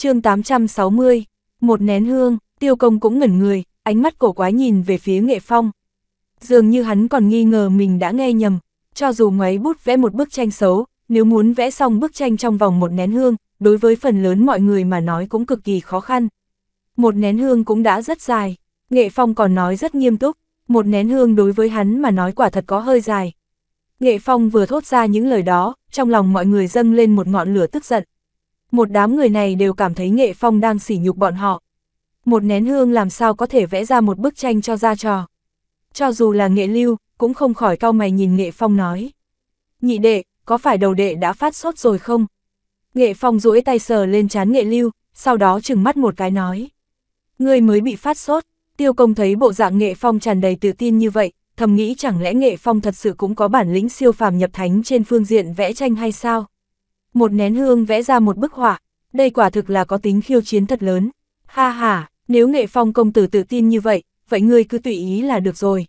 chương 860, một nén hương, tiêu công cũng ngẩn người, ánh mắt cổ quái nhìn về phía nghệ phong. Dường như hắn còn nghi ngờ mình đã nghe nhầm, cho dù ngoáy bút vẽ một bức tranh xấu, nếu muốn vẽ xong bức tranh trong vòng một nén hương, đối với phần lớn mọi người mà nói cũng cực kỳ khó khăn. Một nén hương cũng đã rất dài, nghệ phong còn nói rất nghiêm túc, một nén hương đối với hắn mà nói quả thật có hơi dài. Nghệ phong vừa thốt ra những lời đó, trong lòng mọi người dâng lên một ngọn lửa tức giận, một đám người này đều cảm thấy nghệ phong đang sỉ nhục bọn họ. Một nén hương làm sao có thể vẽ ra một bức tranh cho ra trò. Cho dù là nghệ lưu, cũng không khỏi cau mày nhìn nghệ phong nói. Nhị đệ, có phải đầu đệ đã phát sốt rồi không? Nghệ phong duỗi tay sờ lên chán nghệ lưu, sau đó chừng mắt một cái nói. Ngươi mới bị phát sốt, tiêu công thấy bộ dạng nghệ phong tràn đầy tự tin như vậy, thầm nghĩ chẳng lẽ nghệ phong thật sự cũng có bản lĩnh siêu phàm nhập thánh trên phương diện vẽ tranh hay sao? một nén hương vẽ ra một bức họa, đây quả thực là có tính khiêu chiến thật lớn. Ha ha, nếu nghệ phong công tử tự tin như vậy, vậy ngươi cứ tùy ý là được rồi.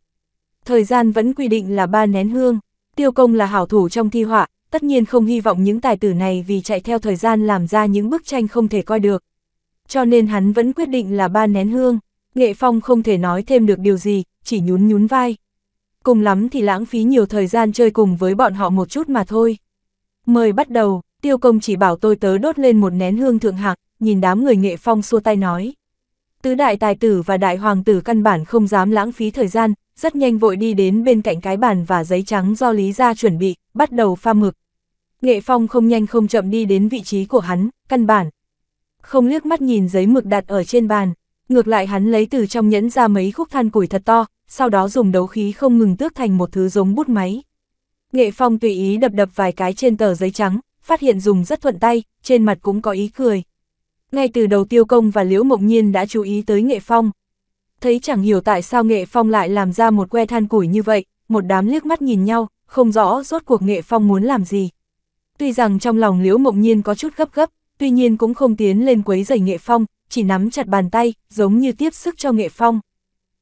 Thời gian vẫn quy định là ba nén hương, tiêu công là hảo thủ trong thi họa, tất nhiên không hy vọng những tài tử này vì chạy theo thời gian làm ra những bức tranh không thể coi được. Cho nên hắn vẫn quyết định là ba nén hương, nghệ phong không thể nói thêm được điều gì, chỉ nhún nhún vai. Cùng lắm thì lãng phí nhiều thời gian chơi cùng với bọn họ một chút mà thôi. Mời bắt đầu tiêu công chỉ bảo tôi tớ đốt lên một nén hương thượng hạc, nhìn đám người nghệ phong xua tay nói. Tứ đại tài tử và đại hoàng tử căn bản không dám lãng phí thời gian, rất nhanh vội đi đến bên cạnh cái bàn và giấy trắng do Lý Gia chuẩn bị, bắt đầu pha mực. Nghệ Phong không nhanh không chậm đi đến vị trí của hắn, căn bản. Không liếc mắt nhìn giấy mực đặt ở trên bàn, ngược lại hắn lấy từ trong nhẫn ra mấy khúc than củi thật to, sau đó dùng đấu khí không ngừng tước thành một thứ giống bút máy. Nghệ Phong tùy ý đập đập vài cái trên tờ giấy trắng, phát hiện dùng rất thuận tay, trên mặt cũng có ý cười. Ngay từ đầu Tiêu Công và Liễu Mộng Nhiên đã chú ý tới Nghệ Phong. Thấy chẳng hiểu tại sao Nghệ Phong lại làm ra một que than củi như vậy, một đám liếc mắt nhìn nhau, không rõ rốt cuộc Nghệ Phong muốn làm gì. Tuy rằng trong lòng Liễu Mộng Nhiên có chút gấp gấp, tuy nhiên cũng không tiến lên quấy giày Nghệ Phong, chỉ nắm chặt bàn tay, giống như tiếp sức cho Nghệ Phong.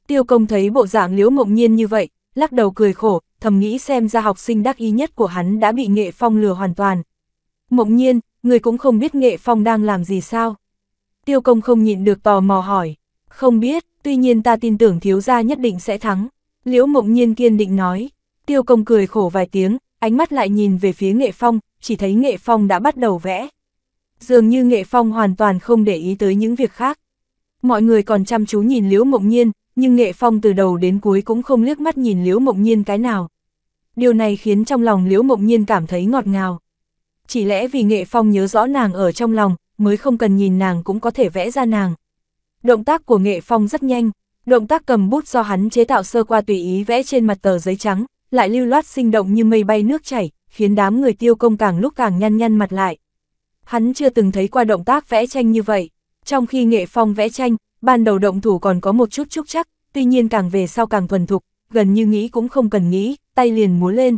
Tiêu công thấy bộ dạng liễu mộng nhiên như vậy, lắc đầu cười khổ, thầm nghĩ xem ra học sinh đắc ý nhất của hắn đã bị Nghệ Phong lừa hoàn toàn, Mộng nhiên, người cũng không biết nghệ phong đang làm gì sao? Tiêu công không nhịn được tò mò hỏi. Không biết, tuy nhiên ta tin tưởng thiếu gia nhất định sẽ thắng. Liễu mộng nhiên kiên định nói. Tiêu công cười khổ vài tiếng, ánh mắt lại nhìn về phía nghệ phong, chỉ thấy nghệ phong đã bắt đầu vẽ. Dường như nghệ phong hoàn toàn không để ý tới những việc khác. Mọi người còn chăm chú nhìn liễu mộng nhiên, nhưng nghệ phong từ đầu đến cuối cũng không liếc mắt nhìn liễu mộng nhiên cái nào. Điều này khiến trong lòng liễu mộng nhiên cảm thấy ngọt ngào chỉ lẽ vì nghệ phong nhớ rõ nàng ở trong lòng, mới không cần nhìn nàng cũng có thể vẽ ra nàng. Động tác của nghệ phong rất nhanh, động tác cầm bút do hắn chế tạo sơ qua tùy ý vẽ trên mặt tờ giấy trắng, lại lưu loát sinh động như mây bay nước chảy, khiến đám người tiêu công càng lúc càng nhăn nhăn mặt lại. Hắn chưa từng thấy qua động tác vẽ tranh như vậy, trong khi nghệ phong vẽ tranh, ban đầu động thủ còn có một chút trúc chắc, tuy nhiên càng về sau càng thuần thục, gần như nghĩ cũng không cần nghĩ, tay liền múa lên,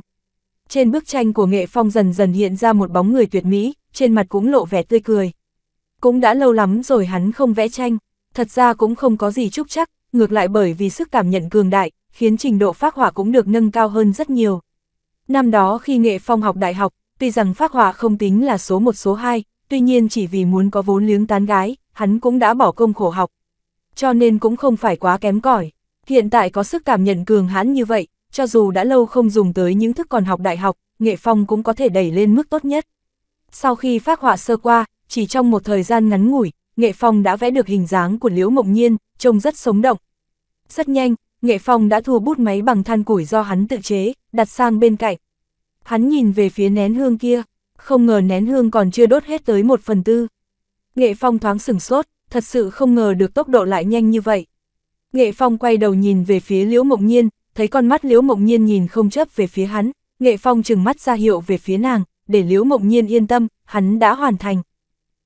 trên bức tranh của nghệ phong dần dần hiện ra một bóng người tuyệt mỹ, trên mặt cũng lộ vẻ tươi cười. Cũng đã lâu lắm rồi hắn không vẽ tranh, thật ra cũng không có gì chúc chắc, ngược lại bởi vì sức cảm nhận cường đại, khiến trình độ phác họa cũng được nâng cao hơn rất nhiều. Năm đó khi nghệ phong học đại học, tuy rằng phác họa không tính là số một số 2, tuy nhiên chỉ vì muốn có vốn liếng tán gái, hắn cũng đã bỏ công khổ học. Cho nên cũng không phải quá kém cỏi Hiện tại có sức cảm nhận cường hãn như vậy, cho dù đã lâu không dùng tới những thức còn học đại học, nghệ phong cũng có thể đẩy lên mức tốt nhất. Sau khi phát họa sơ qua, chỉ trong một thời gian ngắn ngủi, nghệ phong đã vẽ được hình dáng của Liễu Mộng Nhiên, trông rất sống động. Rất nhanh, nghệ phong đã thua bút máy bằng than củi do hắn tự chế, đặt sang bên cạnh. Hắn nhìn về phía nén hương kia, không ngờ nén hương còn chưa đốt hết tới một phần tư. Nghệ phong thoáng sửng sốt, thật sự không ngờ được tốc độ lại nhanh như vậy. Nghệ phong quay đầu nhìn về phía Liễu Mộng Nhiên, thấy con mắt Liễu Mộng Nhiên nhìn không chấp về phía hắn, Nghệ Phong chừng mắt ra hiệu về phía nàng, để Liễu Mộng Nhiên yên tâm, hắn đã hoàn thành.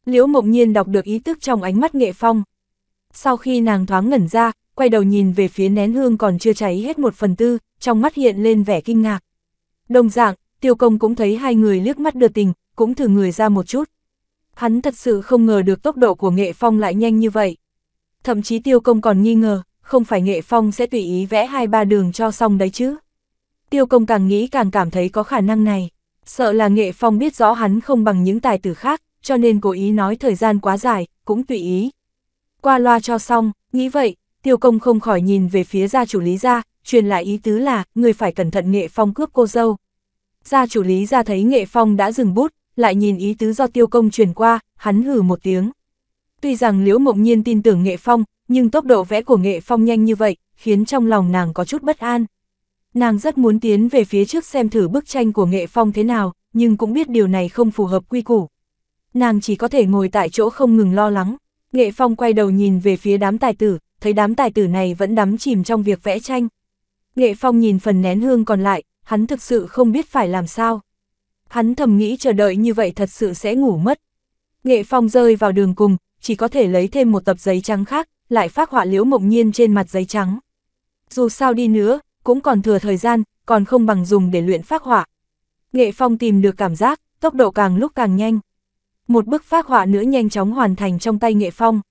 Liễu Mộng Nhiên đọc được ý tức trong ánh mắt Nghệ Phong. Sau khi nàng thoáng ngẩn ra, quay đầu nhìn về phía nén hương còn chưa cháy hết một phần tư, trong mắt hiện lên vẻ kinh ngạc. Đồng dạng, Tiêu Công cũng thấy hai người liếc mắt đưa tình, cũng thử người ra một chút. Hắn thật sự không ngờ được tốc độ của Nghệ Phong lại nhanh như vậy. Thậm chí Tiêu Công còn nghi ngờ, không phải nghệ phong sẽ tùy ý vẽ hai ba đường cho xong đấy chứ. Tiêu công càng nghĩ càng cảm thấy có khả năng này, sợ là nghệ phong biết rõ hắn không bằng những tài tử khác, cho nên cố ý nói thời gian quá dài, cũng tùy ý. Qua loa cho xong, nghĩ vậy, tiêu công không khỏi nhìn về phía gia chủ lý gia, truyền lại ý tứ là, người phải cẩn thận nghệ phong cướp cô dâu. Gia chủ lý gia thấy nghệ phong đã dừng bút, lại nhìn ý tứ do tiêu công truyền qua, hắn hử một tiếng. Tuy rằng Liễu Mộng Nhiên tin tưởng Nghệ Phong, nhưng tốc độ vẽ của nghệ phong nhanh như vậy, khiến trong lòng nàng có chút bất an. Nàng rất muốn tiến về phía trước xem thử bức tranh của nghệ phong thế nào, nhưng cũng biết điều này không phù hợp quy củ. Nàng chỉ có thể ngồi tại chỗ không ngừng lo lắng. Nghệ phong quay đầu nhìn về phía đám tài tử, thấy đám tài tử này vẫn đắm chìm trong việc vẽ tranh. Nghệ phong nhìn phần nén hương còn lại, hắn thực sự không biết phải làm sao. Hắn thầm nghĩ chờ đợi như vậy thật sự sẽ ngủ mất. Nghệ phong rơi vào đường cùng, chỉ có thể lấy thêm một tập giấy trắng khác, lại phát họa liễu mộng nhiên trên mặt giấy trắng. Dù sao đi nữa, cũng còn thừa thời gian, còn không bằng dùng để luyện phát họa. Nghệ Phong tìm được cảm giác, tốc độ càng lúc càng nhanh. Một bức phát họa nữa nhanh chóng hoàn thành trong tay Nghệ Phong.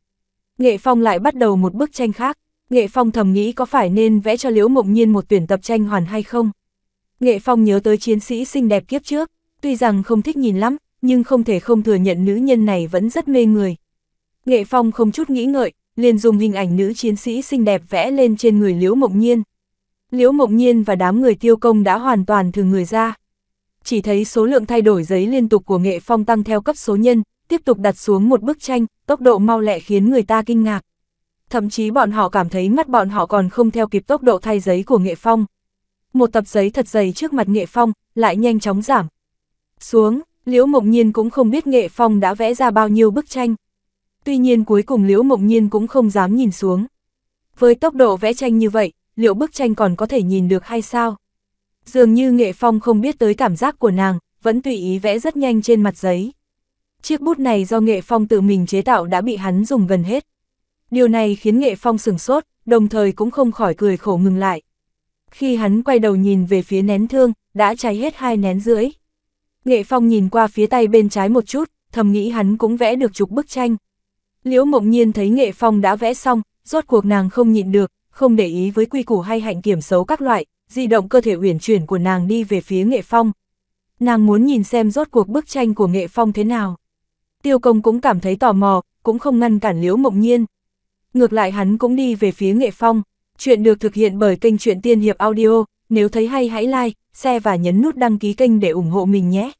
Nghệ Phong lại bắt đầu một bức tranh khác. Nghệ Phong thầm nghĩ có phải nên vẽ cho Liễu Mộng Nhiên một tuyển tập tranh hoàn hay không. Nghệ Phong nhớ tới chiến sĩ xinh đẹp kiếp trước, tuy rằng không thích nhìn lắm, nhưng không thể không thừa nhận nữ nhân này vẫn rất mê người. Nghệ Phong không chút nghĩ ngợi, liền dùng hình ảnh nữ chiến sĩ xinh đẹp vẽ lên trên người Liễu Mộng Nhiên. Liễu Mộng Nhiên và đám người tiêu công đã hoàn toàn thường người ra. Chỉ thấy số lượng thay đổi giấy liên tục của nghệ phong tăng theo cấp số nhân, tiếp tục đặt xuống một bức tranh, tốc độ mau lẹ khiến người ta kinh ngạc. Thậm chí bọn họ cảm thấy mắt bọn họ còn không theo kịp tốc độ thay giấy của nghệ phong. Một tập giấy thật dày trước mặt nghệ phong, lại nhanh chóng giảm. Xuống, Liễu Mộng Nhiên cũng không biết nghệ phong đã vẽ ra bao nhiêu bức tranh tuy nhiên cuối cùng Liễu Mộng Nhiên cũng không dám nhìn xuống. Với tốc độ vẽ tranh như vậy, liệu bức tranh còn có thể nhìn được hay sao? Dường như Nghệ Phong không biết tới cảm giác của nàng, vẫn tùy ý vẽ rất nhanh trên mặt giấy. Chiếc bút này do Nghệ Phong tự mình chế tạo đã bị hắn dùng gần hết. Điều này khiến Nghệ Phong sửng sốt, đồng thời cũng không khỏi cười khổ ngừng lại. Khi hắn quay đầu nhìn về phía nén thương, đã cháy hết hai nén rưỡi. Nghệ Phong nhìn qua phía tay bên trái một chút, thầm nghĩ hắn cũng vẽ được chục bức tranh. Liễu Mộng Nhiên thấy Nghệ Phong đã vẽ xong, rốt cuộc nàng không nhịn được, không để ý với quy củ hay hạnh kiểm xấu các loại, di động cơ thể uyển chuyển của nàng đi về phía Nghệ Phong. Nàng muốn nhìn xem rốt cuộc bức tranh của Nghệ Phong thế nào. Tiêu công cũng cảm thấy tò mò, cũng không ngăn cản Liễu Mộng Nhiên. Ngược lại hắn cũng đi về phía Nghệ Phong. Chuyện được thực hiện bởi kênh truyện Tiên Hiệp Audio, nếu thấy hay hãy like, share và nhấn nút đăng ký kênh để ủng hộ mình nhé.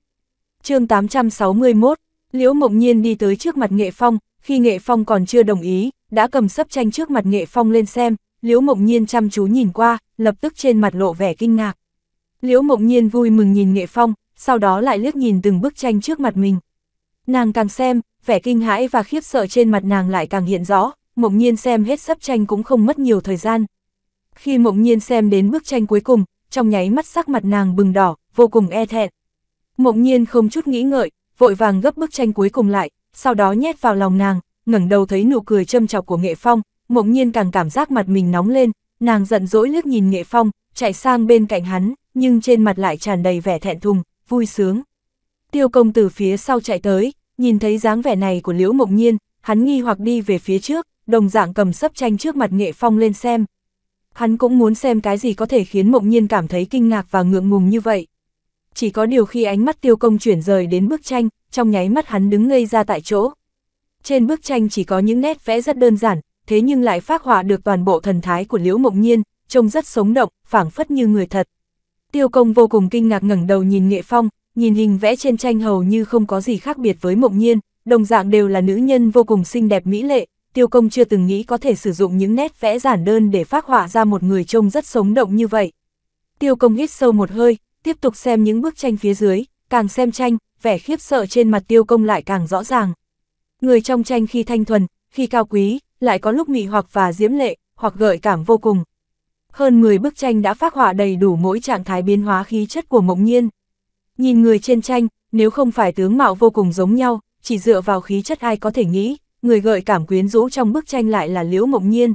chương 861, Liễu Mộng Nhiên đi tới trước mặt Nghệ Phong, khi Nghệ Phong còn chưa đồng ý, đã cầm sấp tranh trước mặt Nghệ Phong lên xem, Liễu Mộng Nhiên chăm chú nhìn qua, lập tức trên mặt lộ vẻ kinh ngạc. Liễu Mộng Nhiên vui mừng nhìn Nghệ Phong, sau đó lại liếc nhìn từng bức tranh trước mặt mình. Nàng càng xem, vẻ kinh hãi và khiếp sợ trên mặt nàng lại càng hiện rõ, Mộng Nhiên xem hết sấp tranh cũng không mất nhiều thời gian. Khi Mộng Nhiên xem đến bức tranh cuối cùng, trong nháy mắt sắc mặt nàng bừng đỏ, vô cùng e thẹn. Mộng Nhiên không chút nghĩ ngợi, vội vàng gấp bức tranh cuối cùng lại, sau đó nhét vào lòng nàng, ngẩng đầu thấy nụ cười châm chọc của Nghệ Phong, mộng nhiên càng cảm giác mặt mình nóng lên, nàng giận dỗi liếc nhìn Nghệ Phong, chạy sang bên cạnh hắn, nhưng trên mặt lại tràn đầy vẻ thẹn thùng, vui sướng. Tiêu công từ phía sau chạy tới, nhìn thấy dáng vẻ này của Liễu Mộng Nhiên, hắn nghi hoặc đi về phía trước, đồng dạng cầm sấp tranh trước mặt Nghệ Phong lên xem. Hắn cũng muốn xem cái gì có thể khiến Mộng Nhiên cảm thấy kinh ngạc và ngượng ngùng như vậy chỉ có điều khi ánh mắt tiêu công chuyển rời đến bức tranh, trong nháy mắt hắn đứng ngây ra tại chỗ. Trên bức tranh chỉ có những nét vẽ rất đơn giản, thế nhưng lại phát họa được toàn bộ thần thái của Liễu Mộng Nhiên, trông rất sống động, phảng phất như người thật. Tiêu công vô cùng kinh ngạc ngẩng đầu nhìn Nghệ Phong, nhìn hình vẽ trên tranh hầu như không có gì khác biệt với Mộng Nhiên, đồng dạng đều là nữ nhân vô cùng xinh đẹp mỹ lệ, tiêu công chưa từng nghĩ có thể sử dụng những nét vẽ giản đơn để phát họa ra một người trông rất sống động như vậy. Tiêu công hít sâu một hơi, tiếp tục xem những bức tranh phía dưới, càng xem tranh, vẻ khiếp sợ trên mặt tiêu công lại càng rõ ràng. Người trong tranh khi thanh thuần, khi cao quý, lại có lúc mị hoặc và diễm lệ, hoặc gợi cảm vô cùng. Hơn 10 bức tranh đã phát họa đầy đủ mỗi trạng thái biến hóa khí chất của mộng nhiên. Nhìn người trên tranh, nếu không phải tướng mạo vô cùng giống nhau, chỉ dựa vào khí chất ai có thể nghĩ, người gợi cảm quyến rũ trong bức tranh lại là liễu mộng nhiên.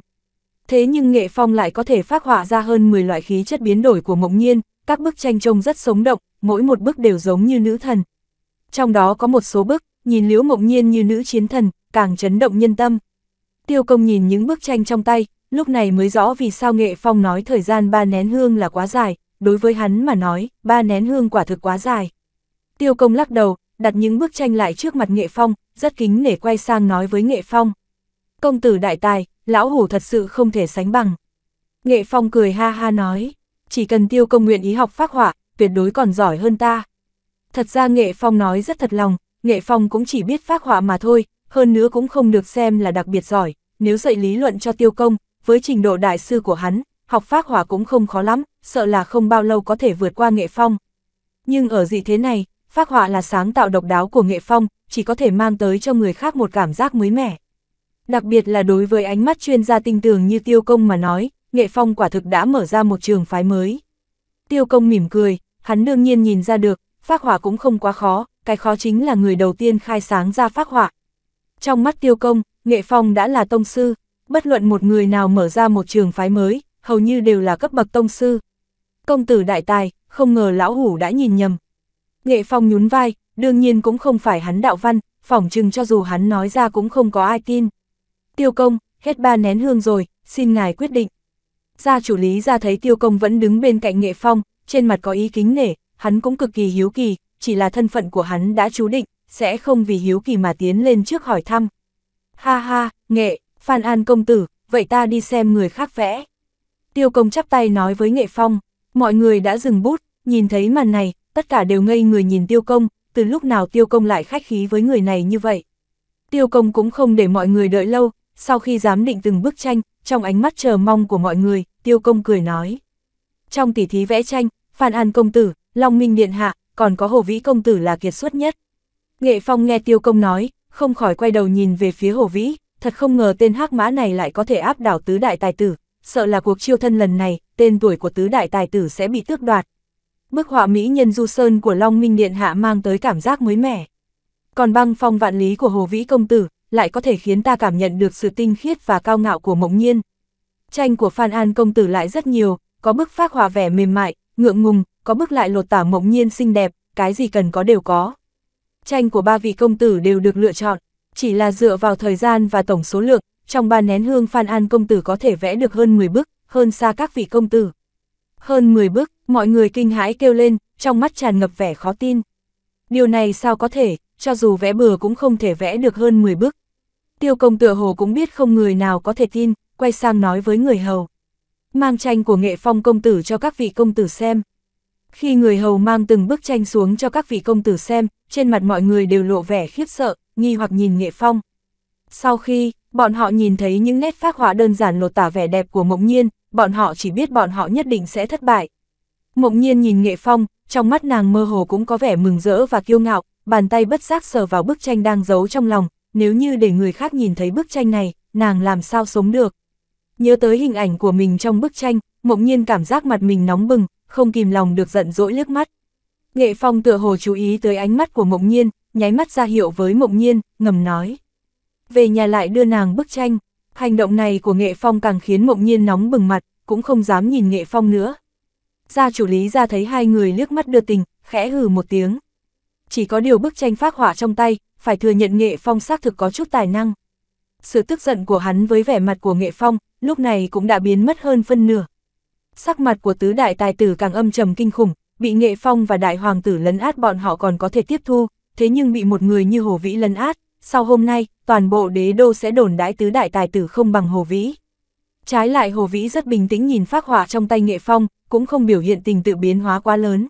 Thế nhưng nghệ phong lại có thể phát họa ra hơn 10 loại khí chất biến đổi của mộng nhiên, các bức tranh trông rất sống động, mỗi một bức đều giống như nữ thần. Trong đó có một số bức, nhìn liễu mộng nhiên như nữ chiến thần, càng chấn động nhân tâm. Tiêu công nhìn những bức tranh trong tay, lúc này mới rõ vì sao nghệ phong nói thời gian ba nén hương là quá dài, đối với hắn mà nói, ba nén hương quả thực quá dài. Tiêu công lắc đầu, đặt những bức tranh lại trước mặt nghệ phong, rất kính nể quay sang nói với nghệ phong. Công tử đại tài, lão hủ thật sự không thể sánh bằng. Nghệ phong cười ha ha nói chỉ cần tiêu công nguyện ý học phác họa, tuyệt đối còn giỏi hơn ta. Thật ra Nghệ Phong nói rất thật lòng, Nghệ Phong cũng chỉ biết phác họa mà thôi, hơn nữa cũng không được xem là đặc biệt giỏi, nếu dạy lý luận cho tiêu công, với trình độ đại sư của hắn, học phác họa cũng không khó lắm, sợ là không bao lâu có thể vượt qua Nghệ Phong. Nhưng ở dị thế này, phác họa là sáng tạo độc đáo của Nghệ Phong, chỉ có thể mang tới cho người khác một cảm giác mới mẻ. Đặc biệt là đối với ánh mắt chuyên gia tinh tường như tiêu công mà nói, Nghệ Phong quả thực đã mở ra một trường phái mới. Tiêu công mỉm cười, hắn đương nhiên nhìn ra được, phác họa cũng không quá khó, cái khó chính là người đầu tiên khai sáng ra phác họa. Trong mắt tiêu công, Nghệ Phong đã là tông sư, bất luận một người nào mở ra một trường phái mới, hầu như đều là cấp bậc tông sư. Công tử đại tài, không ngờ lão hủ đã nhìn nhầm. Nghệ Phong nhún vai, đương nhiên cũng không phải hắn đạo văn, phỏng chừng cho dù hắn nói ra cũng không có ai tin. Tiêu công, hết ba nén hương rồi, xin ngài quyết định gia chủ lý ra thấy tiêu công vẫn đứng bên cạnh nghệ phong, trên mặt có ý kính nể, hắn cũng cực kỳ hiếu kỳ, chỉ là thân phận của hắn đã chú định, sẽ không vì hiếu kỳ mà tiến lên trước hỏi thăm. Ha ha, nghệ, Phan An công tử, vậy ta đi xem người khác vẽ. Tiêu công chắp tay nói với nghệ phong, mọi người đã dừng bút, nhìn thấy màn này, tất cả đều ngây người nhìn tiêu công, từ lúc nào tiêu công lại khách khí với người này như vậy. Tiêu công cũng không để mọi người đợi lâu, sau khi giám định từng bức tranh, trong ánh mắt chờ mong của mọi người, tiêu công cười nói. Trong tỉ thí vẽ tranh, Phan An công tử, Long Minh Điện Hạ, còn có Hồ Vĩ công tử là kiệt xuất nhất. Nghệ Phong nghe tiêu công nói, không khỏi quay đầu nhìn về phía Hồ Vĩ, thật không ngờ tên hắc mã này lại có thể áp đảo tứ đại tài tử, sợ là cuộc chiêu thân lần này, tên tuổi của tứ đại tài tử sẽ bị tước đoạt. Bức họa mỹ nhân du sơn của Long Minh Điện Hạ mang tới cảm giác mới mẻ. Còn băng phong vạn lý của Hồ Vĩ Công Tử, lại có thể khiến ta cảm nhận được sự tinh khiết và cao ngạo của mộng nhiên, Tranh của Phan An công tử lại rất nhiều, có bức phác hòa vẻ mềm mại, ngượng ngùng, có bức lại lột tả mộng nhiên xinh đẹp, cái gì cần có đều có. Tranh của ba vị công tử đều được lựa chọn, chỉ là dựa vào thời gian và tổng số lượng, trong ba nén hương Phan An công tử có thể vẽ được hơn 10 bức, hơn xa các vị công tử. Hơn 10 bức, mọi người kinh hãi kêu lên, trong mắt tràn ngập vẻ khó tin. Điều này sao có thể, cho dù vẽ bừa cũng không thể vẽ được hơn 10 bức. Tiêu công tựa hồ cũng biết không người nào có thể tin, quay sang nói với người hầu. Mang tranh của nghệ phong công tử cho các vị công tử xem. Khi người hầu mang từng bức tranh xuống cho các vị công tử xem, trên mặt mọi người đều lộ vẻ khiếp sợ, nghi hoặc nhìn nghệ phong. Sau khi, bọn họ nhìn thấy những nét phác họa đơn giản lột tả vẻ đẹp của mộng nhiên, bọn họ chỉ biết bọn họ nhất định sẽ thất bại. Mộng nhiên nhìn nghệ phong, trong mắt nàng mơ hồ cũng có vẻ mừng rỡ và kiêu ngạo, bàn tay bất giác sờ vào bức tranh đang giấu trong lòng, nếu như để người khác nhìn thấy bức tranh này, nàng làm sao sống được. Nhớ tới hình ảnh của mình trong bức tranh, mộng nhiên cảm giác mặt mình nóng bừng, không kìm lòng được giận dỗi nước mắt. Nghệ Phong tựa hồ chú ý tới ánh mắt của mộng nhiên, nháy mắt ra hiệu với mộng nhiên, ngầm nói. Về nhà lại đưa nàng bức tranh, hành động này của Nghệ Phong càng khiến mộng nhiên nóng bừng mặt, cũng không dám nhìn Nghệ Phong nữa. Gia chủ lý ra thấy hai người liếc mắt đưa tình, khẽ hừ một tiếng. Chỉ có điều bức tranh phác họa trong tay, phải thừa nhận Nghệ Phong xác thực có chút tài năng. Sự tức giận của hắn với vẻ mặt của Nghệ Phong, lúc này cũng đã biến mất hơn phân nửa. Sắc mặt của tứ đại tài tử càng âm trầm kinh khủng, bị nghệ phong và đại hoàng tử lấn át bọn họ còn có thể tiếp thu, thế nhưng bị một người như Hồ Vĩ lấn át, sau hôm nay, toàn bộ đế đô sẽ đồn đãi tứ đại tài tử không bằng Hồ Vĩ. Trái lại Hồ Vĩ rất bình tĩnh nhìn phác họa trong tay nghệ phong, cũng không biểu hiện tình tự biến hóa quá lớn.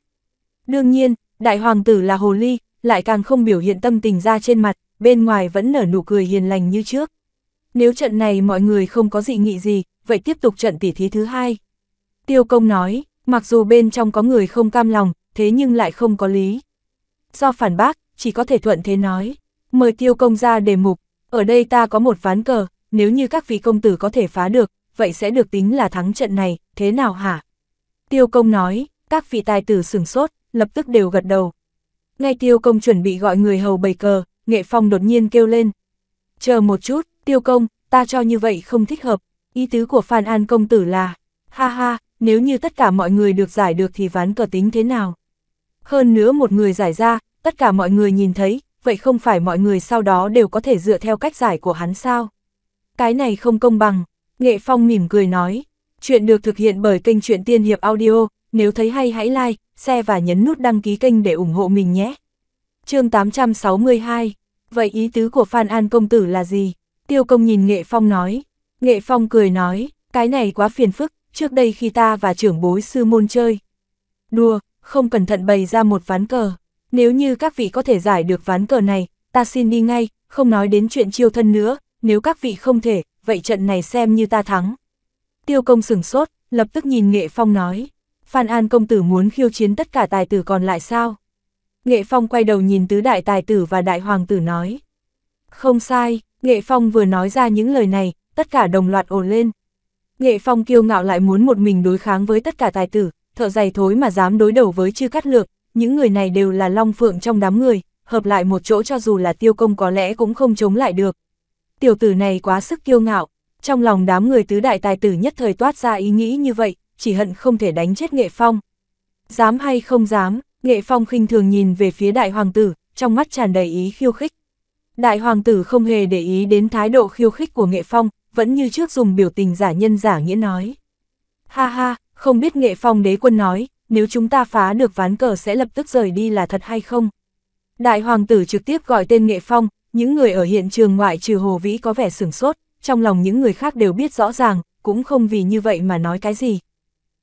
Đương nhiên, đại hoàng tử là Hồ Ly, lại càng không biểu hiện tâm tình ra trên mặt, bên ngoài vẫn nở nụ cười hiền lành như trước. Nếu trận này mọi người không có dị nghị gì, vậy tiếp tục trận tỉ thí thứ hai. Tiêu công nói, mặc dù bên trong có người không cam lòng, thế nhưng lại không có lý. Do phản bác, chỉ có thể thuận thế nói. Mời tiêu công ra đề mục, ở đây ta có một ván cờ, nếu như các vị công tử có thể phá được, vậy sẽ được tính là thắng trận này, thế nào hả? Tiêu công nói, các vị tài tử sửng sốt, lập tức đều gật đầu. Ngay tiêu công chuẩn bị gọi người hầu bày cờ, nghệ phong đột nhiên kêu lên. Chờ một chút, tiêu công, ta cho như vậy không thích hợp, ý tứ của Phan An công tử là, ha ha, nếu như tất cả mọi người được giải được thì ván cờ tính thế nào? Hơn nữa một người giải ra, tất cả mọi người nhìn thấy, vậy không phải mọi người sau đó đều có thể dựa theo cách giải của hắn sao? Cái này không công bằng, Nghệ Phong mỉm cười nói. Chuyện được thực hiện bởi kênh Chuyện Tiên Hiệp Audio, nếu thấy hay hãy like, share và nhấn nút đăng ký kênh để ủng hộ mình nhé. chương 862, vậy ý tứ của Phan An Công Tử là gì? Tiêu công nhìn Nghệ Phong nói. Nghệ Phong cười nói, cái này quá phiền phức, trước đây khi ta và trưởng bối sư môn chơi. Đùa, không cẩn thận bày ra một ván cờ. Nếu như các vị có thể giải được ván cờ này, ta xin đi ngay, không nói đến chuyện chiêu thân nữa, nếu các vị không thể, vậy trận này xem như ta thắng. Tiêu công sửng sốt, lập tức nhìn Nghệ Phong nói, Phan An công tử muốn khiêu chiến tất cả tài tử còn lại sao? Nghệ Phong quay đầu nhìn tứ đại tài tử và đại hoàng tử nói, không sai, Nghệ Phong vừa nói ra những lời này, tất cả đồng loạt ồn lên. Nghệ Phong kiêu ngạo lại muốn một mình đối kháng với tất cả tài tử, thợ giày thối mà dám đối đầu với chư cắt lược, những người này đều là long phượng trong đám người, hợp lại một chỗ cho dù là tiêu công có lẽ cũng không chống lại được. Tiểu tử này quá sức kiêu ngạo, trong lòng đám người tứ đại tài tử nhất thời toát ra ý nghĩ như vậy, chỉ hận không thể đánh chết Nghệ Phong. Dám hay không dám, Nghệ Phong khinh thường nhìn về phía đại hoàng tử, trong mắt tràn đầy ý khiêu khích. Đại hoàng tử không hề để ý đến thái độ khiêu khích của Nghệ Phong, vẫn như trước dùng biểu tình giả nhân giả nghĩa nói. Ha ha, không biết Nghệ Phong đế quân nói, nếu chúng ta phá được ván cờ sẽ lập tức rời đi là thật hay không? Đại hoàng tử trực tiếp gọi tên Nghệ Phong, những người ở hiện trường ngoại trừ Hồ Vĩ có vẻ sửng sốt, trong lòng những người khác đều biết rõ ràng, cũng không vì như vậy mà nói cái gì.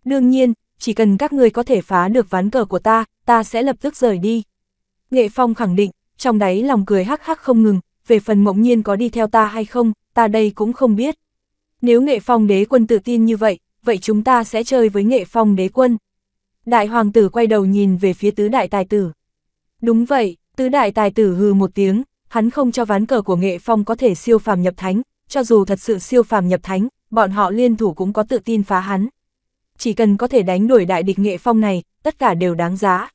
Đương nhiên, chỉ cần các người có thể phá được ván cờ của ta, ta sẽ lập tức rời đi. Nghệ Phong khẳng định, trong đáy lòng cười hắc hắc không ngừng, về phần mộng nhiên có đi theo ta hay không, ta đây cũng không biết. Nếu nghệ phong đế quân tự tin như vậy, vậy chúng ta sẽ chơi với nghệ phong đế quân. Đại hoàng tử quay đầu nhìn về phía tứ đại tài tử. Đúng vậy, tứ đại tài tử hừ một tiếng, hắn không cho ván cờ của nghệ phong có thể siêu phàm nhập thánh, cho dù thật sự siêu phàm nhập thánh, bọn họ liên thủ cũng có tự tin phá hắn. Chỉ cần có thể đánh đuổi đại địch nghệ phong này, tất cả đều đáng giá.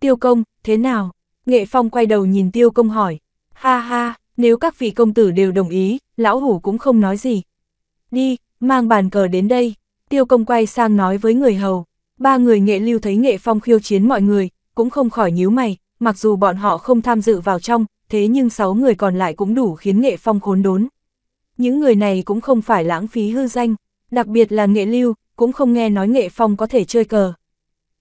Tiêu công, thế nào? Nghệ Phong quay đầu nhìn tiêu công hỏi, ha ha, nếu các vị công tử đều đồng ý, lão hủ cũng không nói gì. Đi, mang bàn cờ đến đây, tiêu công quay sang nói với người hầu, ba người nghệ lưu thấy Nghệ Phong khiêu chiến mọi người, cũng không khỏi nhíu mày, mặc dù bọn họ không tham dự vào trong, thế nhưng sáu người còn lại cũng đủ khiến Nghệ Phong khốn đốn. Những người này cũng không phải lãng phí hư danh, đặc biệt là Nghệ Lưu, cũng không nghe nói Nghệ Phong có thể chơi cờ.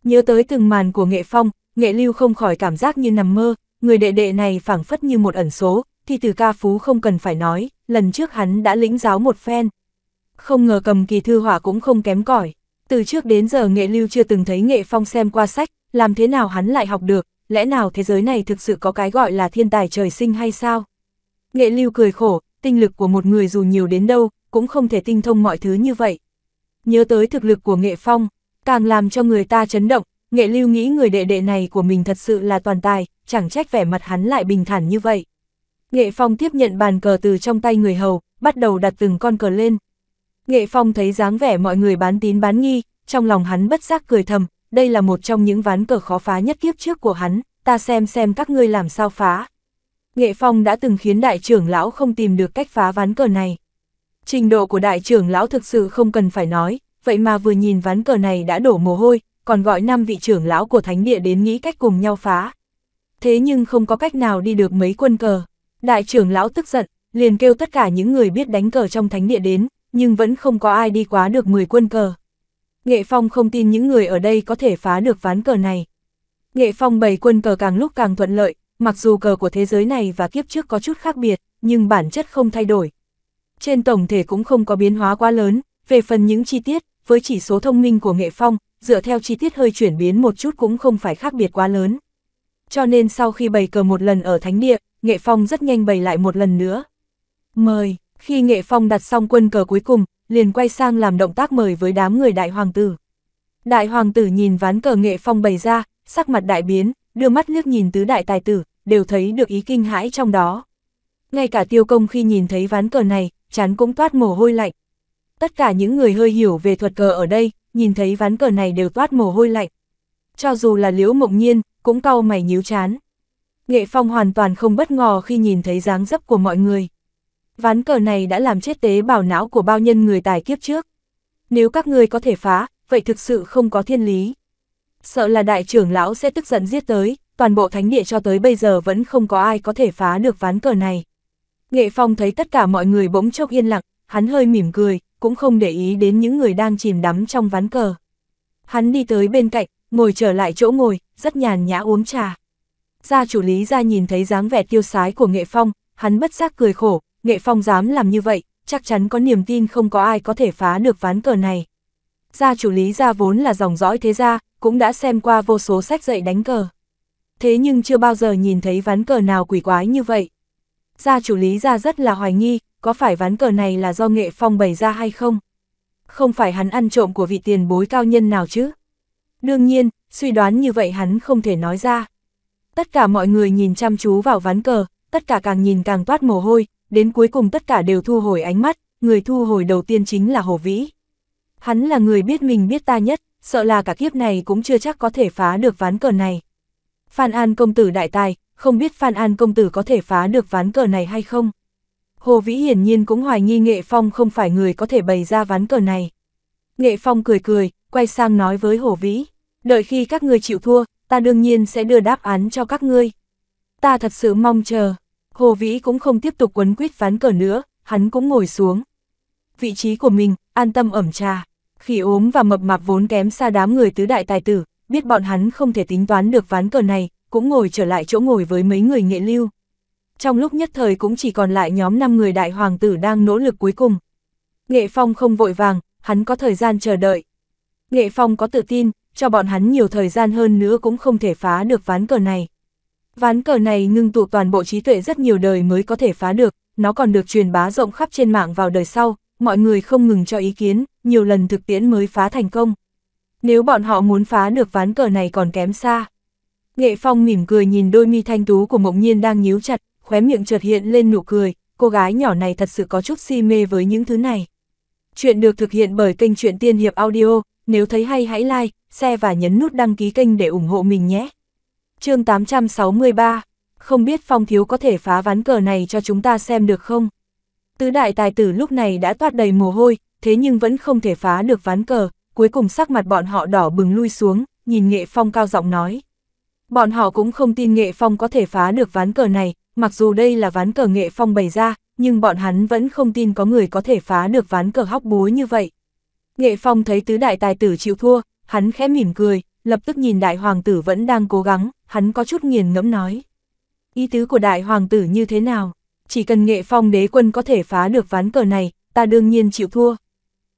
Nhớ tới từng màn của Nghệ Phong, nghệ lưu không khỏi cảm giác như nằm mơ, người đệ đệ này phảng phất như một ẩn số, thì từ ca phú không cần phải nói, lần trước hắn đã lĩnh giáo một phen. Không ngờ cầm kỳ thư hỏa cũng không kém cỏi từ trước đến giờ nghệ lưu chưa từng thấy nghệ phong xem qua sách, làm thế nào hắn lại học được, lẽ nào thế giới này thực sự có cái gọi là thiên tài trời sinh hay sao? Nghệ lưu cười khổ, tinh lực của một người dù nhiều đến đâu, cũng không thể tinh thông mọi thứ như vậy. Nhớ tới thực lực của nghệ phong, càng làm cho người ta chấn động, Nghệ lưu nghĩ người đệ đệ này của mình thật sự là toàn tài, chẳng trách vẻ mặt hắn lại bình thản như vậy. Nghệ Phong tiếp nhận bàn cờ từ trong tay người hầu, bắt đầu đặt từng con cờ lên. Nghệ Phong thấy dáng vẻ mọi người bán tín bán nghi, trong lòng hắn bất giác cười thầm, đây là một trong những ván cờ khó phá nhất kiếp trước của hắn, ta xem xem các ngươi làm sao phá. Nghệ Phong đã từng khiến đại trưởng lão không tìm được cách phá ván cờ này. Trình độ của đại trưởng lão thực sự không cần phải nói, vậy mà vừa nhìn ván cờ này đã đổ mồ hôi, còn gọi năm vị trưởng lão của thánh địa đến nghĩ cách cùng nhau phá. Thế nhưng không có cách nào đi được mấy quân cờ. Đại trưởng lão tức giận, liền kêu tất cả những người biết đánh cờ trong thánh địa đến, nhưng vẫn không có ai đi quá được 10 quân cờ. Nghệ Phong không tin những người ở đây có thể phá được ván cờ này. Nghệ Phong bày quân cờ càng lúc càng thuận lợi, mặc dù cờ của thế giới này và kiếp trước có chút khác biệt, nhưng bản chất không thay đổi. Trên tổng thể cũng không có biến hóa quá lớn, về phần những chi tiết, với chỉ số thông minh của Nghệ Phong, dựa theo chi tiết hơi chuyển biến một chút cũng không phải khác biệt quá lớn. Cho nên sau khi bày cờ một lần ở thánh địa, Nghệ Phong rất nhanh bày lại một lần nữa. Mời, khi Nghệ Phong đặt xong quân cờ cuối cùng, liền quay sang làm động tác mời với đám người đại hoàng tử. Đại hoàng tử nhìn ván cờ Nghệ Phong bày ra, sắc mặt đại biến, đưa mắt liếc nhìn tứ đại tài tử, đều thấy được ý kinh hãi trong đó. Ngay cả tiêu công khi nhìn thấy ván cờ này, chán cũng toát mồ hôi lạnh, Tất cả những người hơi hiểu về thuật cờ ở đây, nhìn thấy ván cờ này đều toát mồ hôi lạnh. Cho dù là Liễu Mộng Nhiên, cũng cau mày nhíu chán. Nghệ Phong hoàn toàn không bất ngờ khi nhìn thấy dáng dấp của mọi người. Ván cờ này đã làm chết tế bào não của bao nhân người tài kiếp trước. Nếu các người có thể phá, vậy thực sự không có thiên lý. Sợ là đại trưởng lão sẽ tức giận giết tới, toàn bộ thánh địa cho tới bây giờ vẫn không có ai có thể phá được ván cờ này. Nghệ Phong thấy tất cả mọi người bỗng chốc yên lặng, hắn hơi mỉm cười, cũng không để ý đến những người đang chìm đắm trong ván cờ. Hắn đi tới bên cạnh, ngồi trở lại chỗ ngồi, rất nhàn nhã uống trà. Gia chủ lý ra nhìn thấy dáng vẻ tiêu sái của Nghệ Phong, hắn bất giác cười khổ, Nghệ Phong dám làm như vậy, chắc chắn có niềm tin không có ai có thể phá được ván cờ này. Gia chủ lý gia vốn là dòng dõi thế gia, cũng đã xem qua vô số sách dạy đánh cờ. Thế nhưng chưa bao giờ nhìn thấy ván cờ nào quỷ quái như vậy gia chủ lý ra rất là hoài nghi, có phải ván cờ này là do nghệ phong bày ra hay không? Không phải hắn ăn trộm của vị tiền bối cao nhân nào chứ? Đương nhiên, suy đoán như vậy hắn không thể nói ra. Tất cả mọi người nhìn chăm chú vào ván cờ, tất cả càng nhìn càng toát mồ hôi, đến cuối cùng tất cả đều thu hồi ánh mắt, người thu hồi đầu tiên chính là Hồ Vĩ. Hắn là người biết mình biết ta nhất, sợ là cả kiếp này cũng chưa chắc có thể phá được ván cờ này. Phan An công tử đại tài, không biết Phan An công tử có thể phá được ván cờ này hay không. Hồ Vĩ hiển nhiên cũng hoài nghi Nghệ Phong không phải người có thể bày ra ván cờ này. Nghệ Phong cười cười, quay sang nói với Hồ Vĩ, đợi khi các ngươi chịu thua, ta đương nhiên sẽ đưa đáp án cho các ngươi. Ta thật sự mong chờ. Hồ Vĩ cũng không tiếp tục quấn quýt ván cờ nữa, hắn cũng ngồi xuống. Vị trí của mình, an tâm ẩm trà. Khi ốm và mập mạp vốn kém xa đám người tứ đại tài tử, biết bọn hắn không thể tính toán được ván cờ này, cũng ngồi trở lại chỗ ngồi với mấy người nghệ lưu. Trong lúc nhất thời cũng chỉ còn lại nhóm 5 người đại hoàng tử đang nỗ lực cuối cùng. Nghệ Phong không vội vàng, hắn có thời gian chờ đợi. Nghệ Phong có tự tin, cho bọn hắn nhiều thời gian hơn nữa cũng không thể phá được ván cờ này. Ván cờ này ngưng tụ toàn bộ trí tuệ rất nhiều đời mới có thể phá được, nó còn được truyền bá rộng khắp trên mạng vào đời sau, mọi người không ngừng cho ý kiến, nhiều lần thực tiễn mới phá thành công. Nếu bọn họ muốn phá được ván cờ này còn kém xa. Nghệ Phong mỉm cười nhìn đôi mi thanh tú của Mộng Nhiên đang nhíu chặt, khóe miệng chợt hiện lên nụ cười, cô gái nhỏ này thật sự có chút si mê với những thứ này. Chuyện được thực hiện bởi kênh Chuyện Tiên Hiệp Audio, nếu thấy hay hãy like, share và nhấn nút đăng ký kênh để ủng hộ mình nhé. chương 863, không biết Phong Thiếu có thể phá ván cờ này cho chúng ta xem được không? Tứ đại tài tử lúc này đã toát đầy mồ hôi, thế nhưng vẫn không thể phá được ván cờ, cuối cùng sắc mặt bọn họ đỏ bừng lui xuống, nhìn Nghệ Phong cao giọng nói. Bọn họ cũng không tin Nghệ Phong có thể phá được ván cờ này, mặc dù đây là ván cờ Nghệ Phong bày ra, nhưng bọn hắn vẫn không tin có người có thể phá được ván cờ hóc búa như vậy. Nghệ Phong thấy tứ đại tài tử chịu thua, hắn khẽ mỉm cười, lập tức nhìn đại hoàng tử vẫn đang cố gắng, hắn có chút nghiền ngẫm nói. Ý tứ của đại hoàng tử như thế nào? Chỉ cần Nghệ Phong đế quân có thể phá được ván cờ này, ta đương nhiên chịu thua.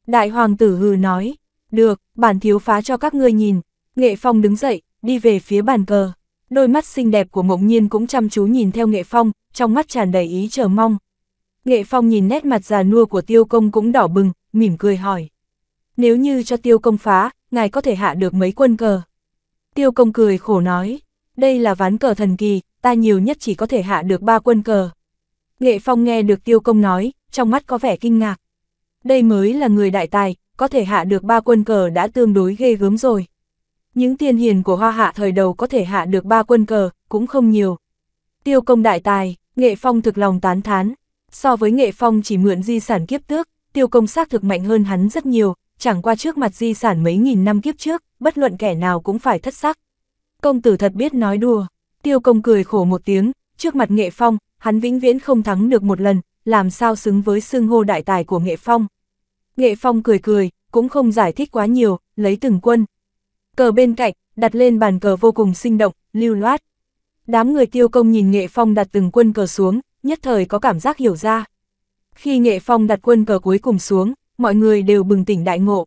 Đại hoàng tử hừ nói, được, bản thiếu phá cho các ngươi nhìn. Nghệ Phong đứng dậy, đi về phía bàn cờ. Đôi mắt xinh đẹp của mộng nhiên cũng chăm chú nhìn theo nghệ phong, trong mắt tràn đầy ý chờ mong. Nghệ phong nhìn nét mặt già nua của tiêu công cũng đỏ bừng, mỉm cười hỏi. Nếu như cho tiêu công phá, ngài có thể hạ được mấy quân cờ. Tiêu công cười khổ nói, đây là ván cờ thần kỳ, ta nhiều nhất chỉ có thể hạ được ba quân cờ. Nghệ phong nghe được tiêu công nói, trong mắt có vẻ kinh ngạc. Đây mới là người đại tài, có thể hạ được ba quân cờ đã tương đối ghê gớm rồi. Những tiên hiền của hoa hạ thời đầu có thể hạ được ba quân cờ, cũng không nhiều. Tiêu công đại tài, nghệ phong thực lòng tán thán. So với nghệ phong chỉ mượn di sản kiếp tước, tiêu công xác thực mạnh hơn hắn rất nhiều, chẳng qua trước mặt di sản mấy nghìn năm kiếp trước, bất luận kẻ nào cũng phải thất sắc. Công tử thật biết nói đùa, tiêu công cười khổ một tiếng, trước mặt nghệ phong, hắn vĩnh viễn không thắng được một lần, làm sao xứng với xưng hô đại tài của nghệ phong. Nghệ phong cười cười, cũng không giải thích quá nhiều, lấy từng quân, Cờ bên cạnh, đặt lên bàn cờ vô cùng sinh động, lưu loát. Đám người tiêu công nhìn Nghệ Phong đặt từng quân cờ xuống, nhất thời có cảm giác hiểu ra. Khi Nghệ Phong đặt quân cờ cuối cùng xuống, mọi người đều bừng tỉnh đại ngộ.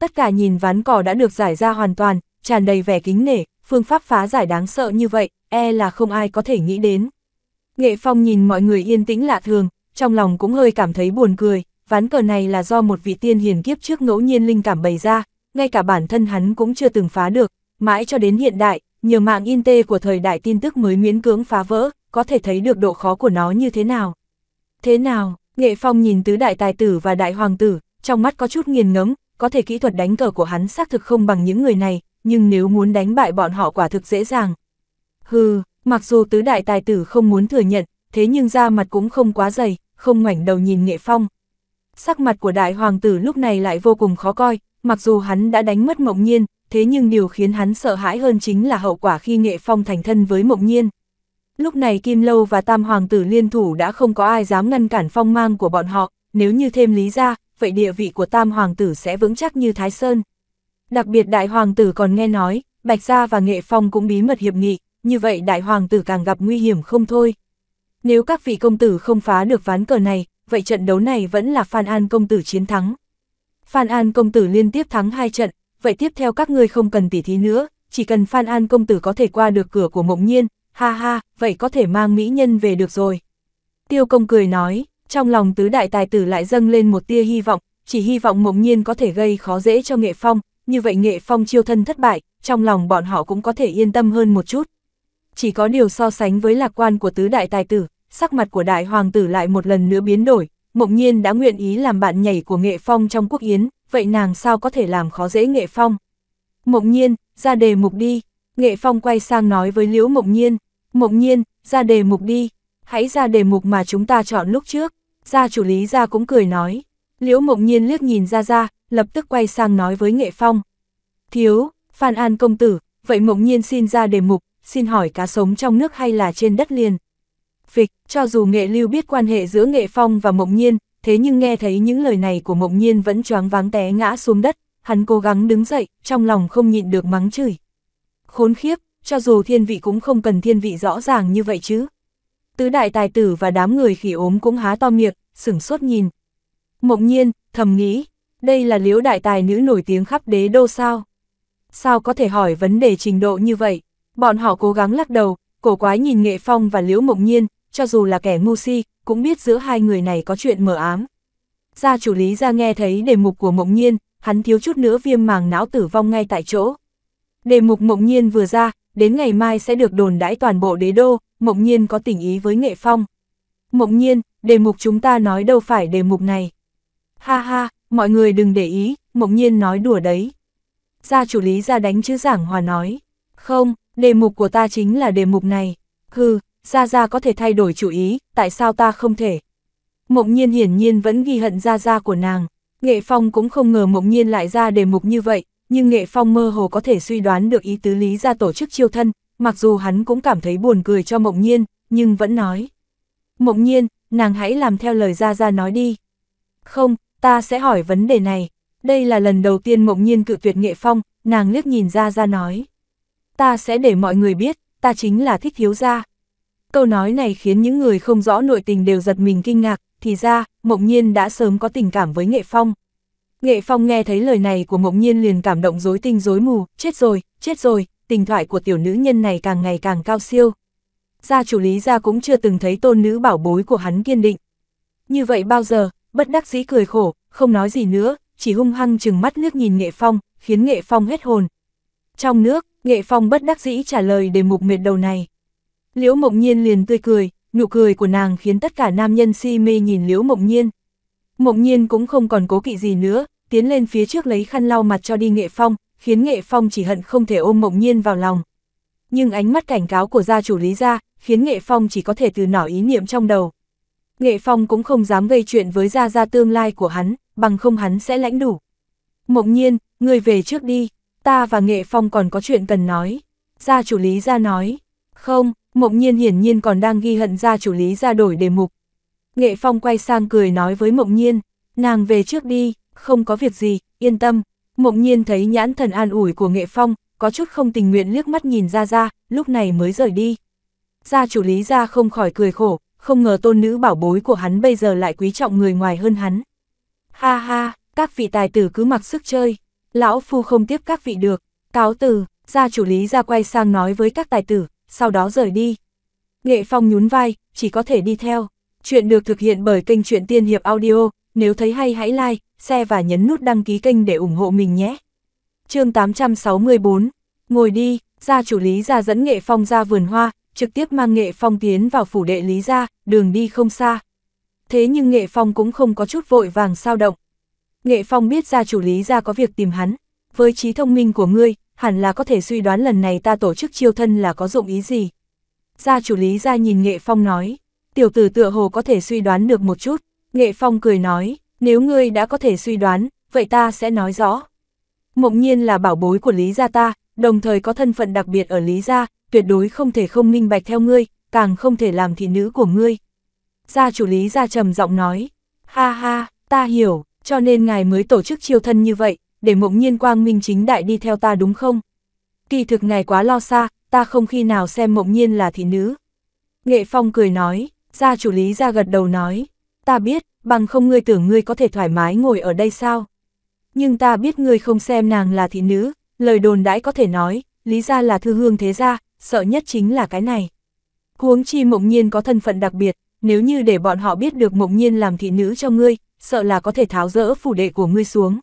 Tất cả nhìn ván cỏ đã được giải ra hoàn toàn, tràn đầy vẻ kính nể, phương pháp phá giải đáng sợ như vậy, e là không ai có thể nghĩ đến. Nghệ Phong nhìn mọi người yên tĩnh lạ thường, trong lòng cũng hơi cảm thấy buồn cười, ván cờ này là do một vị tiên hiền kiếp trước ngẫu nhiên linh cảm bày ra, ngay cả bản thân hắn cũng chưa từng phá được, mãi cho đến hiện đại, nhờ mạng in tê của thời đại tin tức mới miễn cưỡng phá vỡ, có thể thấy được độ khó của nó như thế nào. Thế nào, Nghệ Phong nhìn tứ đại tài tử và đại hoàng tử, trong mắt có chút nghiền ngấm. có thể kỹ thuật đánh cờ của hắn xác thực không bằng những người này, nhưng nếu muốn đánh bại bọn họ quả thực dễ dàng. Hừ, mặc dù tứ đại tài tử không muốn thừa nhận, thế nhưng da mặt cũng không quá dày, không ngoảnh đầu nhìn Nghệ Phong. Sắc mặt của đại hoàng tử lúc này lại vô cùng khó coi, mặc dù hắn đã đánh mất mộng nhiên, thế nhưng điều khiến hắn sợ hãi hơn chính là hậu quả khi nghệ phong thành thân với mộng nhiên. Lúc này Kim Lâu và Tam Hoàng tử liên thủ đã không có ai dám ngăn cản phong mang của bọn họ, nếu như thêm lý ra, vậy địa vị của Tam Hoàng tử sẽ vững chắc như Thái Sơn. Đặc biệt Đại Hoàng tử còn nghe nói, Bạch Gia và Nghệ Phong cũng bí mật hiệp nghị, như vậy Đại Hoàng tử càng gặp nguy hiểm không thôi. Nếu các vị công tử không phá được ván cờ này, vậy trận đấu này vẫn là Phan An công tử chiến thắng. Phan An công tử liên tiếp thắng hai trận, vậy tiếp theo các ngươi không cần tỉ thí nữa, chỉ cần Phan An công tử có thể qua được cửa của mộng nhiên, ha ha, vậy có thể mang mỹ nhân về được rồi. Tiêu công cười nói, trong lòng tứ đại tài tử lại dâng lên một tia hy vọng, chỉ hy vọng mộng nhiên có thể gây khó dễ cho nghệ phong, như vậy nghệ phong chiêu thân thất bại, trong lòng bọn họ cũng có thể yên tâm hơn một chút. Chỉ có điều so sánh với lạc quan của tứ đại tài tử, sắc mặt của đại hoàng tử lại một lần nữa biến đổi, mộng nhiên đã nguyện ý làm bạn nhảy của nghệ phong trong quốc yến, vậy nàng sao có thể làm khó dễ nghệ phong. Mộng nhiên, ra đề mục đi, nghệ phong quay sang nói với liễu mộng nhiên, mộng nhiên, ra đề mục đi, hãy ra đề mục mà chúng ta chọn lúc trước, gia chủ lý gia cũng cười nói, liễu mộng nhiên liếc nhìn ra ra, lập tức quay sang nói với nghệ phong. Thiếu, Phan An công tử, vậy mộng nhiên xin ra đề mục, xin hỏi cá sống trong nước hay là trên đất liền. Cho dù nghệ lưu biết quan hệ giữa nghệ phong và mộng nhiên, thế nhưng nghe thấy những lời này của mộng nhiên vẫn choáng váng té ngã xuống đất, hắn cố gắng đứng dậy, trong lòng không nhịn được mắng chửi. Khốn khiếp, cho dù thiên vị cũng không cần thiên vị rõ ràng như vậy chứ. Tứ đại tài tử và đám người khỉ ốm cũng há to miệng, sửng sốt nhìn. Mộng nhiên, thầm nghĩ, đây là liễu đại tài nữ nổi tiếng khắp đế đô sao? Sao có thể hỏi vấn đề trình độ như vậy? Bọn họ cố gắng lắc đầu, cổ quái nhìn nghệ phong và liễu mộng nhiên, cho dù là kẻ ngu si, cũng biết giữa hai người này có chuyện mờ ám. Gia chủ lý ra nghe thấy đề mục của mộng nhiên, hắn thiếu chút nữa viêm màng não tử vong ngay tại chỗ. Đề mục mộng nhiên vừa ra, đến ngày mai sẽ được đồn đãi toàn bộ đế đô, mộng nhiên có tình ý với nghệ phong. Mộng nhiên, đề mục chúng ta nói đâu phải đề mục này. Ha ha, mọi người đừng để ý, mộng nhiên nói đùa đấy. Gia chủ lý ra đánh chứ giảng hòa nói. Không, đề mục của ta chính là đề mục này. Hừ, Gia Gia có thể thay đổi chủ ý, tại sao ta không thể? Mộng nhiên hiển nhiên vẫn ghi hận Gia Gia của nàng. Nghệ Phong cũng không ngờ mộng nhiên lại ra đề mục như vậy, nhưng Nghệ Phong mơ hồ có thể suy đoán được ý tứ lý ra tổ chức chiêu thân, mặc dù hắn cũng cảm thấy buồn cười cho mộng nhiên, nhưng vẫn nói. Mộng nhiên, nàng hãy làm theo lời Gia Gia nói đi. Không, ta sẽ hỏi vấn đề này. Đây là lần đầu tiên mộng nhiên cự tuyệt Nghệ Phong, nàng liếc nhìn Gia Gia nói. Ta sẽ để mọi người biết, ta chính là thích thiếu gia câu nói này khiến những người không rõ nội tình đều giật mình kinh ngạc, thì ra, Mộng Nhiên đã sớm có tình cảm với Nghệ Phong. Nghệ Phong nghe thấy lời này của Mộng Nhiên liền cảm động rối tinh rối mù, chết rồi, chết rồi, tình thoại của tiểu nữ nhân này càng ngày càng cao siêu. Gia chủ lý gia cũng chưa từng thấy tôn nữ bảo bối của hắn kiên định. Như vậy bao giờ, bất đắc dĩ cười khổ, không nói gì nữa, chỉ hung hăng chừng mắt nước nhìn Nghệ Phong, khiến Nghệ Phong hết hồn. Trong nước, Nghệ Phong bất đắc dĩ trả lời đề mục mệt đầu này. Liễu Mộng Nhiên liền tươi cười, nụ cười của nàng khiến tất cả nam nhân si mê nhìn Liễu Mộng Nhiên. Mộng Nhiên cũng không còn cố kỵ gì nữa, tiến lên phía trước lấy khăn lau mặt cho đi Nghệ Phong, khiến Nghệ Phong chỉ hận không thể ôm Mộng Nhiên vào lòng. Nhưng ánh mắt cảnh cáo của gia chủ Lý gia, khiến Nghệ Phong chỉ có thể từ nỏ ý niệm trong đầu. Nghệ Phong cũng không dám gây chuyện với gia gia tương lai của hắn, bằng không hắn sẽ lãnh đủ. Mộng Nhiên, người về trước đi, ta và Nghệ Phong còn có chuyện cần nói. Gia chủ Lý gia nói, không, Mộng Nhiên hiển nhiên còn đang ghi hận ra chủ lý ra đổi đề mục. Nghệ Phong quay sang cười nói với Mộng Nhiên, nàng về trước đi, không có việc gì, yên tâm. Mộng Nhiên thấy nhãn thần an ủi của Nghệ Phong, có chút không tình nguyện liếc mắt nhìn ra ra, lúc này mới rời đi. Gia chủ lý ra không khỏi cười khổ, không ngờ tôn nữ bảo bối của hắn bây giờ lại quý trọng người ngoài hơn hắn. Ha ha, các vị tài tử cứ mặc sức chơi, lão phu không tiếp các vị được, cáo từ, gia chủ lý ra quay sang nói với các tài tử, sau đó rời đi. Nghệ Phong nhún vai, chỉ có thể đi theo. Chuyện được thực hiện bởi kênh Chuyện Tiên Hiệp Audio, nếu thấy hay hãy like, share và nhấn nút đăng ký kênh để ủng hộ mình nhé. chương 864, ngồi đi, gia chủ Lý Gia dẫn Nghệ Phong ra vườn hoa, trực tiếp mang Nghệ Phong tiến vào phủ đệ Lý Gia, đường đi không xa. Thế nhưng Nghệ Phong cũng không có chút vội vàng sao động. Nghệ Phong biết gia chủ Lý Gia có việc tìm hắn, với trí thông minh của ngươi, hẳn là có thể suy đoán lần này ta tổ chức chiêu thân là có dụng ý gì. Gia chủ lý ra nhìn Nghệ Phong nói, tiểu tử tựa hồ có thể suy đoán được một chút, Nghệ Phong cười nói, nếu ngươi đã có thể suy đoán, vậy ta sẽ nói rõ. Mộng nhiên là bảo bối của lý gia ta, đồng thời có thân phận đặc biệt ở lý gia, tuyệt đối không thể không minh bạch theo ngươi, càng không thể làm thị nữ của ngươi. Gia chủ lý gia trầm giọng nói, ha ha, ta hiểu, cho nên ngài mới tổ chức chiêu thân như vậy, để mộng nhiên quang minh chính đại đi theo ta đúng không? Kỳ thực ngài quá lo xa, ta không khi nào xem mộng nhiên là thị nữ. Nghệ Phong cười nói, gia chủ lý ra gật đầu nói, ta biết, bằng không ngươi tưởng ngươi có thể thoải mái ngồi ở đây sao? Nhưng ta biết ngươi không xem nàng là thị nữ, lời đồn đãi có thể nói, lý ra là thư hương thế gia, sợ nhất chính là cái này. Huống chi mộng nhiên có thân phận đặc biệt, nếu như để bọn họ biết được mộng nhiên làm thị nữ cho ngươi, sợ là có thể tháo rỡ phủ đệ của ngươi xuống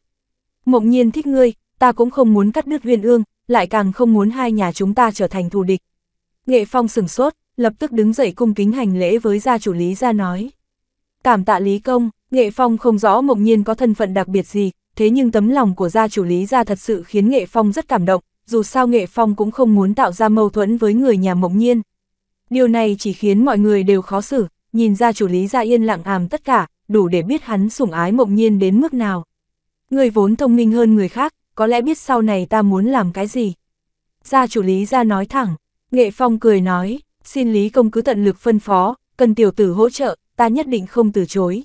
mộng nhiên thích ngươi, ta cũng không muốn cắt đứt huyên ương, lại càng không muốn hai nhà chúng ta trở thành thù địch. Nghệ Phong sừng sốt, lập tức đứng dậy cung kính hành lễ với gia chủ Lý ra nói. Cảm tạ Lý Công, Nghệ Phong không rõ mộng nhiên có thân phận đặc biệt gì, thế nhưng tấm lòng của gia chủ Lý ra thật sự khiến Nghệ Phong rất cảm động, dù sao Nghệ Phong cũng không muốn tạo ra mâu thuẫn với người nhà mộng nhiên. Điều này chỉ khiến mọi người đều khó xử, nhìn ra chủ Lý ra yên lặng àm tất cả, đủ để biết hắn sủng ái mộng nhiên đến mức nào. Người vốn thông minh hơn người khác, có lẽ biết sau này ta muốn làm cái gì. Gia chủ Lý ra nói thẳng, Nghệ Phong cười nói, xin Lý Công cứ tận lực phân phó, cần tiểu tử hỗ trợ, ta nhất định không từ chối.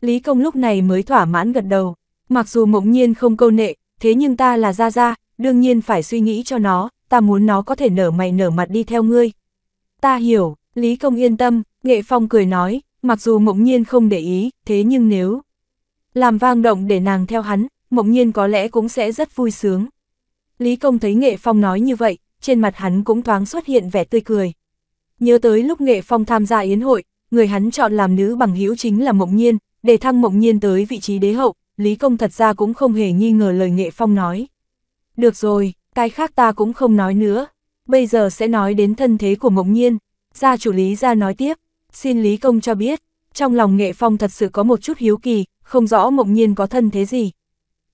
Lý Công lúc này mới thỏa mãn gật đầu, mặc dù mộng nhiên không câu nệ, thế nhưng ta là Gia Gia, đương nhiên phải suy nghĩ cho nó, ta muốn nó có thể nở mày nở mặt đi theo ngươi. Ta hiểu, Lý Công yên tâm, Nghệ Phong cười nói, mặc dù mộng nhiên không để ý, thế nhưng nếu... Làm vang động để nàng theo hắn, mộng nhiên có lẽ cũng sẽ rất vui sướng. Lý Công thấy Nghệ Phong nói như vậy, trên mặt hắn cũng thoáng xuất hiện vẻ tươi cười. Nhớ tới lúc Nghệ Phong tham gia yến hội, người hắn chọn làm nữ bằng hữu chính là mộng nhiên, để thăng mộng nhiên tới vị trí đế hậu, Lý Công thật ra cũng không hề nghi ngờ lời Nghệ Phong nói. Được rồi, cái khác ta cũng không nói nữa, bây giờ sẽ nói đến thân thế của mộng nhiên. Gia chủ Lý ra nói tiếp, xin Lý Công cho biết, trong lòng Nghệ Phong thật sự có một chút hiếu kỳ, không rõ mộng nhiên có thân thế gì.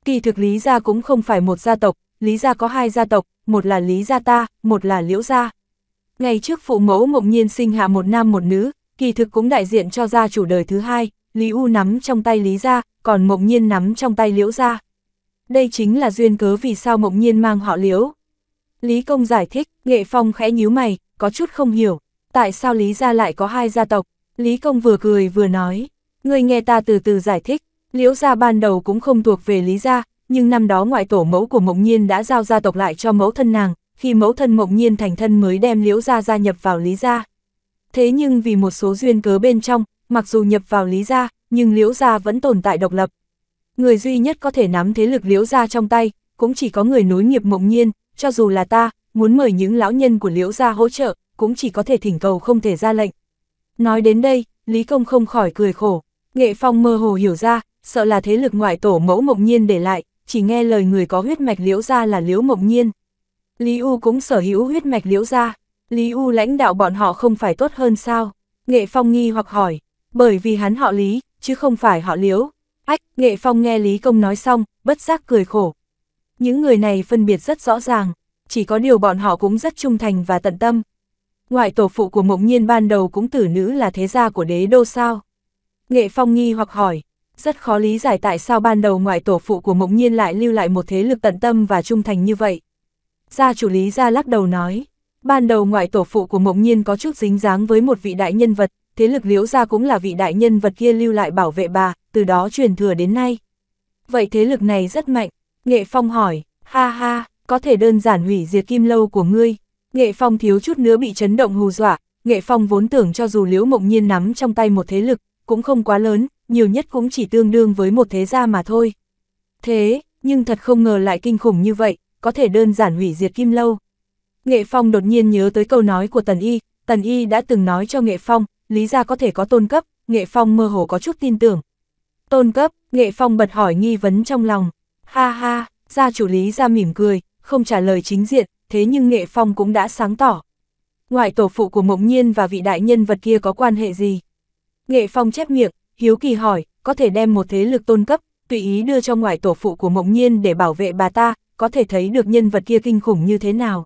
Kỳ thực Lý Gia cũng không phải một gia tộc, Lý Gia có hai gia tộc, một là Lý Gia ta, một là Liễu Gia. Ngày trước phụ mẫu mộng nhiên sinh hạ một nam một nữ, kỳ thực cũng đại diện cho gia chủ đời thứ hai, Lý U nắm trong tay Lý Gia, còn mộng nhiên nắm trong tay Liễu Gia. Đây chính là duyên cớ vì sao mộng nhiên mang họ Liễu. Lý Công giải thích, Nghệ Phong khẽ nhíu mày, có chút không hiểu, tại sao Lý Gia lại có hai gia tộc. Lý Công vừa cười vừa nói, Người nghe ta từ từ giải thích, liễu gia ban đầu cũng không thuộc về lý gia, nhưng năm đó ngoại tổ mẫu của Mộng Nhiên đã giao gia tộc lại cho mẫu thân nàng, khi mẫu thân Mộng Nhiên thành thân mới đem liễu gia gia nhập vào lý gia. Thế nhưng vì một số duyên cớ bên trong, mặc dù nhập vào lý gia, nhưng liễu gia vẫn tồn tại độc lập. Người duy nhất có thể nắm thế lực liễu gia trong tay, cũng chỉ có người nối nghiệp Mộng Nhiên, cho dù là ta, muốn mời những lão nhân của liễu gia hỗ trợ, cũng chỉ có thể thỉnh cầu không thể ra lệnh. Nói đến đây, Lý Công không khỏi cười khổ. Nghệ Phong mơ hồ hiểu ra, sợ là thế lực ngoại tổ mẫu mộng nhiên để lại, chỉ nghe lời người có huyết mạch liễu ra là liễu mộng nhiên. Lý U cũng sở hữu huyết mạch liễu ra, Lý U lãnh đạo bọn họ không phải tốt hơn sao? Nghệ Phong nghi hoặc hỏi, bởi vì hắn họ Lý, chứ không phải họ liễu. Ách, Nghệ Phong nghe Lý Công nói xong, bất giác cười khổ. Những người này phân biệt rất rõ ràng, chỉ có điều bọn họ cũng rất trung thành và tận tâm. Ngoại tổ phụ của mộng nhiên ban đầu cũng tử nữ là thế gia của đế đô sao. Nghệ Phong nghi hoặc hỏi, rất khó lý giải tại sao ban đầu ngoại tổ phụ của Mộng Nhiên lại lưu lại một thế lực tận tâm và trung thành như vậy. Gia chủ lý ra lắc đầu nói, ban đầu ngoại tổ phụ của Mộng Nhiên có chút dính dáng với một vị đại nhân vật, thế lực liễu gia cũng là vị đại nhân vật kia lưu lại bảo vệ bà, từ đó truyền thừa đến nay. Vậy thế lực này rất mạnh, Nghệ Phong hỏi, ha ha, có thể đơn giản hủy diệt kim lâu của ngươi. Nghệ Phong thiếu chút nữa bị chấn động hù dọa, Nghệ Phong vốn tưởng cho dù Liễu Mộng Nhiên nắm trong tay một thế lực, cũng không quá lớn, nhiều nhất cũng chỉ tương đương với một thế gia mà thôi. Thế, nhưng thật không ngờ lại kinh khủng như vậy, có thể đơn giản hủy diệt Kim Lâu. Nghệ Phong đột nhiên nhớ tới câu nói của Tần Y, Tần Y đã từng nói cho Nghệ Phong, lý ra có thể có tôn cấp, Nghệ Phong mơ hồ có chút tin tưởng. Tôn cấp, Nghệ Phong bật hỏi nghi vấn trong lòng. Ha ha, gia chủ lý ra mỉm cười, không trả lời chính diện, thế nhưng Nghệ Phong cũng đã sáng tỏ. Ngoại tổ phụ của mộng nhiên và vị đại nhân vật kia có quan hệ gì? Nghệ Phong chép miệng, hiếu kỳ hỏi, có thể đem một thế lực tôn cấp, tùy ý đưa cho ngoại tổ phụ của Mộng Nhiên để bảo vệ bà ta, có thể thấy được nhân vật kia kinh khủng như thế nào.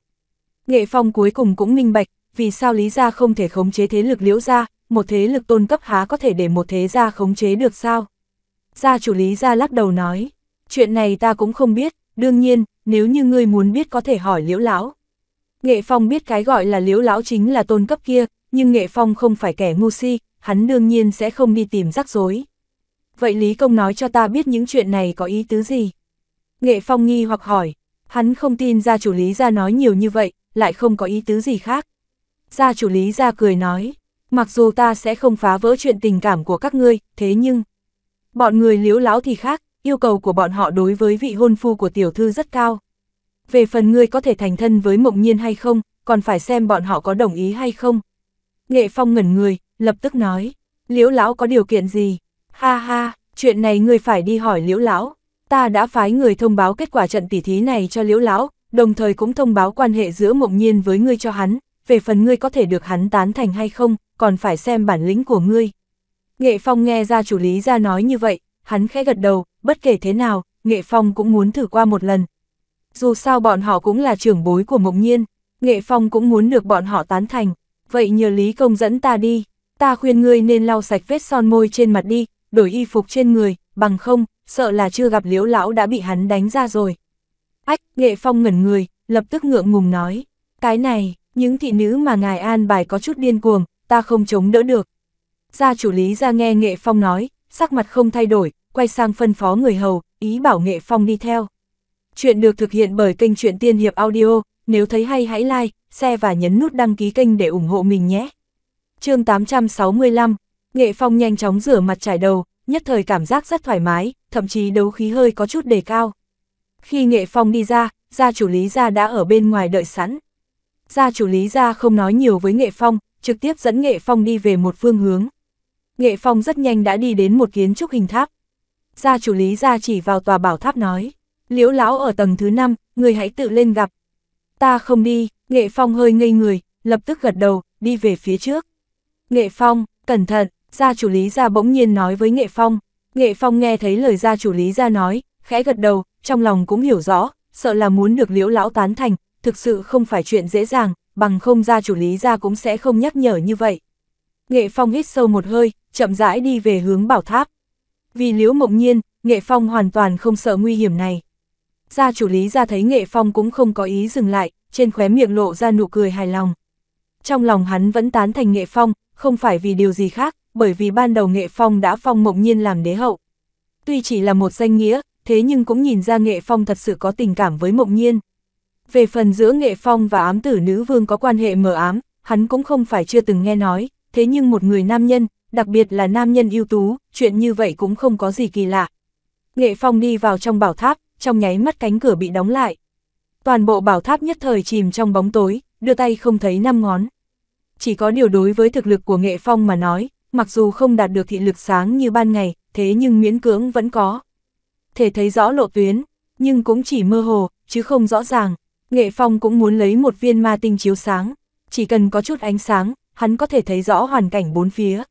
Nghệ Phong cuối cùng cũng minh bạch, vì sao Lý Gia không thể khống chế thế lực liễu gia, một thế lực tôn cấp há có thể để một thế gia khống chế được sao? Gia chủ Lý Gia lắc đầu nói, chuyện này ta cũng không biết, đương nhiên, nếu như ngươi muốn biết có thể hỏi liễu lão. Nghệ Phong biết cái gọi là liễu lão chính là tôn cấp kia, nhưng Nghệ Phong không phải kẻ ngu si, hắn đương nhiên sẽ không đi tìm rắc rối. Vậy Lý Công nói cho ta biết những chuyện này có ý tứ gì? Nghệ Phong nghi hoặc hỏi, hắn không tin gia chủ Lý ra nói nhiều như vậy, lại không có ý tứ gì khác. Gia chủ Lý ra cười nói, mặc dù ta sẽ không phá vỡ chuyện tình cảm của các ngươi, thế nhưng... Bọn người liếu lão thì khác, yêu cầu của bọn họ đối với vị hôn phu của tiểu thư rất cao. Về phần ngươi có thể thành thân với mộng nhiên hay không, còn phải xem bọn họ có đồng ý hay không. Nghệ Phong ngẩn người, lập tức nói, liễu lão có điều kiện gì? Ha ha, chuyện này ngươi phải đi hỏi liễu lão. Ta đã phái người thông báo kết quả trận tỉ thí này cho liễu lão, đồng thời cũng thông báo quan hệ giữa mộng nhiên với ngươi cho hắn, về phần ngươi có thể được hắn tán thành hay không, còn phải xem bản lĩnh của ngươi. Nghệ Phong nghe ra chủ lý ra nói như vậy, hắn khẽ gật đầu, bất kể thế nào, Nghệ Phong cũng muốn thử qua một lần. Dù sao bọn họ cũng là trưởng bối của mộng nhiên, Nghệ Phong cũng muốn được bọn họ tán thành, vậy nhờ Lý Công dẫn ta đi, ta khuyên ngươi nên lau sạch vết son môi trên mặt đi, đổi y phục trên người, bằng không, sợ là chưa gặp liễu lão đã bị hắn đánh ra rồi. Ách, nghệ phong ngẩn người, lập tức ngượng ngùng nói, cái này, những thị nữ mà ngài an bài có chút điên cuồng, ta không chống đỡ được. Gia chủ lý ra nghe nghệ phong nói, sắc mặt không thay đổi, quay sang phân phó người hầu, ý bảo nghệ phong đi theo. Chuyện được thực hiện bởi kênh truyện Tiên Hiệp Audio, nếu thấy hay hãy like, share và nhấn nút đăng ký kênh để ủng hộ mình nhé chương 865, Nghệ Phong nhanh chóng rửa mặt trải đầu, nhất thời cảm giác rất thoải mái, thậm chí đấu khí hơi có chút đề cao. Khi Nghệ Phong đi ra, gia chủ Lý Gia đã ở bên ngoài đợi sẵn. Gia chủ Lý Gia không nói nhiều với Nghệ Phong, trực tiếp dẫn Nghệ Phong đi về một phương hướng. Nghệ Phong rất nhanh đã đi đến một kiến trúc hình tháp. Gia chủ Lý Gia chỉ vào tòa bảo tháp nói, liễu lão ở tầng thứ 5, người hãy tự lên gặp. Ta không đi, Nghệ Phong hơi ngây người, lập tức gật đầu, đi về phía trước. Nghệ Phong, cẩn thận, gia chủ Lý Gia bỗng nhiên nói với Nghệ Phong. Nghệ Phong nghe thấy lời gia chủ Lý Gia nói, khẽ gật đầu, trong lòng cũng hiểu rõ, sợ là muốn được liễu lão tán thành, thực sự không phải chuyện dễ dàng, bằng không gia chủ Lý Gia cũng sẽ không nhắc nhở như vậy. Nghệ Phong hít sâu một hơi, chậm rãi đi về hướng bảo tháp. Vì liễu mộng nhiên, Nghệ Phong hoàn toàn không sợ nguy hiểm này. Gia chủ Lý Gia thấy Nghệ Phong cũng không có ý dừng lại, trên khóe miệng lộ ra nụ cười hài lòng. Trong lòng hắn vẫn tán thành Nghệ Phong, không phải vì điều gì khác, bởi vì ban đầu Nghệ Phong đã phong Mộng Nhiên làm đế hậu. Tuy chỉ là một danh nghĩa, thế nhưng cũng nhìn ra Nghệ Phong thật sự có tình cảm với Mộng Nhiên. Về phần giữa Nghệ Phong và ám tử nữ vương có quan hệ mờ ám, hắn cũng không phải chưa từng nghe nói, thế nhưng một người nam nhân, đặc biệt là nam nhân ưu tú, chuyện như vậy cũng không có gì kỳ lạ. Nghệ Phong đi vào trong bảo tháp, trong nháy mắt cánh cửa bị đóng lại. Toàn bộ bảo tháp nhất thời chìm trong bóng tối, đưa tay không thấy năm ngón chỉ có điều đối với thực lực của nghệ phong mà nói, mặc dù không đạt được thị lực sáng như ban ngày, thế nhưng miễn cưỡng vẫn có. Thể thấy rõ lộ tuyến, nhưng cũng chỉ mơ hồ, chứ không rõ ràng. Nghệ phong cũng muốn lấy một viên ma tinh chiếu sáng, chỉ cần có chút ánh sáng, hắn có thể thấy rõ hoàn cảnh bốn phía.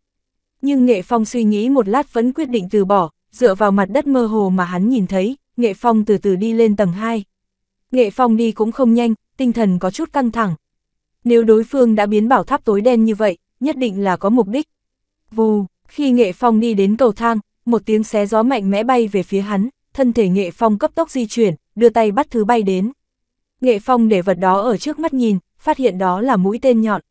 Nhưng nghệ phong suy nghĩ một lát vẫn quyết định từ bỏ, dựa vào mặt đất mơ hồ mà hắn nhìn thấy, nghệ phong từ từ đi lên tầng 2. Nghệ phong đi cũng không nhanh, tinh thần có chút căng thẳng, nếu đối phương đã biến bảo tháp tối đen như vậy, nhất định là có mục đích. Vù, khi Nghệ Phong đi đến cầu thang, một tiếng xé gió mạnh mẽ bay về phía hắn, thân thể Nghệ Phong cấp tốc di chuyển, đưa tay bắt thứ bay đến. Nghệ Phong để vật đó ở trước mắt nhìn, phát hiện đó là mũi tên nhọn.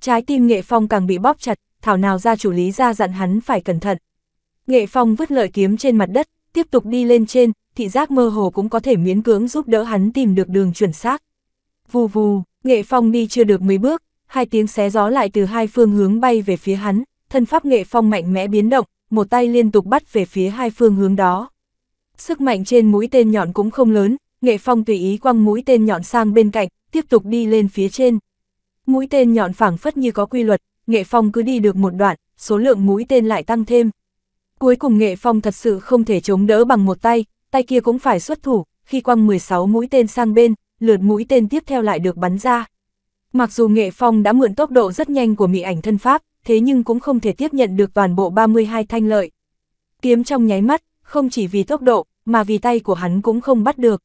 Trái tim Nghệ Phong càng bị bóp chặt, thảo nào ra chủ lý ra dặn hắn phải cẩn thận. Nghệ Phong vứt lợi kiếm trên mặt đất, tiếp tục đi lên trên, thị giác mơ hồ cũng có thể miễn cưỡng giúp đỡ hắn tìm được đường chuẩn xác. Vù vù, Nghệ Phong đi chưa được mấy bước, hai tiếng xé gió lại từ hai phương hướng bay về phía hắn, thân pháp Nghệ Phong mạnh mẽ biến động, một tay liên tục bắt về phía hai phương hướng đó. Sức mạnh trên mũi tên nhọn cũng không lớn, Nghệ Phong tùy ý quăng mũi tên nhọn sang bên cạnh, tiếp tục đi lên phía trên. Mũi tên nhọn phảng phất như có quy luật, Nghệ Phong cứ đi được một đoạn, số lượng mũi tên lại tăng thêm. Cuối cùng Nghệ Phong thật sự không thể chống đỡ bằng một tay, tay kia cũng phải xuất thủ, khi quăng 16 mũi tên sang bên, lượt mũi tên tiếp theo lại được bắn ra. Mặc dù Nghệ Phong đã mượn tốc độ rất nhanh của mị ảnh thân pháp, thế nhưng cũng không thể tiếp nhận được toàn bộ 32 thanh lợi. Kiếm trong nháy mắt, không chỉ vì tốc độ, mà vì tay của hắn cũng không bắt được.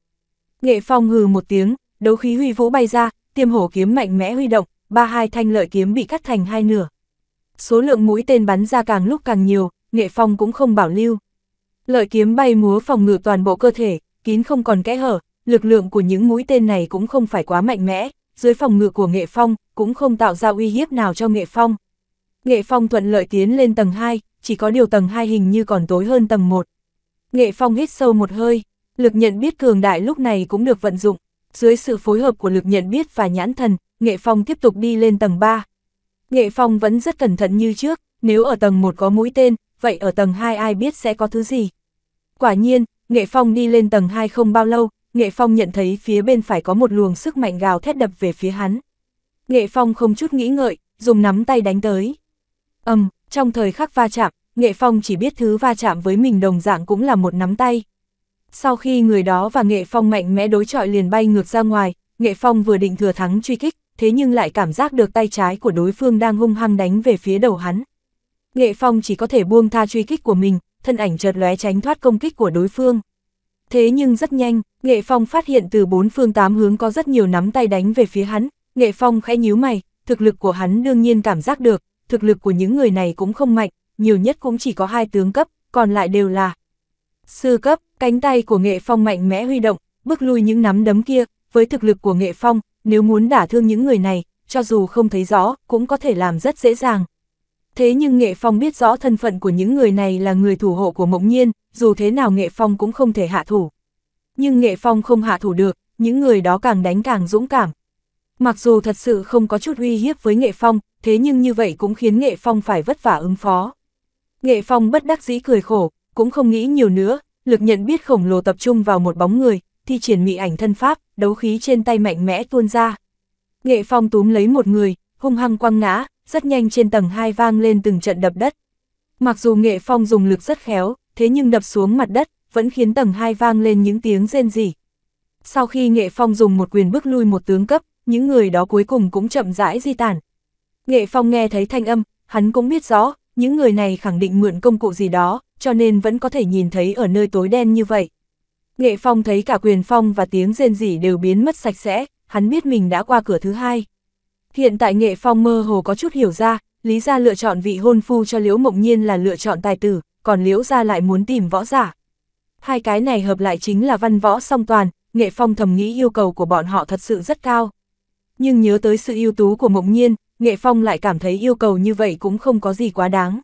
Nghệ Phong hừ một tiếng, đấu khí huy vũ bay ra, tiêm hổ kiếm mạnh mẽ huy động, ba hai thanh lợi kiếm bị cắt thành hai nửa. Số lượng mũi tên bắn ra càng lúc càng nhiều, Nghệ Phong cũng không bảo lưu. Lợi kiếm bay múa phòng ngự toàn bộ cơ thể, kín không còn kẽ hở, lực lượng của những mũi tên này cũng không phải quá mạnh mẽ, dưới phòng ngự của Nghệ Phong cũng không tạo ra uy hiếp nào cho Nghệ Phong. Nghệ Phong thuận lợi tiến lên tầng 2, chỉ có điều tầng 2 hình như còn tối hơn tầng 1. Nghệ Phong hít sâu một hơi, lực nhận biết cường đại lúc này cũng được vận dụng, dưới sự phối hợp của lực nhận biết và nhãn thần, Nghệ Phong tiếp tục đi lên tầng 3. Nghệ Phong vẫn rất cẩn thận như trước, nếu ở tầng 1 có mũi tên, vậy ở tầng 2 ai biết sẽ có thứ gì. Quả nhiên, Nghệ Phong đi lên tầng 2 không bao lâu, Nghệ Phong nhận thấy phía bên phải có một luồng sức mạnh gào thét đập về phía hắn. Nghệ Phong không chút nghĩ ngợi, dùng nắm tay đánh tới. ầm, um, trong thời khắc va chạm, Nghệ Phong chỉ biết thứ va chạm với mình đồng dạng cũng là một nắm tay. Sau khi người đó và Nghệ Phong mạnh mẽ đối chọi liền bay ngược ra ngoài, Nghệ Phong vừa định thừa thắng truy kích, thế nhưng lại cảm giác được tay trái của đối phương đang hung hăng đánh về phía đầu hắn. Nghệ Phong chỉ có thể buông tha truy kích của mình, thân ảnh chợt lóe tránh thoát công kích của đối phương. Thế nhưng rất nhanh, Nghệ Phong phát hiện từ bốn phương tám hướng có rất nhiều nắm tay đánh về phía hắn, Nghệ Phong khẽ nhíu mày, thực lực của hắn đương nhiên cảm giác được, thực lực của những người này cũng không mạnh, nhiều nhất cũng chỉ có hai tướng cấp, còn lại đều là sư cấp, cánh tay của Nghệ Phong mạnh mẽ huy động, bước lui những nắm đấm kia, với thực lực của Nghệ Phong, nếu muốn đả thương những người này, cho dù không thấy rõ, cũng có thể làm rất dễ dàng thế nhưng Nghệ Phong biết rõ thân phận của những người này là người thủ hộ của Mộng Nhiên, dù thế nào Nghệ Phong cũng không thể hạ thủ. Nhưng Nghệ Phong không hạ thủ được, những người đó càng đánh càng dũng cảm. Mặc dù thật sự không có chút uy hiếp với Nghệ Phong, thế nhưng như vậy cũng khiến Nghệ Phong phải vất vả ứng phó. Nghệ Phong bất đắc dĩ cười khổ, cũng không nghĩ nhiều nữa, lực nhận biết khổng lồ tập trung vào một bóng người, thi triển mị ảnh thân pháp, đấu khí trên tay mạnh mẽ tuôn ra. Nghệ Phong túm lấy một người, hung hăng quăng ngã, rất nhanh trên tầng 2 vang lên từng trận đập đất. Mặc dù nghệ phong dùng lực rất khéo, thế nhưng đập xuống mặt đất, vẫn khiến tầng 2 vang lên những tiếng rên rỉ. Sau khi nghệ phong dùng một quyền bước lui một tướng cấp, những người đó cuối cùng cũng chậm rãi di tản. Nghệ phong nghe thấy thanh âm, hắn cũng biết rõ, những người này khẳng định mượn công cụ gì đó, cho nên vẫn có thể nhìn thấy ở nơi tối đen như vậy. Nghệ phong thấy cả quyền phong và tiếng rên rỉ đều biến mất sạch sẽ, hắn biết mình đã qua cửa thứ hai. Hiện tại nghệ phong mơ hồ có chút hiểu ra, lý gia lựa chọn vị hôn phu cho Liễu Mộng Nhiên là lựa chọn tài tử, còn Liễu gia lại muốn tìm võ giả. Hai cái này hợp lại chính là văn võ song toàn, nghệ phong thầm nghĩ yêu cầu của bọn họ thật sự rất cao. Nhưng nhớ tới sự ưu tú của Mộng Nhiên, nghệ phong lại cảm thấy yêu cầu như vậy cũng không có gì quá đáng.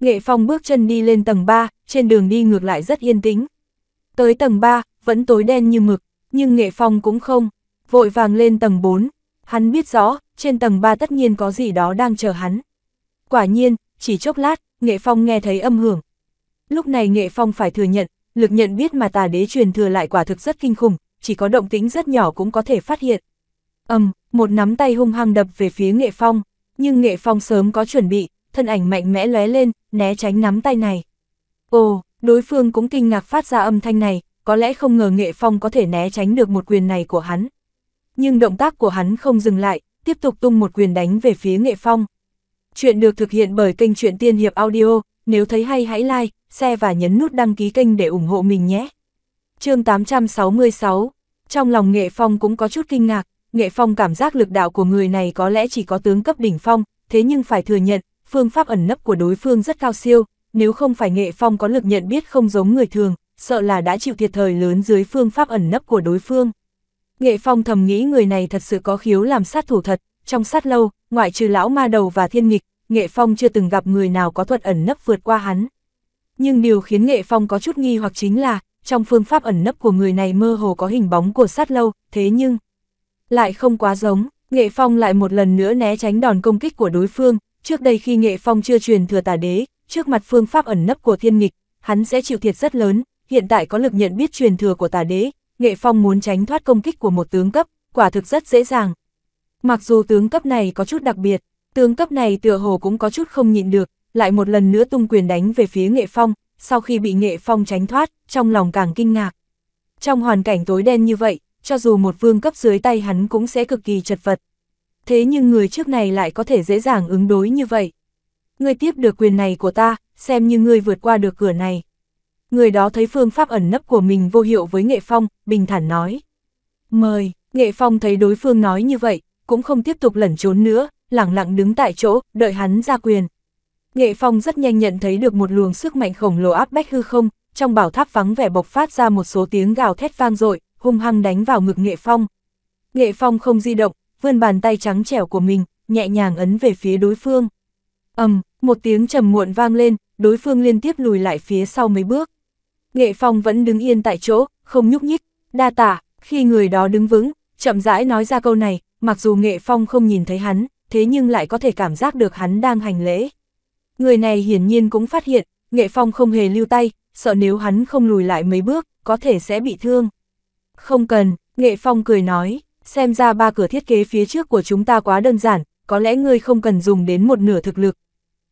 Nghệ phong bước chân đi lên tầng 3, trên đường đi ngược lại rất yên tĩnh. Tới tầng 3, vẫn tối đen như mực, nhưng nghệ phong cũng không, vội vàng lên tầng 4, Hắn biết rõ, trên tầng 3 tất nhiên có gì đó đang chờ hắn. Quả nhiên, chỉ chốc lát, Nghệ Phong nghe thấy âm hưởng. Lúc này Nghệ Phong phải thừa nhận, lực nhận biết mà tà đế truyền thừa lại quả thực rất kinh khủng, chỉ có động tính rất nhỏ cũng có thể phát hiện. Âm, một nắm tay hung hăng đập về phía Nghệ Phong, nhưng Nghệ Phong sớm có chuẩn bị, thân ảnh mạnh mẽ lóe lên, né tránh nắm tay này. Ồ, đối phương cũng kinh ngạc phát ra âm thanh này, có lẽ không ngờ Nghệ Phong có thể né tránh được một quyền này của hắn nhưng động tác của hắn không dừng lại, tiếp tục tung một quyền đánh về phía Nghệ Phong. Chuyện được thực hiện bởi kênh truyện Tiên Hiệp Audio, nếu thấy hay hãy like, share và nhấn nút đăng ký kênh để ủng hộ mình nhé. chương 866, trong lòng Nghệ Phong cũng có chút kinh ngạc, Nghệ Phong cảm giác lực đạo của người này có lẽ chỉ có tướng cấp đỉnh phong, thế nhưng phải thừa nhận, phương pháp ẩn nấp của đối phương rất cao siêu, nếu không phải Nghệ Phong có lực nhận biết không giống người thường, sợ là đã chịu thiệt thời lớn dưới phương pháp ẩn nấp của đối phương. Nghệ Phong thầm nghĩ người này thật sự có khiếu làm sát thủ thật, trong sát lâu, ngoại trừ lão ma đầu và thiên nghịch, Nghệ Phong chưa từng gặp người nào có thuật ẩn nấp vượt qua hắn. Nhưng điều khiến Nghệ Phong có chút nghi hoặc chính là, trong phương pháp ẩn nấp của người này mơ hồ có hình bóng của sát lâu, thế nhưng lại không quá giống, Nghệ Phong lại một lần nữa né tránh đòn công kích của đối phương, trước đây khi Nghệ Phong chưa truyền thừa tà đế, trước mặt phương pháp ẩn nấp của thiên nghịch, hắn sẽ chịu thiệt rất lớn, hiện tại có lực nhận biết truyền thừa của tà đế, Nghệ Phong muốn tránh thoát công kích của một tướng cấp, quả thực rất dễ dàng. Mặc dù tướng cấp này có chút đặc biệt, tướng cấp này tựa hồ cũng có chút không nhịn được, lại một lần nữa tung quyền đánh về phía Nghệ Phong, sau khi bị Nghệ Phong tránh thoát, trong lòng càng kinh ngạc. Trong hoàn cảnh tối đen như vậy, cho dù một vương cấp dưới tay hắn cũng sẽ cực kỳ chật vật. Thế nhưng người trước này lại có thể dễ dàng ứng đối như vậy. Người tiếp được quyền này của ta, xem như ngươi vượt qua được cửa này người đó thấy phương pháp ẩn nấp của mình vô hiệu với Nghệ Phong, bình thản nói. Mời, Nghệ Phong thấy đối phương nói như vậy, cũng không tiếp tục lẩn trốn nữa, lẳng lặng đứng tại chỗ, đợi hắn ra quyền. Nghệ Phong rất nhanh nhận thấy được một luồng sức mạnh khổng lồ áp bách hư không, trong bảo tháp vắng vẻ bộc phát ra một số tiếng gào thét vang dội, hung hăng đánh vào ngực Nghệ Phong. Nghệ Phong không di động, vươn bàn tay trắng trẻo của mình, nhẹ nhàng ấn về phía đối phương. ầm, um, một tiếng trầm muộn vang lên, đối phương liên tiếp lùi lại phía sau mấy bước. Nghệ Phong vẫn đứng yên tại chỗ, không nhúc nhích, đa tả, khi người đó đứng vững, chậm rãi nói ra câu này, mặc dù Nghệ Phong không nhìn thấy hắn, thế nhưng lại có thể cảm giác được hắn đang hành lễ. Người này hiển nhiên cũng phát hiện, Nghệ Phong không hề lưu tay, sợ nếu hắn không lùi lại mấy bước, có thể sẽ bị thương. Không cần, Nghệ Phong cười nói, xem ra ba cửa thiết kế phía trước của chúng ta quá đơn giản, có lẽ ngươi không cần dùng đến một nửa thực lực.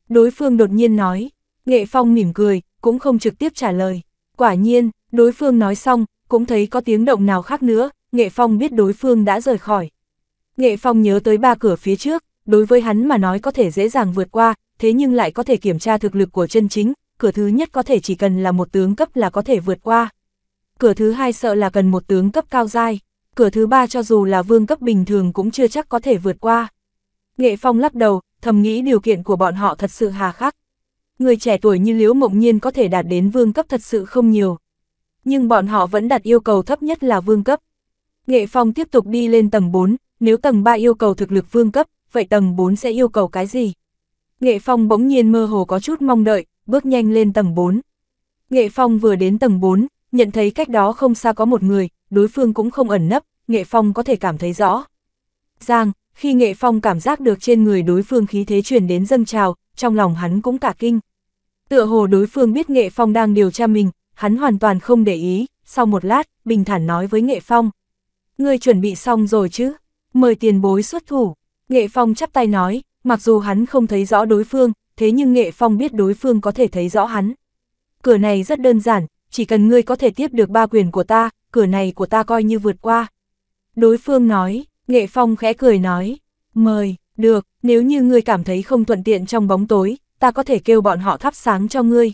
Đối phương đột nhiên nói, Nghệ Phong mỉm cười, cũng không trực tiếp trả lời. Quả nhiên, đối phương nói xong, cũng thấy có tiếng động nào khác nữa, Nghệ Phong biết đối phương đã rời khỏi. Nghệ Phong nhớ tới ba cửa phía trước, đối với hắn mà nói có thể dễ dàng vượt qua, thế nhưng lại có thể kiểm tra thực lực của chân chính, cửa thứ nhất có thể chỉ cần là một tướng cấp là có thể vượt qua. Cửa thứ hai sợ là cần một tướng cấp cao dai, cửa thứ ba cho dù là vương cấp bình thường cũng chưa chắc có thể vượt qua. Nghệ Phong lắc đầu, thầm nghĩ điều kiện của bọn họ thật sự hà khắc. Người trẻ tuổi như Liễu Mộng Nhiên có thể đạt đến vương cấp thật sự không nhiều. Nhưng bọn họ vẫn đặt yêu cầu thấp nhất là vương cấp. Nghệ Phong tiếp tục đi lên tầng 4, nếu tầng 3 yêu cầu thực lực vương cấp, vậy tầng 4 sẽ yêu cầu cái gì? Nghệ Phong bỗng nhiên mơ hồ có chút mong đợi, bước nhanh lên tầng 4. Nghệ Phong vừa đến tầng 4, nhận thấy cách đó không xa có một người, đối phương cũng không ẩn nấp, Nghệ Phong có thể cảm thấy rõ. Giang, khi nghệ phong cảm giác được trên người đối phương khí thế chuyển đến dâng trào, trong lòng hắn cũng cả kinh. Tựa hồ đối phương biết nghệ phong đang điều tra mình, hắn hoàn toàn không để ý, sau một lát, bình thản nói với nghệ phong. Ngươi chuẩn bị xong rồi chứ, mời tiền bối xuất thủ. Nghệ phong chắp tay nói, mặc dù hắn không thấy rõ đối phương, thế nhưng nghệ phong biết đối phương có thể thấy rõ hắn. Cửa này rất đơn giản, chỉ cần ngươi có thể tiếp được ba quyền của ta, cửa này của ta coi như vượt qua. Đối phương nói, Nghệ Phong khẽ cười nói, mời, được, nếu như ngươi cảm thấy không thuận tiện trong bóng tối, ta có thể kêu bọn họ thắp sáng cho ngươi.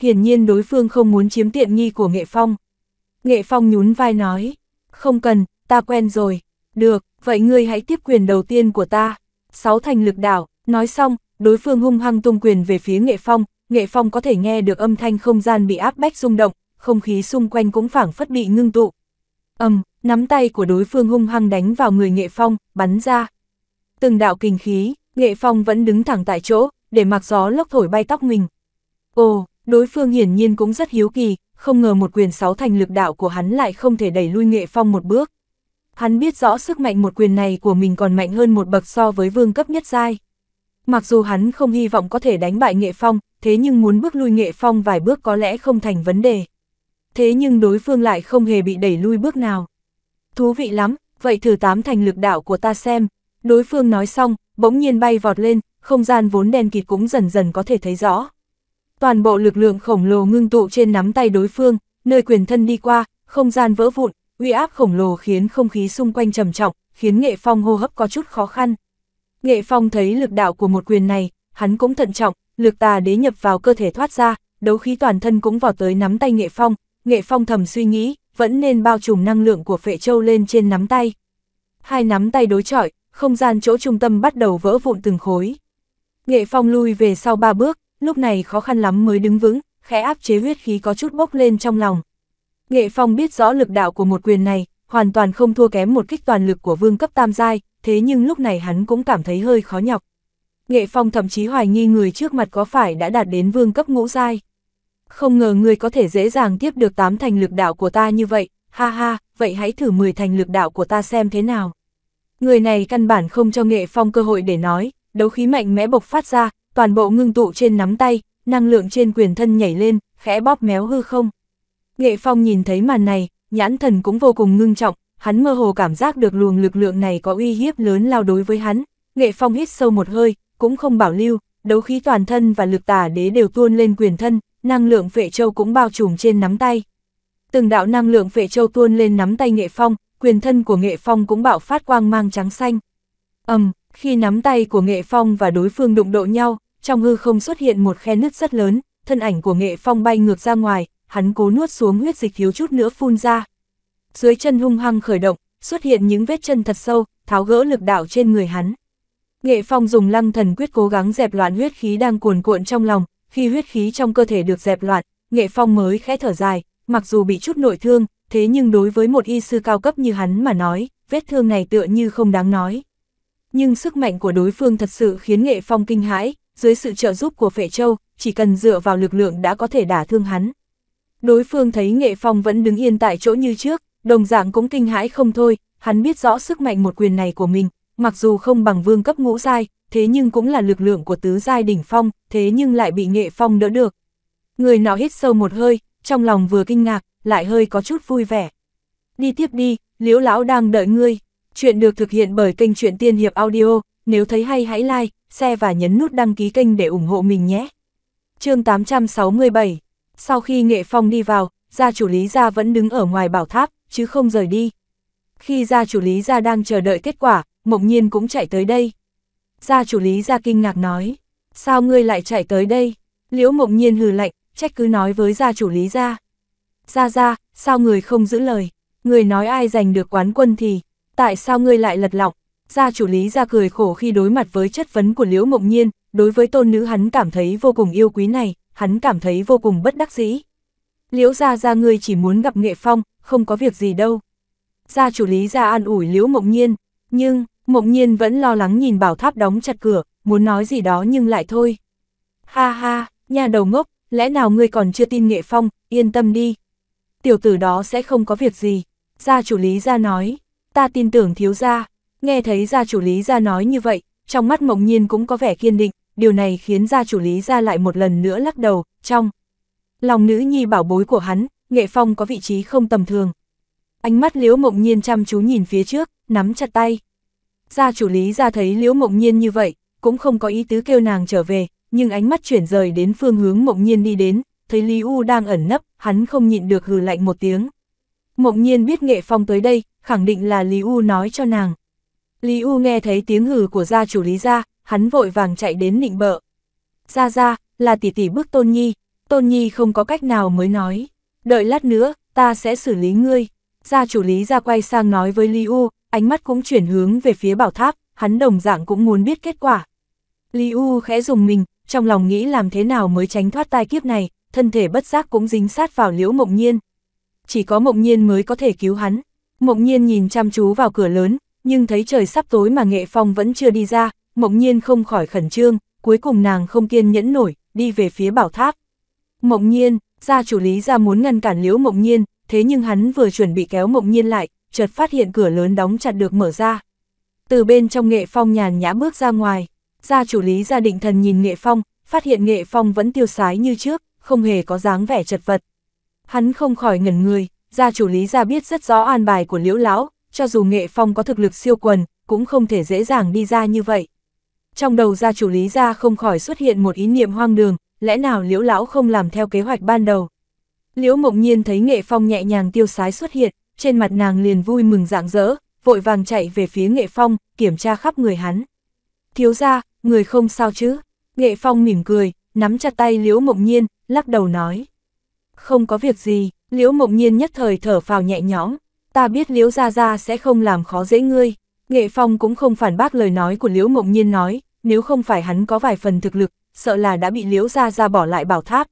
Hiển nhiên đối phương không muốn chiếm tiện nghi của Nghệ Phong. Nghệ Phong nhún vai nói, không cần, ta quen rồi, được, vậy ngươi hãy tiếp quyền đầu tiên của ta. Sáu thành lực đảo, nói xong, đối phương hung hăng tung quyền về phía Nghệ Phong, Nghệ Phong có thể nghe được âm thanh không gian bị áp bách rung động, không khí xung quanh cũng phảng phất bị ngưng tụ, ầm, nắm tay của đối phương hung hăng đánh vào người Nghệ Phong, bắn ra. Từng đạo kinh khí, Nghệ Phong vẫn đứng thẳng tại chỗ, để mặc gió lốc thổi bay tóc mình. Ồ, đối phương hiển nhiên cũng rất hiếu kỳ, không ngờ một quyền sáu thành lực đạo của hắn lại không thể đẩy lui Nghệ Phong một bước. Hắn biết rõ sức mạnh một quyền này của mình còn mạnh hơn một bậc so với vương cấp nhất giai. Mặc dù hắn không hy vọng có thể đánh bại Nghệ Phong, thế nhưng muốn bước lui Nghệ Phong vài bước có lẽ không thành vấn đề thế nhưng đối phương lại không hề bị đẩy lui bước nào. Thú vị lắm, vậy thử tám thành lực đạo của ta xem. Đối phương nói xong, bỗng nhiên bay vọt lên, không gian vốn đen kịt cũng dần dần có thể thấy rõ. Toàn bộ lực lượng khổng lồ ngưng tụ trên nắm tay đối phương, nơi quyền thân đi qua, không gian vỡ vụn, uy áp khổng lồ khiến không khí xung quanh trầm trọng, khiến Nghệ Phong hô hấp có chút khó khăn. Nghệ Phong thấy lực đạo của một quyền này, hắn cũng thận trọng, lực tà đế nhập vào cơ thể thoát ra, đấu khí toàn thân cũng vào tới nắm tay Nghệ Phong, nghệ phong thầm suy nghĩ, vẫn nên bao trùm năng lượng của phệ châu lên trên nắm tay. Hai nắm tay đối chọi, không gian chỗ trung tâm bắt đầu vỡ vụn từng khối. Nghệ phong lui về sau ba bước, lúc này khó khăn lắm mới đứng vững, khẽ áp chế huyết khí có chút bốc lên trong lòng. Nghệ phong biết rõ lực đạo của một quyền này, hoàn toàn không thua kém một kích toàn lực của vương cấp tam giai, thế nhưng lúc này hắn cũng cảm thấy hơi khó nhọc. Nghệ phong thậm chí hoài nghi người trước mặt có phải đã đạt đến vương cấp ngũ giai không ngờ ngươi có thể dễ dàng tiếp được tám thành lực đạo của ta như vậy, ha ha, vậy hãy thử 10 thành lực đạo của ta xem thế nào. Người này căn bản không cho nghệ phong cơ hội để nói, đấu khí mạnh mẽ bộc phát ra, toàn bộ ngưng tụ trên nắm tay, năng lượng trên quyền thân nhảy lên, khẽ bóp méo hư không. Nghệ phong nhìn thấy màn này, nhãn thần cũng vô cùng ngưng trọng, hắn mơ hồ cảm giác được luồng lực lượng này có uy hiếp lớn lao đối với hắn. Nghệ phong hít sâu một hơi, cũng không bảo lưu, đấu khí toàn thân và lực tả đế đều tuôn lên quyền thân, năng lượng phệ châu cũng bao trùm trên nắm tay. Từng đạo năng lượng phệ châu tuôn lên nắm tay nghệ phong, quyền thân của nghệ phong cũng bạo phát quang mang trắng xanh. ầm, um, khi nắm tay của nghệ phong và đối phương đụng độ nhau, trong hư không xuất hiện một khe nứt rất lớn, thân ảnh của nghệ phong bay ngược ra ngoài, hắn cố nuốt xuống huyết dịch thiếu chút nữa phun ra. Dưới chân hung hăng khởi động, xuất hiện những vết chân thật sâu, tháo gỡ lực đạo trên người hắn. Nghệ phong dùng lăng thần quyết cố gắng dẹp loạn huyết khí đang cuồn cuộn trong lòng, khi huyết khí trong cơ thể được dẹp loạn, nghệ phong mới khẽ thở dài, mặc dù bị chút nội thương, thế nhưng đối với một y sư cao cấp như hắn mà nói, vết thương này tựa như không đáng nói. Nhưng sức mạnh của đối phương thật sự khiến nghệ phong kinh hãi, dưới sự trợ giúp của phệ châu, chỉ cần dựa vào lực lượng đã có thể đả thương hắn. Đối phương thấy nghệ phong vẫn đứng yên tại chỗ như trước, đồng dạng cũng kinh hãi không thôi, hắn biết rõ sức mạnh một quyền này của mình, mặc dù không bằng vương cấp ngũ sai thế nhưng cũng là lực lượng của tứ giai đỉnh phong, thế nhưng lại bị nghệ phong đỡ được. Người nọ hít sâu một hơi, trong lòng vừa kinh ngạc, lại hơi có chút vui vẻ. Đi tiếp đi, liễu lão đang đợi ngươi. Chuyện được thực hiện bởi kênh truyện Tiên Hiệp Audio, nếu thấy hay hãy like, share và nhấn nút đăng ký kênh để ủng hộ mình nhé. chương 867 Sau khi nghệ phong đi vào, gia chủ lý gia vẫn đứng ở ngoài bảo tháp, chứ không rời đi. Khi gia chủ lý gia đang chờ đợi kết quả, mộng nhiên cũng chạy tới đây. Gia chủ Lý Gia kinh ngạc nói, sao ngươi lại chạy tới đây? Liễu mộng nhiên hừ lạnh, trách cứ nói với gia chủ Lý Gia. Gia Gia, sao người không giữ lời? Người nói ai giành được quán quân thì, tại sao ngươi lại lật lọng? Gia chủ Lý Gia cười khổ khi đối mặt với chất vấn của Liễu mộng nhiên, đối với tôn nữ hắn cảm thấy vô cùng yêu quý này, hắn cảm thấy vô cùng bất đắc dĩ. Liễu Gia Gia ngươi chỉ muốn gặp nghệ phong, không có việc gì đâu. Gia chủ Lý Gia an ủi Liễu mộng nhiên, nhưng, Mộng nhiên vẫn lo lắng nhìn bảo tháp đóng chặt cửa, muốn nói gì đó nhưng lại thôi. Ha ha, nhà đầu ngốc, lẽ nào ngươi còn chưa tin nghệ phong, yên tâm đi. Tiểu tử đó sẽ không có việc gì. Gia chủ lý ra nói, ta tin tưởng thiếu gia. Nghe thấy gia chủ lý ra nói như vậy, trong mắt mộng nhiên cũng có vẻ kiên định, điều này khiến gia chủ lý ra lại một lần nữa lắc đầu, trong. Lòng nữ nhi bảo bối của hắn, nghệ phong có vị trí không tầm thường. Ánh mắt liếu mộng nhiên chăm chú nhìn phía trước, nắm chặt tay gia chủ lý ra thấy liễu mộng nhiên như vậy, cũng không có ý tứ kêu nàng trở về, nhưng ánh mắt chuyển rời đến phương hướng mộng nhiên đi đến, thấy Lý U đang ẩn nấp, hắn không nhịn được hừ lạnh một tiếng. Mộng nhiên biết nghệ phong tới đây, khẳng định là Lý U nói cho nàng. Lý U nghe thấy tiếng hừ của gia chủ Lý gia, hắn vội vàng chạy đến nịnh bợ. Gia gia, là tỷ tỷ bước Tôn Nhi, Tôn Nhi không có cách nào mới nói. Đợi lát nữa, ta sẽ xử lý ngươi. Gia chủ Lý gia quay sang nói với Lý U, ánh mắt cũng chuyển hướng về phía bảo tháp, hắn đồng dạng cũng muốn biết kết quả. Lý U khẽ dùng mình, trong lòng nghĩ làm thế nào mới tránh thoát tai kiếp này, thân thể bất giác cũng dính sát vào liễu mộng nhiên. Chỉ có mộng nhiên mới có thể cứu hắn. Mộng nhiên nhìn chăm chú vào cửa lớn, nhưng thấy trời sắp tối mà nghệ phong vẫn chưa đi ra, mộng nhiên không khỏi khẩn trương, cuối cùng nàng không kiên nhẫn nổi, đi về phía bảo tháp. Mộng nhiên, gia chủ lý ra muốn ngăn cản liễu mộng nhiên, thế nhưng hắn vừa chuẩn bị kéo mộng nhiên lại, chợt phát hiện cửa lớn đóng chặt được mở ra. Từ bên trong nghệ phong nhàn nhã bước ra ngoài, gia chủ lý gia định thần nhìn nghệ phong, phát hiện nghệ phong vẫn tiêu sái như trước, không hề có dáng vẻ chật vật. Hắn không khỏi ngẩn người, gia chủ lý gia biết rất rõ an bài của liễu lão, cho dù nghệ phong có thực lực siêu quần, cũng không thể dễ dàng đi ra như vậy. Trong đầu gia chủ lý gia không khỏi xuất hiện một ý niệm hoang đường, lẽ nào liễu lão không làm theo kế hoạch ban đầu. Liễu mộng nhiên thấy nghệ phong nhẹ nhàng tiêu sái xuất hiện, trên mặt nàng liền vui mừng rạng rỡ, vội vàng chạy về phía nghệ phong, kiểm tra khắp người hắn. Thiếu ra, người không sao chứ? Nghệ phong mỉm cười, nắm chặt tay liễu mộng nhiên, lắc đầu nói. Không có việc gì, liễu mộng nhiên nhất thời thở phào nhẹ nhõm, ta biết liễu gia gia sẽ không làm khó dễ ngươi. Nghệ phong cũng không phản bác lời nói của liễu mộng nhiên nói, nếu không phải hắn có vài phần thực lực, sợ là đã bị liễu gia gia bỏ lại bảo tháp.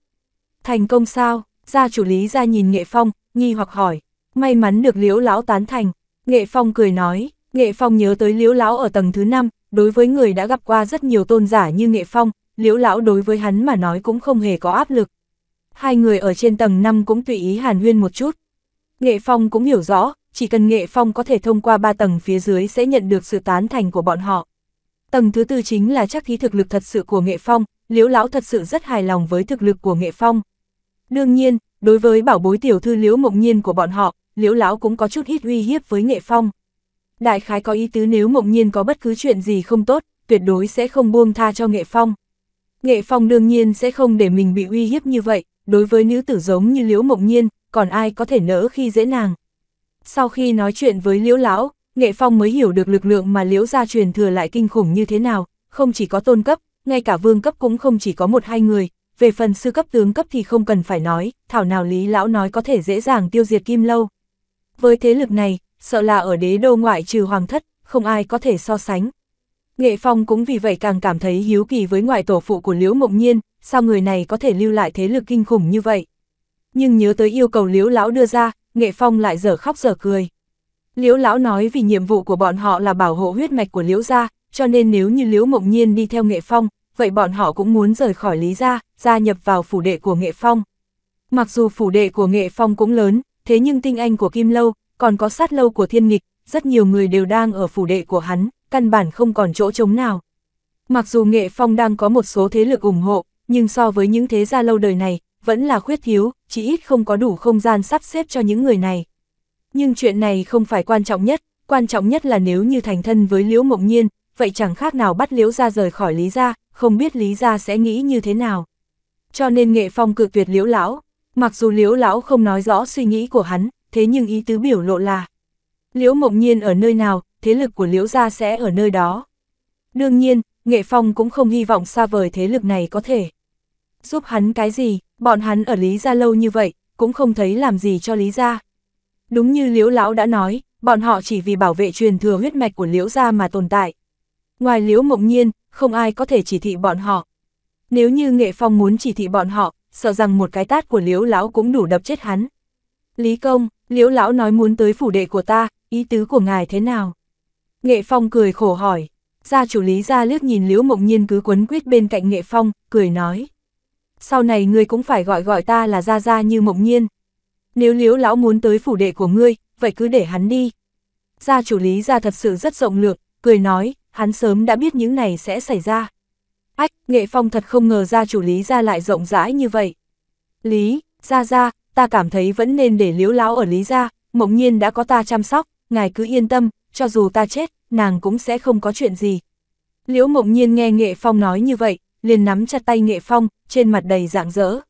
Thành công sao? Gia chủ lý ra nhìn nghệ phong, nghi hoặc hỏi may mắn được liễu lão tán thành. Nghệ Phong cười nói, Nghệ Phong nhớ tới liễu lão ở tầng thứ 5, đối với người đã gặp qua rất nhiều tôn giả như Nghệ Phong, liễu lão đối với hắn mà nói cũng không hề có áp lực. Hai người ở trên tầng 5 cũng tùy ý hàn huyên một chút. Nghệ Phong cũng hiểu rõ, chỉ cần Nghệ Phong có thể thông qua ba tầng phía dưới sẽ nhận được sự tán thành của bọn họ. Tầng thứ tư chính là chắc thí thực lực thật sự của Nghệ Phong, Liễu Lão thật sự rất hài lòng với thực lực của Nghệ Phong. Đương nhiên, đối với bảo bối tiểu thư Liễu Mộng Nhiên của bọn họ, liễu lão cũng có chút ít uy hiếp với nghệ phong. Đại khái có ý tứ nếu mộng nhiên có bất cứ chuyện gì không tốt, tuyệt đối sẽ không buông tha cho nghệ phong. Nghệ phong đương nhiên sẽ không để mình bị uy hiếp như vậy, đối với nữ tử giống như liễu mộng nhiên, còn ai có thể nỡ khi dễ nàng. Sau khi nói chuyện với liễu lão, nghệ phong mới hiểu được lực lượng mà liễu gia truyền thừa lại kinh khủng như thế nào, không chỉ có tôn cấp, ngay cả vương cấp cũng không chỉ có một hai người, về phần sư cấp tướng cấp thì không cần phải nói, thảo nào lý lão nói có thể dễ dàng tiêu diệt kim lâu. Với thế lực này, sợ là ở đế đô ngoại trừ hoàng thất, không ai có thể so sánh. Nghệ Phong cũng vì vậy càng cảm thấy hiếu kỳ với ngoại tổ phụ của Liễu Mộng Nhiên, sao người này có thể lưu lại thế lực kinh khủng như vậy. Nhưng nhớ tới yêu cầu Liễu Lão đưa ra, Nghệ Phong lại dở khóc dở cười. Liễu Lão nói vì nhiệm vụ của bọn họ là bảo hộ huyết mạch của Liễu gia, cho nên nếu như Liễu Mộng Nhiên đi theo Nghệ Phong, vậy bọn họ cũng muốn rời khỏi Lý gia, gia nhập vào phủ đệ của Nghệ Phong. Mặc dù phủ đệ của Nghệ Phong cũng lớn, thế nhưng tinh anh của Kim Lâu, còn có sát lâu của thiên nghịch, rất nhiều người đều đang ở phủ đệ của hắn, căn bản không còn chỗ trống nào. Mặc dù Nghệ Phong đang có một số thế lực ủng hộ, nhưng so với những thế gia lâu đời này, vẫn là khuyết thiếu, chỉ ít không có đủ không gian sắp xếp cho những người này. Nhưng chuyện này không phải quan trọng nhất, quan trọng nhất là nếu như thành thân với Liễu Mộng Nhiên, vậy chẳng khác nào bắt Liễu ra rời khỏi Lý Gia, không biết Lý Gia sẽ nghĩ như thế nào. Cho nên Nghệ Phong cự tuyệt Liễu Lão, Mặc dù liễu lão không nói rõ suy nghĩ của hắn, thế nhưng ý tứ biểu lộ là liễu mộng nhiên ở nơi nào, thế lực của liễu gia sẽ ở nơi đó. Đương nhiên, nghệ phong cũng không hy vọng xa vời thế lực này có thể. Giúp hắn cái gì, bọn hắn ở lý gia lâu như vậy, cũng không thấy làm gì cho lý gia. Đúng như liễu lão đã nói, bọn họ chỉ vì bảo vệ truyền thừa huyết mạch của liễu gia mà tồn tại. Ngoài liễu mộng nhiên, không ai có thể chỉ thị bọn họ. Nếu như nghệ phong muốn chỉ thị bọn họ, sợ rằng một cái tát của liễu lão cũng đủ đập chết hắn. Lý công, liễu lão nói muốn tới phủ đệ của ta, ý tứ của ngài thế nào? Nghệ phong cười khổ hỏi, gia chủ lý ra liếc nhìn liễu mộng nhiên cứ quấn quýt bên cạnh nghệ phong, cười nói. Sau này ngươi cũng phải gọi gọi ta là gia gia như mộng nhiên. Nếu liễu lão muốn tới phủ đệ của ngươi, vậy cứ để hắn đi. Gia chủ lý ra thật sự rất rộng lượng, cười nói, hắn sớm đã biết những này sẽ xảy ra. Ách, nghệ phong thật không ngờ ra chủ lý ra lại rộng rãi như vậy. Lý, ra ra, ta cảm thấy vẫn nên để liếu Lão ở lý ra, mộng nhiên đã có ta chăm sóc, ngài cứ yên tâm, cho dù ta chết, nàng cũng sẽ không có chuyện gì. Liễu mộng nhiên nghe nghệ phong nói như vậy, liền nắm chặt tay nghệ phong, trên mặt đầy rạng rỡ.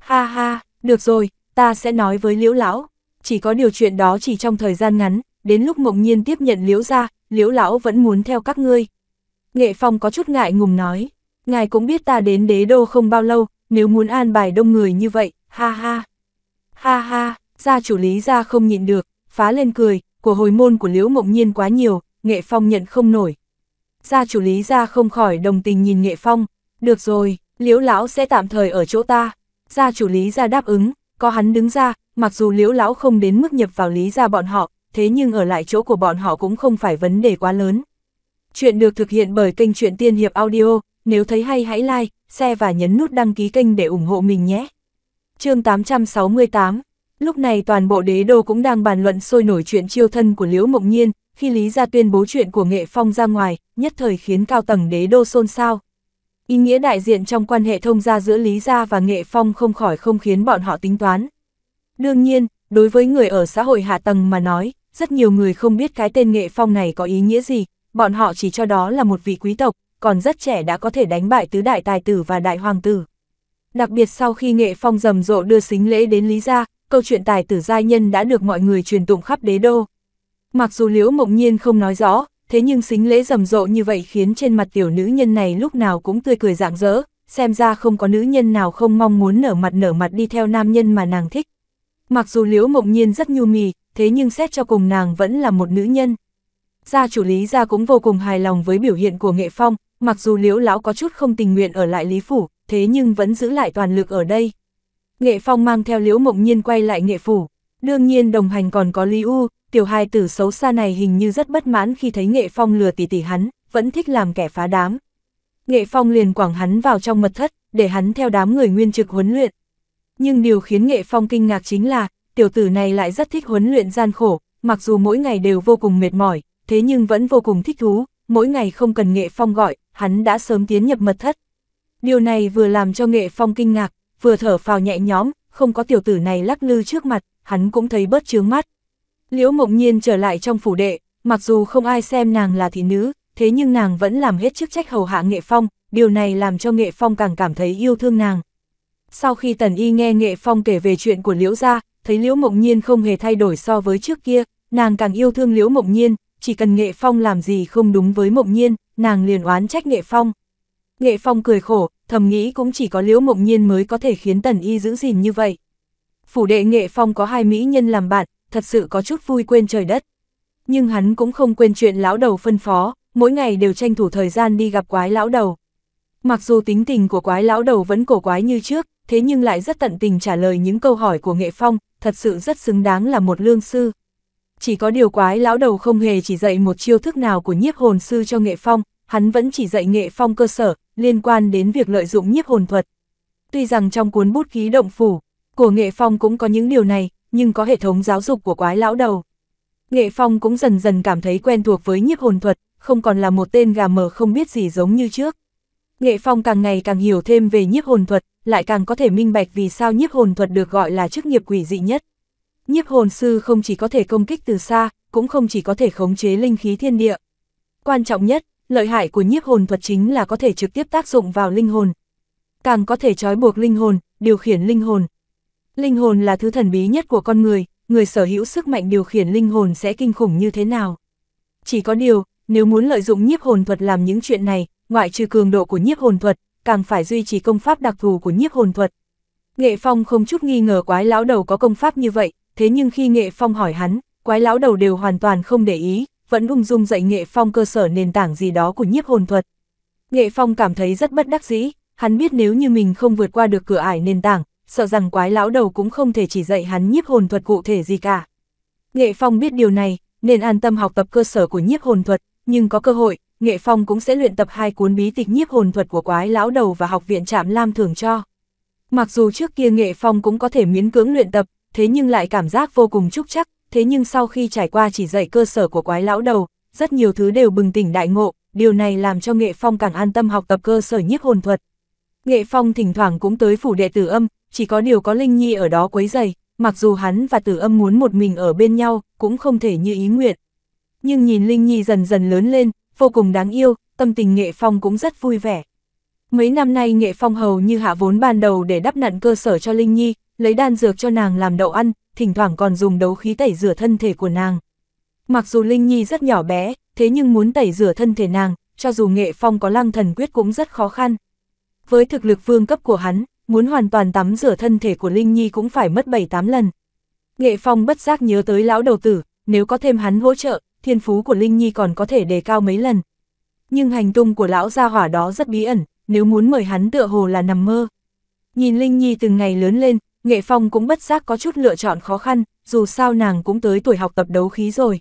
Ha ha, được rồi, ta sẽ nói với liễu lão. Chỉ có điều chuyện đó chỉ trong thời gian ngắn, đến lúc mộng nhiên tiếp nhận liễu ra, liễu lão vẫn muốn theo các ngươi. Nghệ phong có chút ngại ngùng nói ngài cũng biết ta đến đế đô không bao lâu, nếu muốn an bài đông người như vậy, ha ha. Ha ha, gia chủ lý ra không nhịn được, phá lên cười, của hồi môn của Liễu Mộng Nhiên quá nhiều, Nghệ Phong nhận không nổi. Gia chủ lý ra không khỏi đồng tình nhìn Nghệ Phong, được rồi, Liễu Lão sẽ tạm thời ở chỗ ta. Gia chủ lý ra đáp ứng, có hắn đứng ra, mặc dù Liễu Lão không đến mức nhập vào lý ra bọn họ, thế nhưng ở lại chỗ của bọn họ cũng không phải vấn đề quá lớn. Chuyện được thực hiện bởi kênh truyện Tiên Hiệp Audio, nếu thấy hay hãy like, share và nhấn nút đăng ký kênh để ủng hộ mình nhé. chương 868 Lúc này toàn bộ đế đô cũng đang bàn luận sôi nổi chuyện chiêu thân của Liễu Mộng Nhiên, khi Lý Gia tuyên bố chuyện của Nghệ Phong ra ngoài, nhất thời khiến cao tầng đế đô xôn xao. Ý nghĩa đại diện trong quan hệ thông gia giữa Lý Gia và Nghệ Phong không khỏi không khiến bọn họ tính toán. Đương nhiên, đối với người ở xã hội hạ tầng mà nói, rất nhiều người không biết cái tên Nghệ Phong này có ý nghĩa gì, bọn họ chỉ cho đó là một vị quý tộc, còn rất trẻ đã có thể đánh bại tứ đại tài tử và đại hoàng tử. Đặc biệt sau khi nghệ phong rầm rộ đưa xính lễ đến Lý Gia, câu chuyện tài tử giai nhân đã được mọi người truyền tụng khắp đế đô. Mặc dù Liễu Mộng Nhiên không nói rõ, thế nhưng xính lễ rầm rộ như vậy khiến trên mặt tiểu nữ nhân này lúc nào cũng tươi cười rạng rỡ, xem ra không có nữ nhân nào không mong muốn nở mặt nở mặt đi theo nam nhân mà nàng thích. Mặc dù Liễu Mộng Nhiên rất nhu mì, thế nhưng xét cho cùng nàng vẫn là một nữ nhân. Gia chủ lý gia cũng vô cùng hài lòng với biểu hiện của nghệ phong, mặc dù liễu lão có chút không tình nguyện ở lại Lý Phủ, thế nhưng vẫn giữ lại toàn lực ở đây. Nghệ Phong mang theo liễu mộng nhiên quay lại Nghệ Phủ, đương nhiên đồng hành còn có Lý U, tiểu hai tử xấu xa này hình như rất bất mãn khi thấy Nghệ Phong lừa tỷ tỷ hắn, vẫn thích làm kẻ phá đám. Nghệ Phong liền quảng hắn vào trong mật thất, để hắn theo đám người nguyên trực huấn luyện. Nhưng điều khiến Nghệ Phong kinh ngạc chính là, tiểu tử này lại rất thích huấn luyện gian khổ, mặc dù mỗi ngày đều vô cùng mệt mỏi, thế nhưng vẫn vô cùng thích thú, mỗi ngày không cần Nghệ Phong gọi, hắn đã sớm tiến nhập mật thất. Điều này vừa làm cho Nghệ Phong kinh ngạc, vừa thở phào nhẹ nhõm, không có tiểu tử này lắc lư trước mặt, hắn cũng thấy bớt chướng mắt. Liễu Mộng Nhiên trở lại trong phủ đệ, mặc dù không ai xem nàng là thị nữ, thế nhưng nàng vẫn làm hết chức trách hầu hạ Nghệ Phong, điều này làm cho Nghệ Phong càng cảm thấy yêu thương nàng. Sau khi Tần Y nghe Nghệ Phong kể về chuyện của Liễu gia, thấy Liễu Mộng Nhiên không hề thay đổi so với trước kia, nàng càng yêu thương Liễu Mộng Nhiên, chỉ cần Nghệ Phong làm gì không đúng với Mộng Nhiên, nàng liền oán trách Nghệ Phong. Nghệ Phong cười khổ, thầm nghĩ cũng chỉ có Liễu Mộng Nhiên mới có thể khiến Tần Y giữ gìn như vậy. Phủ đệ Nghệ Phong có hai mỹ nhân làm bạn, thật sự có chút vui quên trời đất. Nhưng hắn cũng không quên chuyện lão đầu phân phó, mỗi ngày đều tranh thủ thời gian đi gặp quái lão đầu. Mặc dù tính tình của quái lão đầu vẫn cổ quái như trước, thế nhưng lại rất tận tình trả lời những câu hỏi của Nghệ Phong, thật sự rất xứng đáng là một lương sư chỉ có điều quái lão đầu không hề chỉ dạy một chiêu thức nào của nhiếp hồn sư cho nghệ phong, hắn vẫn chỉ dạy nghệ phong cơ sở, liên quan đến việc lợi dụng nhiếp hồn thuật. Tuy rằng trong cuốn bút ký động phủ của nghệ phong cũng có những điều này, nhưng có hệ thống giáo dục của quái lão đầu. Nghệ phong cũng dần dần cảm thấy quen thuộc với nhiếp hồn thuật, không còn là một tên gà mờ không biết gì giống như trước. Nghệ phong càng ngày càng hiểu thêm về nhiếp hồn thuật, lại càng có thể minh bạch vì sao nhiếp hồn thuật được gọi là chức nghiệp quỷ dị nhất nhiếp hồn sư không chỉ có thể công kích từ xa, cũng không chỉ có thể khống chế linh khí thiên địa. Quan trọng nhất, lợi hại của nhiếp hồn thuật chính là có thể trực tiếp tác dụng vào linh hồn. Càng có thể trói buộc linh hồn, điều khiển linh hồn. Linh hồn là thứ thần bí nhất của con người, người sở hữu sức mạnh điều khiển linh hồn sẽ kinh khủng như thế nào. Chỉ có điều, nếu muốn lợi dụng nhiếp hồn thuật làm những chuyện này, ngoại trừ cường độ của nhiếp hồn thuật, càng phải duy trì công pháp đặc thù của nhiếp hồn thuật. Nghệ Phong không chút nghi ngờ quái lão đầu có công pháp như vậy, thế nhưng khi Nghệ Phong hỏi hắn, quái lão đầu đều hoàn toàn không để ý, vẫn ung dung dạy Nghệ Phong cơ sở nền tảng gì đó của nhiếp hồn thuật. Nghệ Phong cảm thấy rất bất đắc dĩ, hắn biết nếu như mình không vượt qua được cửa ải nền tảng, sợ rằng quái lão đầu cũng không thể chỉ dạy hắn nhiếp hồn thuật cụ thể gì cả. Nghệ Phong biết điều này, nên an tâm học tập cơ sở của nhiếp hồn thuật, nhưng có cơ hội, Nghệ Phong cũng sẽ luyện tập hai cuốn bí tịch nhiếp hồn thuật của quái lão đầu và học viện Trạm Lam thường cho. Mặc dù trước kia Nghệ Phong cũng có thể miễn cưỡng luyện tập, thế nhưng lại cảm giác vô cùng trúc chắc, thế nhưng sau khi trải qua chỉ dạy cơ sở của quái lão đầu, rất nhiều thứ đều bừng tỉnh đại ngộ, điều này làm cho Nghệ Phong càng an tâm học tập cơ sở nhiếp hồn thuật. Nghệ Phong thỉnh thoảng cũng tới phủ đệ tử âm, chỉ có điều có Linh Nhi ở đó quấy giày, mặc dù hắn và tử âm muốn một mình ở bên nhau, cũng không thể như ý nguyện. Nhưng nhìn Linh Nhi dần dần lớn lên, vô cùng đáng yêu, tâm tình Nghệ Phong cũng rất vui vẻ. Mấy năm nay Nghệ Phong hầu như hạ vốn ban đầu để đắp nặn cơ sở cho Linh Nhi, lấy đan dược cho nàng làm đậu ăn, thỉnh thoảng còn dùng đấu khí tẩy rửa thân thể của nàng. Mặc dù Linh Nhi rất nhỏ bé, thế nhưng muốn tẩy rửa thân thể nàng, cho dù nghệ phong có lăng thần quyết cũng rất khó khăn. Với thực lực vương cấp của hắn, muốn hoàn toàn tắm rửa thân thể của Linh Nhi cũng phải mất 7-8 lần. Nghệ phong bất giác nhớ tới lão đầu tử, nếu có thêm hắn hỗ trợ, thiên phú của Linh Nhi còn có thể đề cao mấy lần. Nhưng hành tung của lão gia hỏa đó rất bí ẩn, nếu muốn mời hắn tựa hồ là nằm mơ. Nhìn Linh Nhi từng ngày lớn lên, Nghệ Phong cũng bất giác có chút lựa chọn khó khăn, dù sao nàng cũng tới tuổi học tập đấu khí rồi.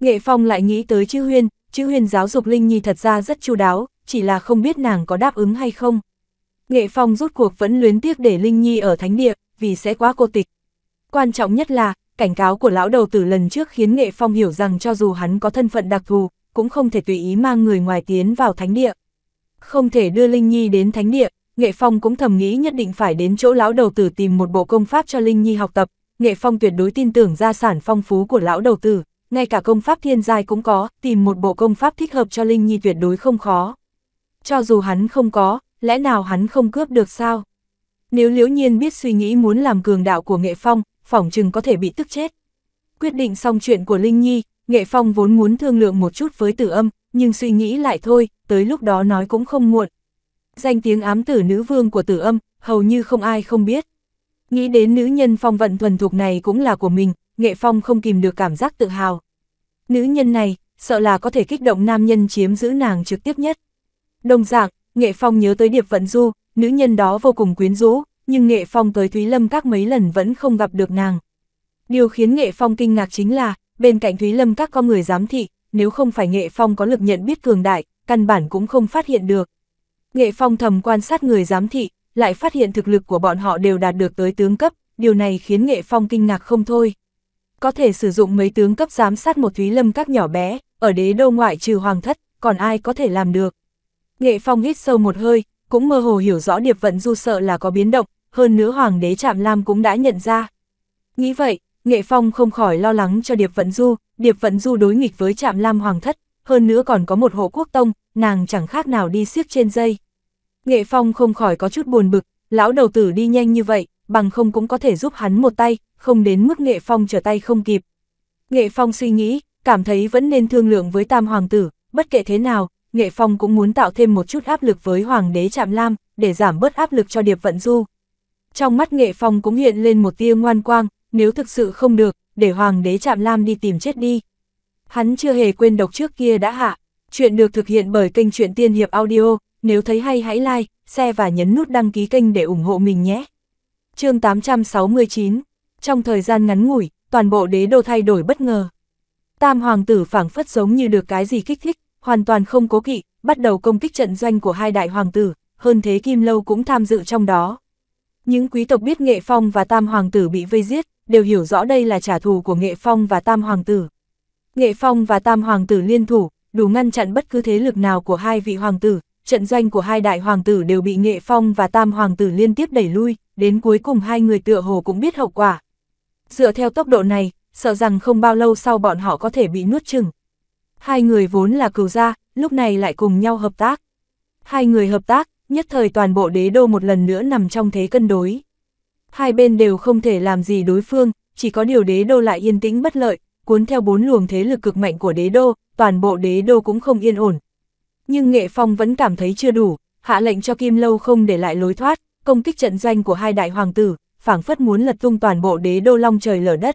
Nghệ Phong lại nghĩ tới chữ huyên, chữ huyên giáo dục Linh Nhi thật ra rất chu đáo, chỉ là không biết nàng có đáp ứng hay không. Nghệ Phong rút cuộc vẫn luyến tiếc để Linh Nhi ở thánh địa, vì sẽ quá cô tịch. Quan trọng nhất là, cảnh cáo của lão đầu tử lần trước khiến Nghệ Phong hiểu rằng cho dù hắn có thân phận đặc thù, cũng không thể tùy ý mang người ngoài tiến vào thánh địa. Không thể đưa Linh Nhi đến thánh địa, Nghệ Phong cũng thầm nghĩ nhất định phải đến chỗ lão đầu tử tìm một bộ công pháp cho Linh Nhi học tập, Nghệ Phong tuyệt đối tin tưởng gia sản phong phú của lão đầu tử, ngay cả công pháp thiên giai cũng có, tìm một bộ công pháp thích hợp cho Linh Nhi tuyệt đối không khó. Cho dù hắn không có, lẽ nào hắn không cướp được sao? Nếu liễu nhiên biết suy nghĩ muốn làm cường đạo của Nghệ Phong, phỏng chừng có thể bị tức chết. Quyết định xong chuyện của Linh Nhi, Nghệ Phong vốn muốn thương lượng một chút với tử âm, nhưng suy nghĩ lại thôi, tới lúc đó nói cũng không muộn danh tiếng ám tử nữ vương của tử âm, hầu như không ai không biết. Nghĩ đến nữ nhân phong vận thuần thuộc này cũng là của mình, nghệ phong không kìm được cảm giác tự hào. Nữ nhân này, sợ là có thể kích động nam nhân chiếm giữ nàng trực tiếp nhất. Đồng dạng, nghệ phong nhớ tới điệp vận du, nữ nhân đó vô cùng quyến rũ, nhưng nghệ phong tới Thúy Lâm các mấy lần vẫn không gặp được nàng. Điều khiến nghệ phong kinh ngạc chính là, bên cạnh Thúy Lâm các con người giám thị, nếu không phải nghệ phong có lực nhận biết cường đại, căn bản cũng không phát hiện được. Nghệ Phong thầm quan sát người giám thị, lại phát hiện thực lực của bọn họ đều đạt được tới tướng cấp, điều này khiến Nghệ Phong kinh ngạc không thôi. Có thể sử dụng mấy tướng cấp giám sát một Thúy Lâm các nhỏ bé, ở đế đô ngoại trừ hoàng thất, còn ai có thể làm được. Nghệ Phong hít sâu một hơi, cũng mơ hồ hiểu rõ điệp vận du sợ là có biến động, hơn nữa hoàng đế Trạm Lam cũng đã nhận ra. Nghĩ vậy, Nghệ Phong không khỏi lo lắng cho Điệp Vận Du, Điệp Vận Du đối nghịch với Trạm Lam Hoàng Thất, hơn nữa còn có một hộ quốc tông, nàng chẳng khác nào đi siếc trên dây. Nghệ Phong không khỏi có chút buồn bực, lão đầu tử đi nhanh như vậy, bằng không cũng có thể giúp hắn một tay, không đến mức Nghệ Phong trở tay không kịp. Nghệ Phong suy nghĩ, cảm thấy vẫn nên thương lượng với Tam Hoàng tử, bất kệ thế nào, Nghệ Phong cũng muốn tạo thêm một chút áp lực với Hoàng đế Trạm Lam, để giảm bớt áp lực cho Điệp Vận Du. Trong mắt Nghệ Phong cũng hiện lên một tia ngoan quang, nếu thực sự không được, để Hoàng đế Trạm Lam đi tìm chết đi. Hắn chưa hề quên độc trước kia đã hạ, Chuyện được thực hiện bởi kênh truyện Tiên Hiệp Audio, nếu thấy hay hãy like, share và nhấn nút đăng ký kênh để ủng hộ mình nhé. chương 869 Trong thời gian ngắn ngủi, toàn bộ đế đô thay đổi bất ngờ. Tam hoàng tử phảng phất giống như được cái gì kích thích, hoàn toàn không cố kỵ, bắt đầu công kích trận doanh của hai đại hoàng tử, hơn thế Kim Lâu cũng tham dự trong đó. Những quý tộc biết Nghệ Phong và Tam hoàng tử bị vây giết, đều hiểu rõ đây là trả thù của Nghệ Phong và Tam hoàng tử. Nghệ Phong và Tam hoàng tử liên thủ, đủ ngăn chặn bất cứ thế lực nào của hai vị hoàng tử, trận doanh của hai đại hoàng tử đều bị Nghệ Phong và Tam hoàng tử liên tiếp đẩy lui, đến cuối cùng hai người tựa hồ cũng biết hậu quả. Dựa theo tốc độ này, sợ rằng không bao lâu sau bọn họ có thể bị nuốt chừng. Hai người vốn là cừu gia, lúc này lại cùng nhau hợp tác. Hai người hợp tác, nhất thời toàn bộ đế đô một lần nữa nằm trong thế cân đối. Hai bên đều không thể làm gì đối phương, chỉ có điều đế đô lại yên tĩnh bất lợi, cuốn theo bốn luồng thế lực cực mạnh của đế đô, toàn bộ đế đô cũng không yên ổn. Nhưng Nghệ Phong vẫn cảm thấy chưa đủ, hạ lệnh cho Kim Lâu không để lại lối thoát, công kích trận doanh của hai đại hoàng tử, phảng phất muốn lật tung toàn bộ đế đô long trời lở đất.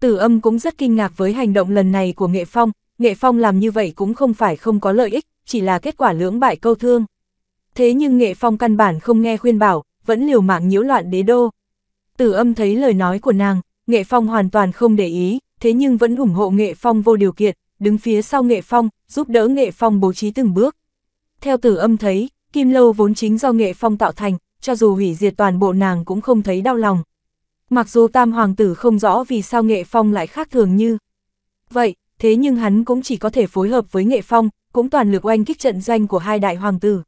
Tử âm cũng rất kinh ngạc với hành động lần này của Nghệ Phong, Nghệ Phong làm như vậy cũng không phải không có lợi ích, chỉ là kết quả lưỡng bại câu thương. Thế nhưng Nghệ Phong căn bản không nghe khuyên bảo, vẫn liều mạng nhiễu loạn đế đô. Tử âm thấy lời nói của nàng, Nghệ Phong hoàn toàn không để ý, thế nhưng vẫn ủng hộ Nghệ Phong vô điều kiện, đứng phía sau Nghệ Phong, giúp đỡ Nghệ Phong bố trí từng bước. Theo tử âm thấy, Kim Lâu vốn chính do Nghệ Phong tạo thành, cho dù hủy diệt toàn bộ nàng cũng không thấy đau lòng. Mặc dù Tam Hoàng tử không rõ vì sao Nghệ Phong lại khác thường như. Vậy, thế nhưng hắn cũng chỉ có thể phối hợp với Nghệ Phong, cũng toàn lực oanh kích trận doanh của hai đại hoàng tử.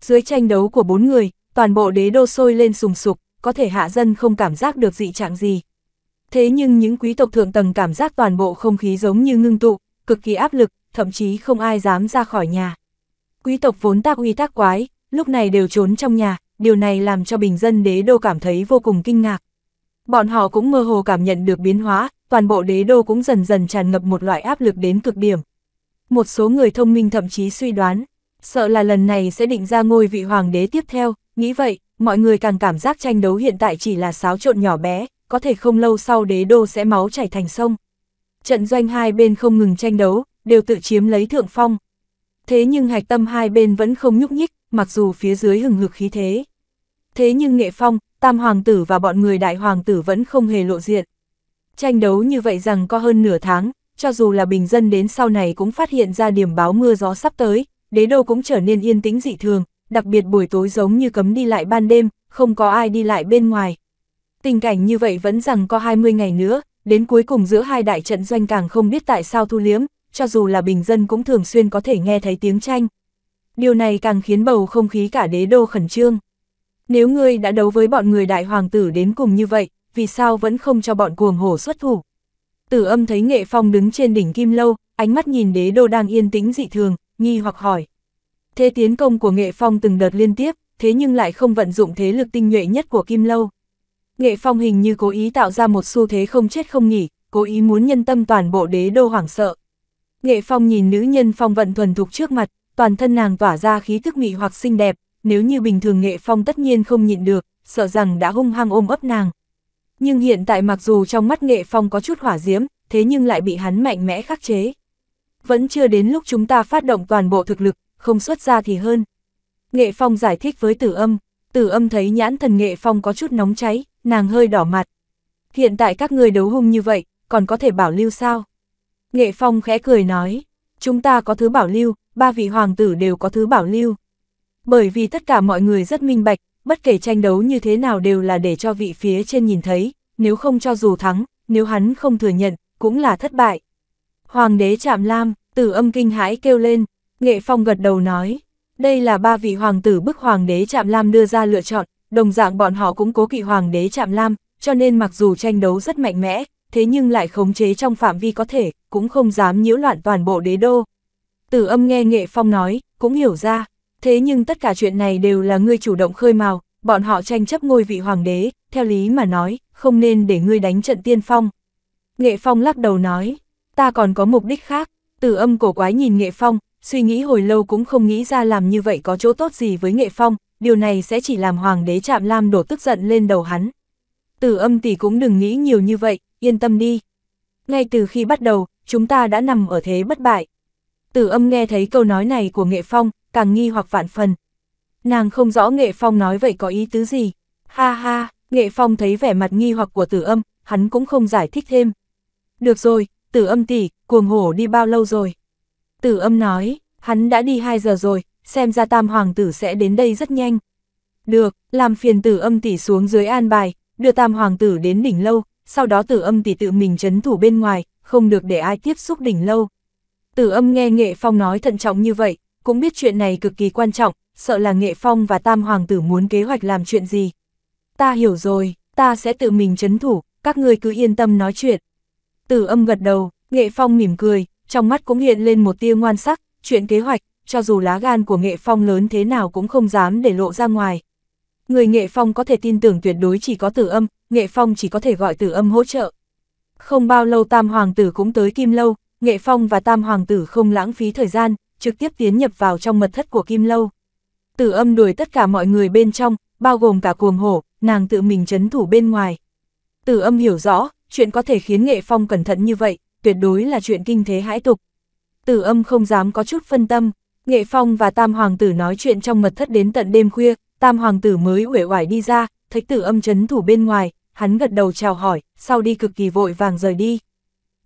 Dưới tranh đấu của bốn người, toàn bộ đế đô sôi lên sùng sục, có thể hạ dân không cảm giác được dị trạng gì. Thế nhưng những quý tộc thượng tầng cảm giác toàn bộ không khí giống như ngưng tụ, cực kỳ áp lực, thậm chí không ai dám ra khỏi nhà. Quý tộc vốn tác uy tác quái, lúc này đều trốn trong nhà, điều này làm cho bình dân đế đô cảm thấy vô cùng kinh ngạc. Bọn họ cũng mơ hồ cảm nhận được biến hóa, toàn bộ đế đô cũng dần dần tràn ngập một loại áp lực đến cực điểm. Một số người thông minh thậm chí suy đoán, sợ là lần này sẽ định ra ngôi vị hoàng đế tiếp theo, nghĩ vậy, mọi người càng cảm giác tranh đấu hiện tại chỉ là xáo trộn nhỏ bé, có thể không lâu sau đế đô sẽ máu chảy thành sông trận doanh hai bên không ngừng tranh đấu, đều tự chiếm lấy thượng phong. Thế nhưng hạch tâm hai bên vẫn không nhúc nhích, mặc dù phía dưới hừng hực khí thế. Thế nhưng nghệ phong, tam hoàng tử và bọn người đại hoàng tử vẫn không hề lộ diện. Tranh đấu như vậy rằng có hơn nửa tháng, cho dù là bình dân đến sau này cũng phát hiện ra điểm báo mưa gió sắp tới, đế đô cũng trở nên yên tĩnh dị thường, đặc biệt buổi tối giống như cấm đi lại ban đêm, không có ai đi lại bên ngoài. Tình cảnh như vậy vẫn rằng có 20 ngày nữa, đến cuối cùng giữa hai đại trận doanh càng không biết tại sao thu liếm, cho dù là bình dân cũng thường xuyên có thể nghe thấy tiếng tranh. Điều này càng khiến bầu không khí cả đế đô khẩn trương. Nếu ngươi đã đấu với bọn người đại hoàng tử đến cùng như vậy, vì sao vẫn không cho bọn cuồng hổ xuất thủ? Tử âm thấy nghệ phong đứng trên đỉnh kim lâu, ánh mắt nhìn đế đô đang yên tĩnh dị thường, nghi hoặc hỏi. Thế tiến công của nghệ phong từng đợt liên tiếp, thế nhưng lại không vận dụng thế lực tinh nhuệ nhất của kim lâu. Nghệ Phong hình như cố ý tạo ra một xu thế không chết không nghỉ, cố ý muốn nhân tâm toàn bộ đế đô hoảng sợ. Nghệ Phong nhìn nữ nhân phong vận thuần thục trước mặt, toàn thân nàng tỏa ra khí tức mị hoặc xinh đẹp, nếu như bình thường Nghệ Phong tất nhiên không nhịn được, sợ rằng đã hung hăng ôm ấp nàng. Nhưng hiện tại mặc dù trong mắt Nghệ Phong có chút hỏa diễm, thế nhưng lại bị hắn mạnh mẽ khắc chế. Vẫn chưa đến lúc chúng ta phát động toàn bộ thực lực, không xuất ra thì hơn. Nghệ Phong giải thích với tử âm, tử âm thấy nhãn thần Nghệ Phong có chút nóng cháy, nàng hơi đỏ mặt. Hiện tại các người đấu hung như vậy, còn có thể bảo lưu sao? Nghệ Phong khẽ cười nói, chúng ta có thứ bảo lưu, ba vị hoàng tử đều có thứ bảo lưu. Bởi vì tất cả mọi người rất minh bạch, bất kể tranh đấu như thế nào đều là để cho vị phía trên nhìn thấy, nếu không cho dù thắng, nếu hắn không thừa nhận, cũng là thất bại. Hoàng đế chạm lam, tử âm kinh hãi kêu lên, nghệ phong gật đầu nói, đây là ba vị hoàng tử bức hoàng đế chạm lam đưa ra lựa chọn, đồng dạng bọn họ cũng cố kỵ hoàng đế chạm lam, cho nên mặc dù tranh đấu rất mạnh mẽ, thế nhưng lại khống chế trong phạm vi có thể, cũng không dám nhiễu loạn toàn bộ đế đô. Tử âm nghe nghệ phong nói, cũng hiểu ra, thế nhưng tất cả chuyện này đều là ngươi chủ động khơi mào, bọn họ tranh chấp ngôi vị hoàng đế, theo lý mà nói, không nên để ngươi đánh trận tiên phong. Nghệ phong lắc đầu nói, ta còn có mục đích khác, tử âm cổ quái nhìn nghệ phong, suy nghĩ hồi lâu cũng không nghĩ ra làm như vậy có chỗ tốt gì với nghệ phong, điều này sẽ chỉ làm Hoàng đế chạm Lam đổ tức giận lên đầu hắn. Tử âm tỷ cũng đừng nghĩ nhiều như vậy, yên tâm đi. Ngay từ khi bắt đầu, chúng ta đã nằm ở thế bất bại. Tử âm nghe thấy câu nói này của Nghệ Phong, càng nghi hoặc vạn phần. Nàng không rõ Nghệ Phong nói vậy có ý tứ gì. Ha ha, Nghệ Phong thấy vẻ mặt nghi hoặc của tử âm, hắn cũng không giải thích thêm. Được rồi, tử âm tỷ, cuồng hổ đi bao lâu rồi? Tử âm nói, hắn đã đi 2 giờ rồi, xem ra tam hoàng tử sẽ đến đây rất nhanh. Được, làm phiền tử âm tỷ xuống dưới an bài, đưa tam hoàng tử đến đỉnh lâu, sau đó tử âm tỷ tự mình chấn thủ bên ngoài, không được để ai tiếp xúc đỉnh lâu. Tử âm nghe nghệ phong nói thận trọng như vậy, cũng biết chuyện này cực kỳ quan trọng, sợ là nghệ phong và tam hoàng tử muốn kế hoạch làm chuyện gì. Ta hiểu rồi, ta sẽ tự mình chấn thủ, các ngươi cứ yên tâm nói chuyện. Tử âm gật đầu, nghệ phong mỉm cười, trong mắt cũng hiện lên một tia ngoan sắc, chuyện kế hoạch, cho dù lá gan của nghệ phong lớn thế nào cũng không dám để lộ ra ngoài. Người nghệ phong có thể tin tưởng tuyệt đối chỉ có tử âm, nghệ phong chỉ có thể gọi tử âm hỗ trợ. Không bao lâu tam hoàng tử cũng tới kim lâu, nghệ phong và tam hoàng tử không lãng phí thời gian, trực tiếp tiến nhập vào trong mật thất của kim lâu. Tử âm đuổi tất cả mọi người bên trong, bao gồm cả cuồng hổ, nàng tự mình chấn thủ bên ngoài. Tử âm hiểu rõ, chuyện có thể khiến nghệ phong cẩn thận như vậy, tuyệt đối là chuyện kinh thế hãi tục. Tử âm không dám có chút phân tâm, Nghệ Phong và Tam Hoàng tử nói chuyện trong mật thất đến tận đêm khuya, Tam Hoàng tử mới uể oải đi ra, thấy tử âm chấn thủ bên ngoài, hắn gật đầu chào hỏi, sau đi cực kỳ vội vàng rời đi.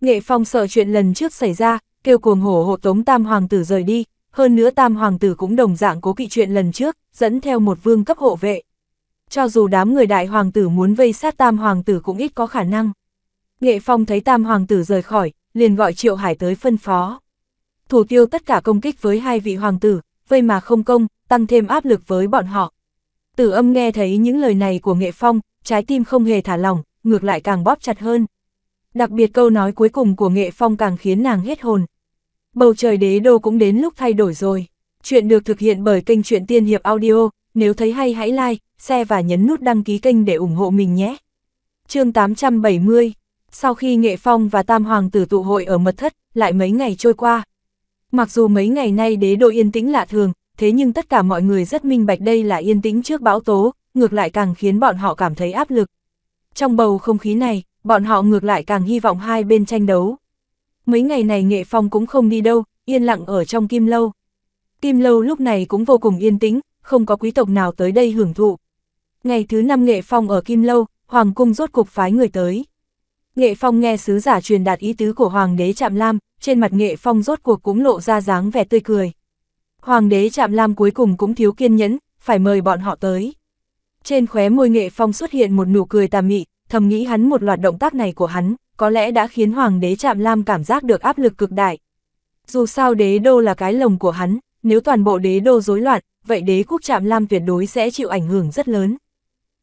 Nghệ Phong sợ chuyện lần trước xảy ra, kêu cuồng hổ hộ tống Tam Hoàng tử rời đi, hơn nữa Tam Hoàng tử cũng đồng dạng cố kỵ chuyện lần trước, dẫn theo một vương cấp hộ vệ. Cho dù đám người đại hoàng tử muốn vây sát Tam Hoàng tử cũng ít có khả năng. Nghệ Phong thấy Tam Hoàng tử rời khỏi, liền gọi Triệu Hải tới phân phó thủ tiêu tất cả công kích với hai vị hoàng tử, vây mà không công, tăng thêm áp lực với bọn họ. Tử âm nghe thấy những lời này của Nghệ Phong, trái tim không hề thả lỏng, ngược lại càng bóp chặt hơn. Đặc biệt câu nói cuối cùng của Nghệ Phong càng khiến nàng hết hồn. Bầu trời đế đô cũng đến lúc thay đổi rồi. Chuyện được thực hiện bởi kênh truyện Tiên Hiệp Audio, nếu thấy hay hãy like, share và nhấn nút đăng ký kênh để ủng hộ mình nhé. chương 870 Sau khi Nghệ Phong và Tam Hoàng tử tụ hội ở mật thất, lại mấy ngày trôi qua. Mặc dù mấy ngày nay đế đô yên tĩnh lạ thường, thế nhưng tất cả mọi người rất minh bạch đây là yên tĩnh trước bão tố, ngược lại càng khiến bọn họ cảm thấy áp lực. Trong bầu không khí này, bọn họ ngược lại càng hy vọng hai bên tranh đấu. Mấy ngày này nghệ phong cũng không đi đâu, yên lặng ở trong kim lâu. Kim lâu lúc này cũng vô cùng yên tĩnh, không có quý tộc nào tới đây hưởng thụ. Ngày thứ năm nghệ phong ở kim lâu, hoàng cung rốt cục phái người tới. Nghệ Phong nghe sứ giả truyền đạt ý tứ của Hoàng đế Trạm Lam, trên mặt Nghệ Phong rốt cuộc cũng lộ ra dáng vẻ tươi cười. Hoàng đế Trạm Lam cuối cùng cũng thiếu kiên nhẫn, phải mời bọn họ tới. Trên khóe môi Nghệ Phong xuất hiện một nụ cười tà mị, thầm nghĩ hắn một loạt động tác này của hắn, có lẽ đã khiến Hoàng đế Trạm Lam cảm giác được áp lực cực đại. Dù sao đế đô là cái lồng của hắn, nếu toàn bộ đế đô rối loạn, vậy đế quốc Trạm Lam tuyệt đối sẽ chịu ảnh hưởng rất lớn.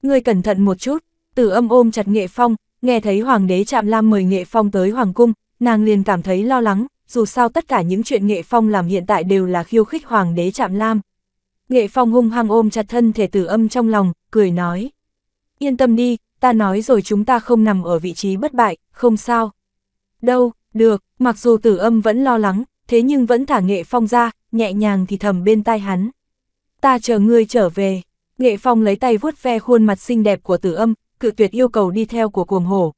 Ngươi cẩn thận một chút, Tử Âm ôm chặt Nghệ Phong, nghe thấy Hoàng đế chạm Lam mời Nghệ Phong tới Hoàng cung, nàng liền cảm thấy lo lắng, dù sao tất cả những chuyện Nghệ Phong làm hiện tại đều là khiêu khích Hoàng đế chạm Lam. Nghệ Phong hung hăng ôm chặt thân thể tử âm trong lòng, cười nói. Yên tâm đi, ta nói rồi chúng ta không nằm ở vị trí bất bại, không sao. Đâu, được, mặc dù tử âm vẫn lo lắng, thế nhưng vẫn thả Nghệ Phong ra, nhẹ nhàng thì thầm bên tai hắn. Ta chờ ngươi trở về. Nghệ Phong lấy tay vuốt ve khuôn mặt xinh đẹp của tử âm, cự tuyệt yêu cầu đi theo của cuồng hổ.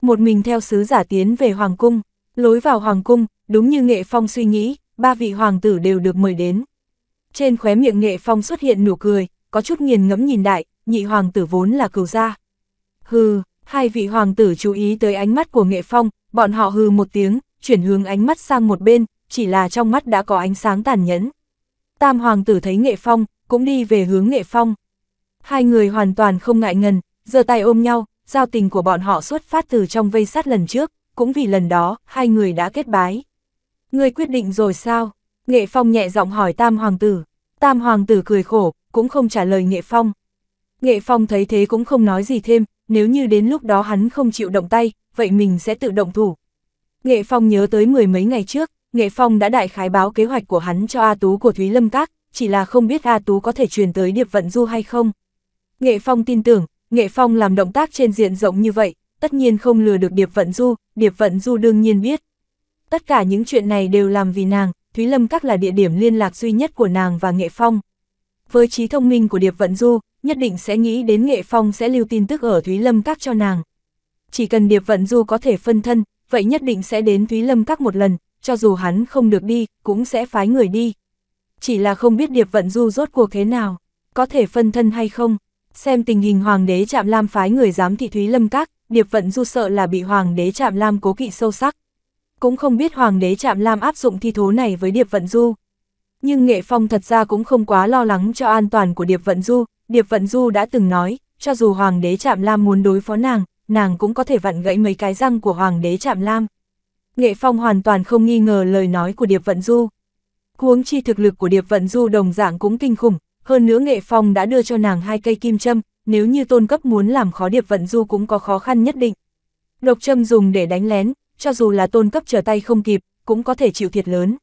Một mình theo sứ giả tiến về Hoàng Cung, lối vào Hoàng Cung, đúng như Nghệ Phong suy nghĩ, ba vị hoàng tử đều được mời đến. Trên khóe miệng Nghệ Phong xuất hiện nụ cười, có chút nghiền ngẫm nhìn đại, nhị hoàng tử vốn là cửu gia. Hừ, hai vị hoàng tử chú ý tới ánh mắt của Nghệ Phong, bọn họ hừ một tiếng, chuyển hướng ánh mắt sang một bên, chỉ là trong mắt đã có ánh sáng tàn nhẫn. Tam hoàng tử thấy Nghệ Phong, cũng đi về hướng Nghệ Phong. Hai người hoàn toàn không ngại ngần, giơ tay ôm nhau, giao tình của bọn họ xuất phát từ trong vây sát lần trước, cũng vì lần đó, hai người đã kết bái. ngươi quyết định rồi sao? Nghệ Phong nhẹ giọng hỏi Tam Hoàng Tử. Tam Hoàng Tử cười khổ, cũng không trả lời Nghệ Phong. Nghệ Phong thấy thế cũng không nói gì thêm, nếu như đến lúc đó hắn không chịu động tay, vậy mình sẽ tự động thủ. Nghệ Phong nhớ tới mười mấy ngày trước, Nghệ Phong đã đại khái báo kế hoạch của hắn cho A Tú của Thúy Lâm Các, chỉ là không biết A Tú có thể truyền tới Điệp Vận Du hay không. Nghệ Phong tin tưởng, Nghệ Phong làm động tác trên diện rộng như vậy, tất nhiên không lừa được Điệp Vận Du, Điệp Vận Du đương nhiên biết. Tất cả những chuyện này đều làm vì nàng, Thúy Lâm Các là địa điểm liên lạc duy nhất của nàng và Nghệ Phong. Với trí thông minh của Điệp Vận Du, nhất định sẽ nghĩ đến Nghệ Phong sẽ lưu tin tức ở Thúy Lâm Các cho nàng. Chỉ cần Điệp Vận Du có thể phân thân, vậy nhất định sẽ đến Thúy Lâm Các một lần, cho dù hắn không được đi, cũng sẽ phái người đi. Chỉ là không biết Điệp Vận Du rốt cuộc thế nào, có thể phân thân hay không xem tình hình Hoàng đế Trạm Lam phái người giám thị Thúy Lâm Các, Điệp Vận Du sợ là bị Hoàng đế Trạm Lam cố kỵ sâu sắc. Cũng không biết Hoàng đế Trạm Lam áp dụng thi thố này với Điệp Vận Du. Nhưng Nghệ Phong thật ra cũng không quá lo lắng cho an toàn của Điệp Vận Du, Điệp Vận Du đã từng nói, cho dù Hoàng đế Trạm Lam muốn đối phó nàng, nàng cũng có thể vặn gãy mấy cái răng của Hoàng đế Trạm Lam. Nghệ Phong hoàn toàn không nghi ngờ lời nói của Điệp Vận Du. Huống chi thực lực của Điệp Vận Du đồng dạng cũng kinh khủng, hơn nữa nghệ phong đã đưa cho nàng hai cây kim châm, nếu như tôn cấp muốn làm khó điệp vận du cũng có khó khăn nhất định. Độc châm dùng để đánh lén, cho dù là tôn cấp trở tay không kịp, cũng có thể chịu thiệt lớn.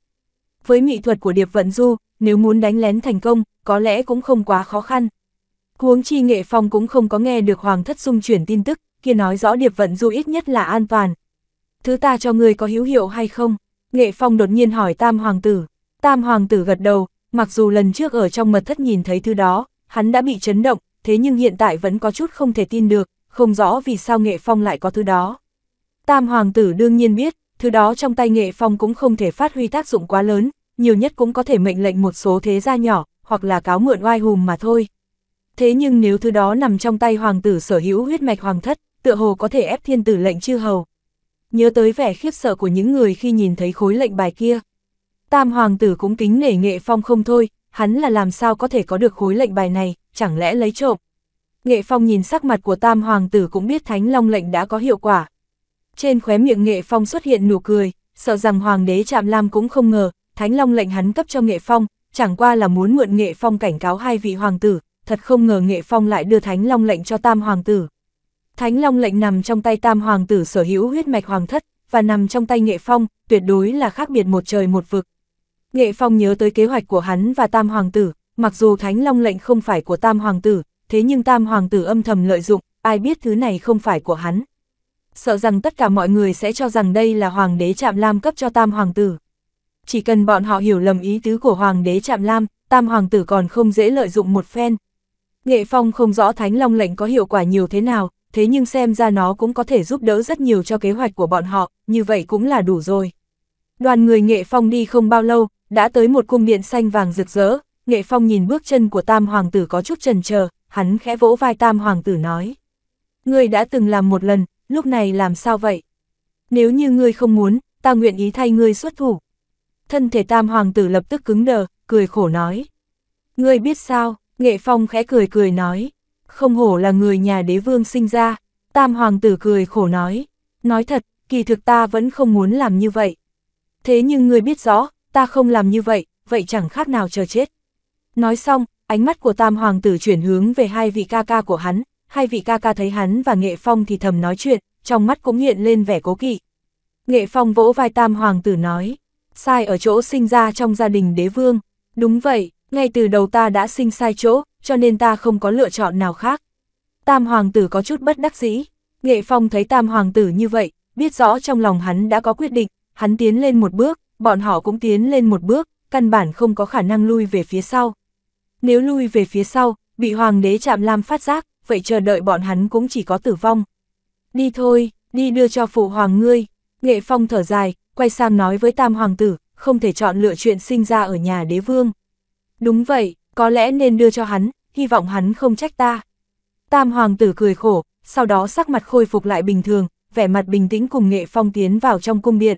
Với mỹ thuật của điệp vận du, nếu muốn đánh lén thành công, có lẽ cũng không quá khó khăn. Huống chi nghệ phong cũng không có nghe được hoàng thất dung chuyển tin tức, kia nói rõ điệp vận du ít nhất là an toàn. Thứ ta cho người có hữu hiệu hay không? Nghệ phong đột nhiên hỏi tam hoàng tử. Tam hoàng tử gật đầu, mặc dù lần trước ở trong mật thất nhìn thấy thứ đó, hắn đã bị chấn động, thế nhưng hiện tại vẫn có chút không thể tin được, không rõ vì sao Nghệ Phong lại có thứ đó. Tam hoàng tử đương nhiên biết, thứ đó trong tay Nghệ Phong cũng không thể phát huy tác dụng quá lớn, nhiều nhất cũng có thể mệnh lệnh một số thế gia nhỏ, hoặc là cáo mượn oai hùm mà thôi. Thế nhưng nếu thứ đó nằm trong tay hoàng tử sở hữu huyết mạch hoàng thất, tựa hồ có thể ép thiên tử lệnh chư hầu. Nhớ tới vẻ khiếp sợ của những người khi nhìn thấy khối lệnh bài kia. Tam hoàng tử cũng kính nể nghệ phong không thôi, hắn là làm sao có thể có được khối lệnh bài này, chẳng lẽ lấy trộm. Nghệ phong nhìn sắc mặt của tam hoàng tử cũng biết thánh long lệnh đã có hiệu quả. Trên khóe miệng nghệ phong xuất hiện nụ cười, sợ rằng hoàng đế Trạm Lam cũng không ngờ, thánh long lệnh hắn cấp cho nghệ phong, chẳng qua là muốn mượn nghệ phong cảnh cáo hai vị hoàng tử, thật không ngờ nghệ phong lại đưa thánh long lệnh cho tam hoàng tử. Thánh long lệnh nằm trong tay tam hoàng tử sở hữu huyết mạch hoàng thất, và nằm trong tay nghệ phong, tuyệt đối là khác biệt một trời một vực. Nghệ Phong nhớ tới kế hoạch của hắn và Tam Hoàng tử, mặc dù Thánh Long lệnh không phải của Tam Hoàng tử, thế nhưng Tam Hoàng tử âm thầm lợi dụng, ai biết thứ này không phải của hắn. Sợ rằng tất cả mọi người sẽ cho rằng đây là Hoàng đế Trạm Lam cấp cho Tam Hoàng tử. Chỉ cần bọn họ hiểu lầm ý tứ của Hoàng đế Trạm Lam, Tam Hoàng tử còn không dễ lợi dụng một phen. Nghệ Phong không rõ Thánh Long lệnh có hiệu quả nhiều thế nào, thế nhưng xem ra nó cũng có thể giúp đỡ rất nhiều cho kế hoạch của bọn họ, như vậy cũng là đủ rồi. Đoàn người Nghệ Phong đi không bao lâu, đã tới một cung điện xanh vàng rực rỡ, Nghệ Phong nhìn bước chân của Tam Hoàng tử có chút trần chờ hắn khẽ vỗ vai Tam Hoàng tử nói. Ngươi đã từng làm một lần, lúc này làm sao vậy? Nếu như ngươi không muốn, ta nguyện ý thay ngươi xuất thủ. Thân thể Tam Hoàng tử lập tức cứng đờ, cười khổ nói. Ngươi biết sao, Nghệ Phong khẽ cười cười nói. Không hổ là người nhà đế vương sinh ra, Tam Hoàng tử cười khổ nói. Nói thật, kỳ thực ta vẫn không muốn làm như vậy. Thế nhưng ngươi biết rõ, ta không làm như vậy, vậy chẳng khác nào chờ chết. Nói xong, ánh mắt của tam hoàng tử chuyển hướng về hai vị ca ca của hắn, hai vị ca ca thấy hắn và nghệ phong thì thầm nói chuyện, trong mắt cũng hiện lên vẻ cố kỵ. Nghệ phong vỗ vai tam hoàng tử nói, sai ở chỗ sinh ra trong gia đình đế vương, đúng vậy, ngay từ đầu ta đã sinh sai chỗ, cho nên ta không có lựa chọn nào khác. Tam hoàng tử có chút bất đắc dĩ, nghệ phong thấy tam hoàng tử như vậy, biết rõ trong lòng hắn đã có quyết định, hắn tiến lên một bước, bọn họ cũng tiến lên một bước, căn bản không có khả năng lui về phía sau. Nếu lui về phía sau, bị hoàng đế chạm lam phát giác, vậy chờ đợi bọn hắn cũng chỉ có tử vong. Đi thôi, đi đưa cho phụ hoàng ngươi. Nghệ Phong thở dài, quay sang nói với tam hoàng tử, không thể chọn lựa chuyện sinh ra ở nhà đế vương. Đúng vậy, có lẽ nên đưa cho hắn, hy vọng hắn không trách ta. Tam hoàng tử cười khổ, sau đó sắc mặt khôi phục lại bình thường, vẻ mặt bình tĩnh cùng Nghệ Phong tiến vào trong cung điện.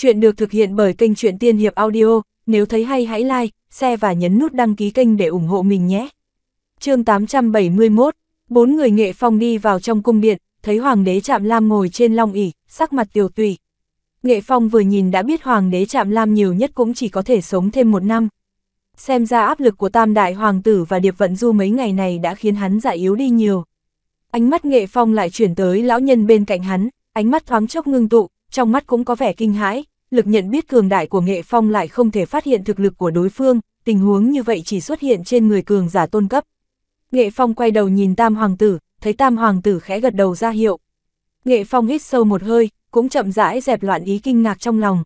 Chuyện được thực hiện bởi kênh Chuyện Tiên Hiệp Audio, nếu thấy hay hãy like, share và nhấn nút đăng ký kênh để ủng hộ mình nhé. chương 871, bốn người nghệ phong đi vào trong cung điện, thấy Hoàng đế Trạm Lam ngồi trên long ỷ sắc mặt tiều tụy. Nghệ phong vừa nhìn đã biết Hoàng đế Trạm Lam nhiều nhất cũng chỉ có thể sống thêm một năm. Xem ra áp lực của tam đại hoàng tử và điệp vận du mấy ngày này đã khiến hắn giải yếu đi nhiều. Ánh mắt nghệ phong lại chuyển tới lão nhân bên cạnh hắn, ánh mắt thoáng chốc ngưng tụ, trong mắt cũng có vẻ kinh hãi, lực nhận biết cường đại của nghệ phong lại không thể phát hiện thực lực của đối phương, tình huống như vậy chỉ xuất hiện trên người cường giả tôn cấp. Nghệ phong quay đầu nhìn tam hoàng tử, thấy tam hoàng tử khẽ gật đầu ra hiệu. Nghệ phong hít sâu một hơi, cũng chậm rãi dẹp loạn ý kinh ngạc trong lòng.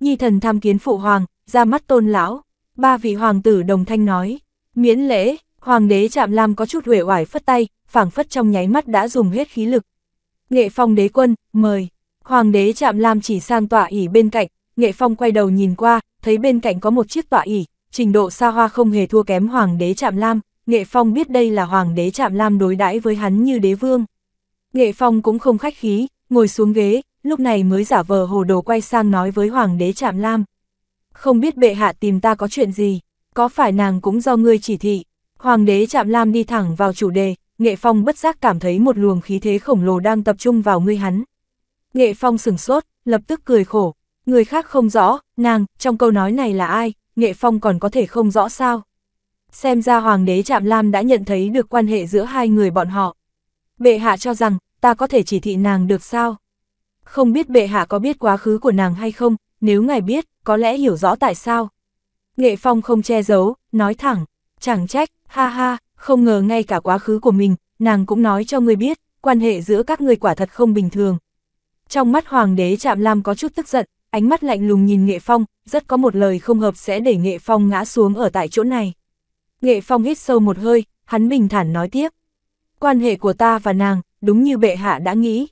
Nhi thần tham kiến phụ hoàng, ra mắt tôn lão, ba vị hoàng tử đồng thanh nói, miễn lễ, hoàng đế chạm lam có chút huệ oải phất tay, phảng phất trong nháy mắt đã dùng hết khí lực. Nghệ phong đế quân, mời. Hoàng đế chạm lam chỉ sang tọa ỉ bên cạnh, nghệ phong quay đầu nhìn qua, thấy bên cạnh có một chiếc tọa ỉ, trình độ xa hoa không hề thua kém hoàng đế chạm lam, nghệ phong biết đây là hoàng đế chạm lam đối đãi với hắn như đế vương. Nghệ phong cũng không khách khí, ngồi xuống ghế, lúc này mới giả vờ hồ đồ quay sang nói với hoàng đế chạm lam. Không biết bệ hạ tìm ta có chuyện gì, có phải nàng cũng do ngươi chỉ thị. Hoàng đế chạm lam đi thẳng vào chủ đề, nghệ phong bất giác cảm thấy một luồng khí thế khổng lồ đang tập trung vào ngươi hắn. Nghệ Phong sửng sốt, lập tức cười khổ. Người khác không rõ, nàng, trong câu nói này là ai, Nghệ Phong còn có thể không rõ sao. Xem ra Hoàng đế Trạm Lam đã nhận thấy được quan hệ giữa hai người bọn họ. Bệ hạ cho rằng, ta có thể chỉ thị nàng được sao? Không biết bệ hạ có biết quá khứ của nàng hay không, nếu ngài biết, có lẽ hiểu rõ tại sao. Nghệ Phong không che giấu, nói thẳng, chẳng trách, ha ha, không ngờ ngay cả quá khứ của mình, nàng cũng nói cho người biết, quan hệ giữa các ngươi quả thật không bình thường, trong mắt Hoàng đế chạm Lam có chút tức giận, ánh mắt lạnh lùng nhìn Nghệ Phong, rất có một lời không hợp sẽ để Nghệ Phong ngã xuống ở tại chỗ này. Nghệ Phong hít sâu một hơi, hắn bình thản nói tiếp. Quan hệ của ta và nàng, đúng như bệ hạ đã nghĩ.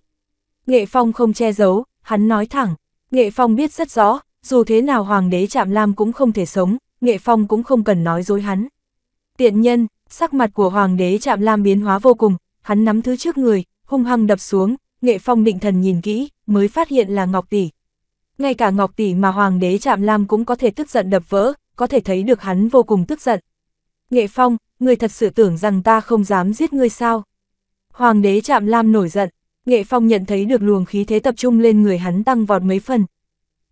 Nghệ Phong không che giấu, hắn nói thẳng. Nghệ Phong biết rất rõ, dù thế nào Hoàng đế chạm Lam cũng không thể sống, Nghệ Phong cũng không cần nói dối hắn. Tiện nhân, sắc mặt của Hoàng đế chạm Lam biến hóa vô cùng, hắn nắm thứ trước người, hung hăng đập xuống, Nghệ Phong định thần nhìn kỹ, mới phát hiện là Ngọc Tỷ. Ngay cả Ngọc Tỷ mà Hoàng đế Trạm Lam cũng có thể tức giận đập vỡ, có thể thấy được hắn vô cùng tức giận. Nghệ Phong, người thật sự tưởng rằng ta không dám giết ngươi sao? Hoàng đế Trạm Lam nổi giận, Nghệ Phong nhận thấy được luồng khí thế tập trung lên người hắn tăng vọt mấy phần.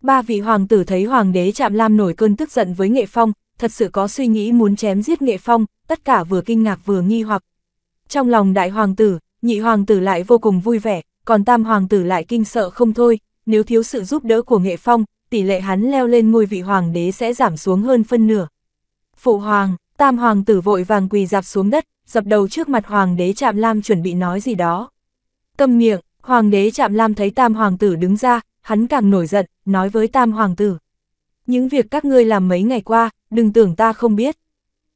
Ba vị hoàng tử thấy hoàng đế Trạm Lam nổi cơn tức giận với Nghệ Phong, thật sự có suy nghĩ muốn chém giết Nghệ Phong, tất cả vừa kinh ngạc vừa nghi hoặc. Trong lòng đại hoàng tử, nhị hoàng tử lại vô cùng vui vẻ, còn tam hoàng tử lại kinh sợ không thôi, nếu thiếu sự giúp đỡ của nghệ phong, tỷ lệ hắn leo lên ngôi vị hoàng đế sẽ giảm xuống hơn phân nửa. Phụ hoàng, tam hoàng tử vội vàng quỳ dạp xuống đất, dập đầu trước mặt hoàng đế chạm Lam chuẩn bị nói gì đó. Câm miệng, hoàng đế chạm Lam thấy tam hoàng tử đứng ra, hắn càng nổi giận, nói với tam hoàng tử. Những việc các ngươi làm mấy ngày qua, đừng tưởng ta không biết.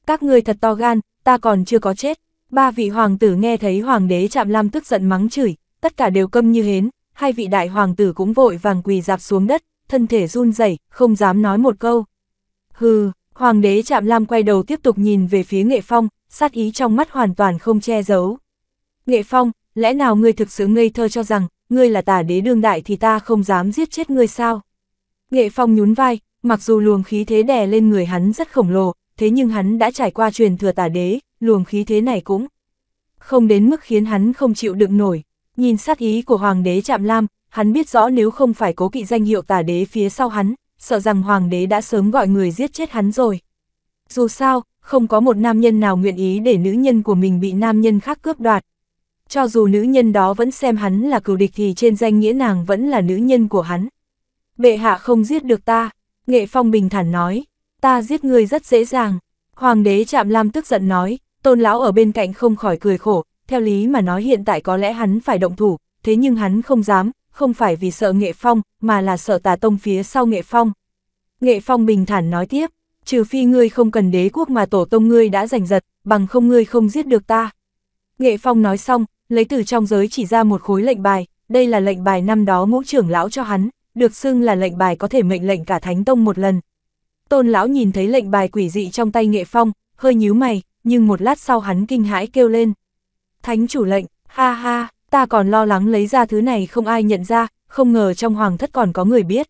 Các ngươi thật to gan, ta còn chưa có chết. Ba vị hoàng tử nghe thấy hoàng đế chạm Lam tức giận mắng chửi, tất cả đều câm như hến, hai vị đại hoàng tử cũng vội vàng quỳ dạp xuống đất, thân thể run rẩy, không dám nói một câu. Hừ, hoàng đế chạm Lam quay đầu tiếp tục nhìn về phía Nghệ Phong, sát ý trong mắt hoàn toàn không che giấu. Nghệ Phong, lẽ nào ngươi thực sự ngây thơ cho rằng, ngươi là tả đế đương đại thì ta không dám giết chết ngươi sao? Nghệ Phong nhún vai, mặc dù luồng khí thế đè lên người hắn rất khổng lồ, thế nhưng hắn đã trải qua truyền thừa tả đế, luồng khí thế này cũng không đến mức khiến hắn không chịu đựng nổi, Nhìn sát ý của Hoàng đế Trạm Lam, hắn biết rõ nếu không phải cố kỵ danh hiệu tà đế phía sau hắn, sợ rằng Hoàng đế đã sớm gọi người giết chết hắn rồi. Dù sao, không có một nam nhân nào nguyện ý để nữ nhân của mình bị nam nhân khác cướp đoạt. Cho dù nữ nhân đó vẫn xem hắn là cừu địch thì trên danh nghĩa nàng vẫn là nữ nhân của hắn. Bệ hạ không giết được ta, Nghệ Phong bình thản nói, ta giết người rất dễ dàng. Hoàng đế chạm Lam tức giận nói, tôn lão ở bên cạnh không khỏi cười khổ, theo lý mà nói hiện tại có lẽ hắn phải động thủ, thế nhưng hắn không dám, không phải vì sợ nghệ phong, mà là sợ tà tông phía sau nghệ phong. Nghệ phong bình thản nói tiếp, trừ phi ngươi không cần đế quốc mà tổ tông ngươi đã giành giật, bằng không ngươi không giết được ta. Nghệ phong nói xong, lấy từ trong giới chỉ ra một khối lệnh bài, đây là lệnh bài năm đó ngũ trưởng lão cho hắn, được xưng là lệnh bài có thể mệnh lệnh cả thánh tông một lần. Tôn lão nhìn thấy lệnh bài quỷ dị trong tay nghệ phong, hơi nhíu mày, nhưng một lát sau hắn kinh hãi kêu lên. Thánh chủ lệnh, ha ha, ta còn lo lắng lấy ra thứ này không ai nhận ra, không ngờ trong hoàng thất còn có người biết.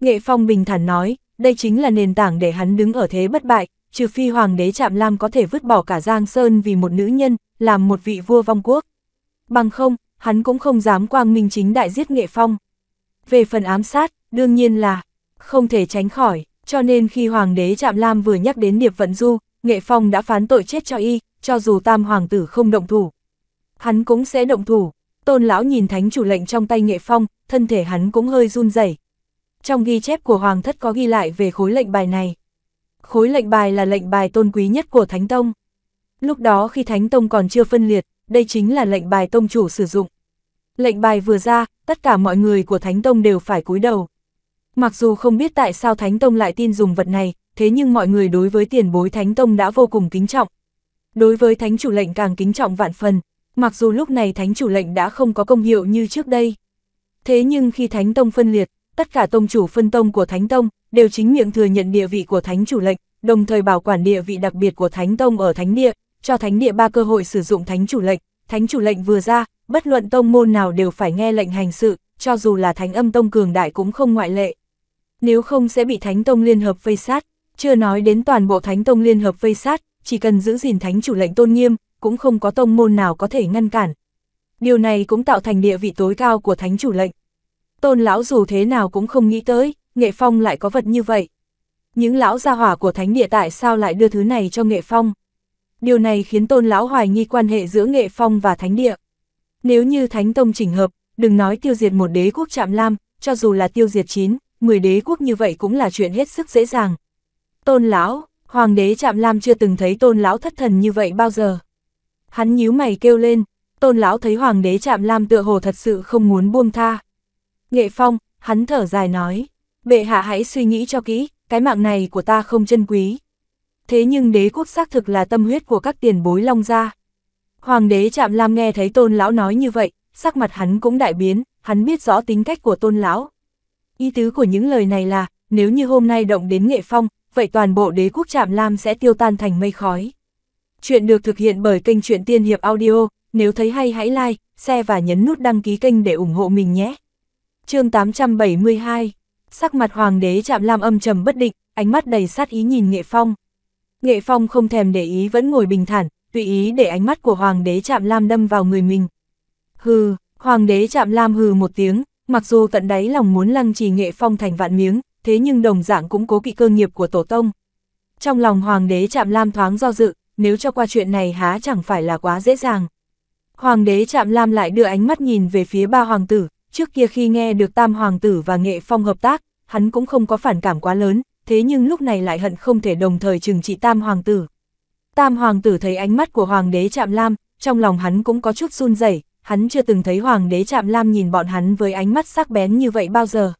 Nghệ Phong bình thản nói, đây chính là nền tảng để hắn đứng ở thế bất bại, trừ phi hoàng đế Trạm Lam có thể vứt bỏ cả Giang Sơn vì một nữ nhân, làm một vị vua vong quốc. Bằng không, hắn cũng không dám quang minh chính đại giết Nghệ Phong. Về phần ám sát, đương nhiên là không thể tránh khỏi, cho nên khi hoàng đế Trạm Lam vừa nhắc đến Điệp Vận Du, Nghệ Phong đã phán tội chết cho y, cho dù tam hoàng tử không động thủ, hắn cũng sẽ động thủ. Tôn lão nhìn thánh chủ lệnh trong tay nghệ phong, thân thể hắn cũng hơi run rẩy. Trong ghi chép của Hoàng thất có ghi lại về khối lệnh bài này. Khối lệnh bài là lệnh bài tôn quý nhất của Thánh Tông. Lúc đó khi Thánh Tông còn chưa phân liệt, đây chính là lệnh bài tông chủ sử dụng. Lệnh bài vừa ra, tất cả mọi người của Thánh Tông đều phải cúi đầu. Mặc dù không biết tại sao Thánh Tông lại tin dùng vật này, thế nhưng mọi người đối với tiền bối Thánh Tông đã vô cùng kính trọng. Đối với Thánh chủ lệnh càng kính trọng vạn phần, mặc dù lúc này thánh chủ lệnh đã không có công hiệu như trước đây. Thế nhưng khi thánh tông phân liệt, tất cả tông chủ phân tông của thánh tông đều chính miệng thừa nhận địa vị của thánh chủ lệnh, đồng thời bảo quản địa vị đặc biệt của thánh tông ở thánh địa, cho thánh địa ba cơ hội sử dụng thánh chủ lệnh. Thánh chủ lệnh vừa ra, bất luận tông môn nào đều phải nghe lệnh hành sự, cho dù là thánh âm tông cường đại cũng không ngoại lệ. Nếu không sẽ bị thánh tông liên hợp vây sát, chưa nói đến toàn bộ thánh tông liên hợp vây sát, chỉ cần giữ gìn thánh chủ lệnh tôn nghiêm, cũng không có tông môn nào có thể ngăn cản. Điều này cũng tạo thành địa vị tối cao của thánh chủ lệnh. Tôn lão dù thế nào cũng không nghĩ tới, nghệ phong lại có vật như vậy. Những lão gia hỏa của thánh địa tại sao lại đưa thứ này cho nghệ phong? Điều này khiến tôn lão hoài nghi quan hệ giữa nghệ phong và thánh địa. Nếu như thánh tông chỉnh hợp, đừng nói tiêu diệt một đế quốc chạm lam, cho dù là tiêu diệt chín, 10 đế quốc như vậy cũng là chuyện hết sức dễ dàng. Tôn lão, hoàng đế chạm lam chưa từng thấy tôn lão thất thần như vậy bao giờ. Hắn nhíu mày kêu lên, tôn lão thấy hoàng đế chạm lam tựa hồ thật sự không muốn buông tha. Nghệ phong, hắn thở dài nói, bệ hạ hãy suy nghĩ cho kỹ, cái mạng này của ta không chân quý. Thế nhưng đế quốc xác thực là tâm huyết của các tiền bối long gia. Hoàng đế chạm lam nghe thấy tôn lão nói như vậy, sắc mặt hắn cũng đại biến, hắn biết rõ tính cách của tôn lão. Ý tứ của những lời này là, nếu như hôm nay động đến nghệ phong, vậy toàn bộ đế quốc chạm lam sẽ tiêu tan thành mây khói. Chuyện được thực hiện bởi kênh truyện Tiên Hiệp Audio, nếu thấy hay hãy like, share và nhấn nút đăng ký kênh để ủng hộ mình nhé. chương 872, sắc mặt hoàng đế chạm lam âm trầm bất định, ánh mắt đầy sát ý nhìn Nghệ Phong. Nghệ Phong không thèm để ý vẫn ngồi bình thản, tùy ý để ánh mắt của hoàng đế chạm lam đâm vào người mình. Hừ, hoàng đế chạm lam hừ một tiếng, mặc dù tận đáy lòng muốn lăng trì Nghệ Phong thành vạn miếng, thế nhưng đồng dạng cũng cố kỵ cơ nghiệp của tổ tông. Trong lòng hoàng đế chạm lam thoáng do dự, nếu cho qua chuyện này há chẳng phải là quá dễ dàng. Hoàng đế Trạm Lam lại đưa ánh mắt nhìn về phía ba hoàng tử, trước kia khi nghe được tam hoàng tử và nghệ phong hợp tác, hắn cũng không có phản cảm quá lớn, thế nhưng lúc này lại hận không thể đồng thời trừng trị tam hoàng tử. Tam hoàng tử thấy ánh mắt của hoàng đế Trạm Lam, trong lòng hắn cũng có chút run rẩy, hắn chưa từng thấy hoàng đế Trạm Lam nhìn bọn hắn với ánh mắt sắc bén như vậy bao giờ.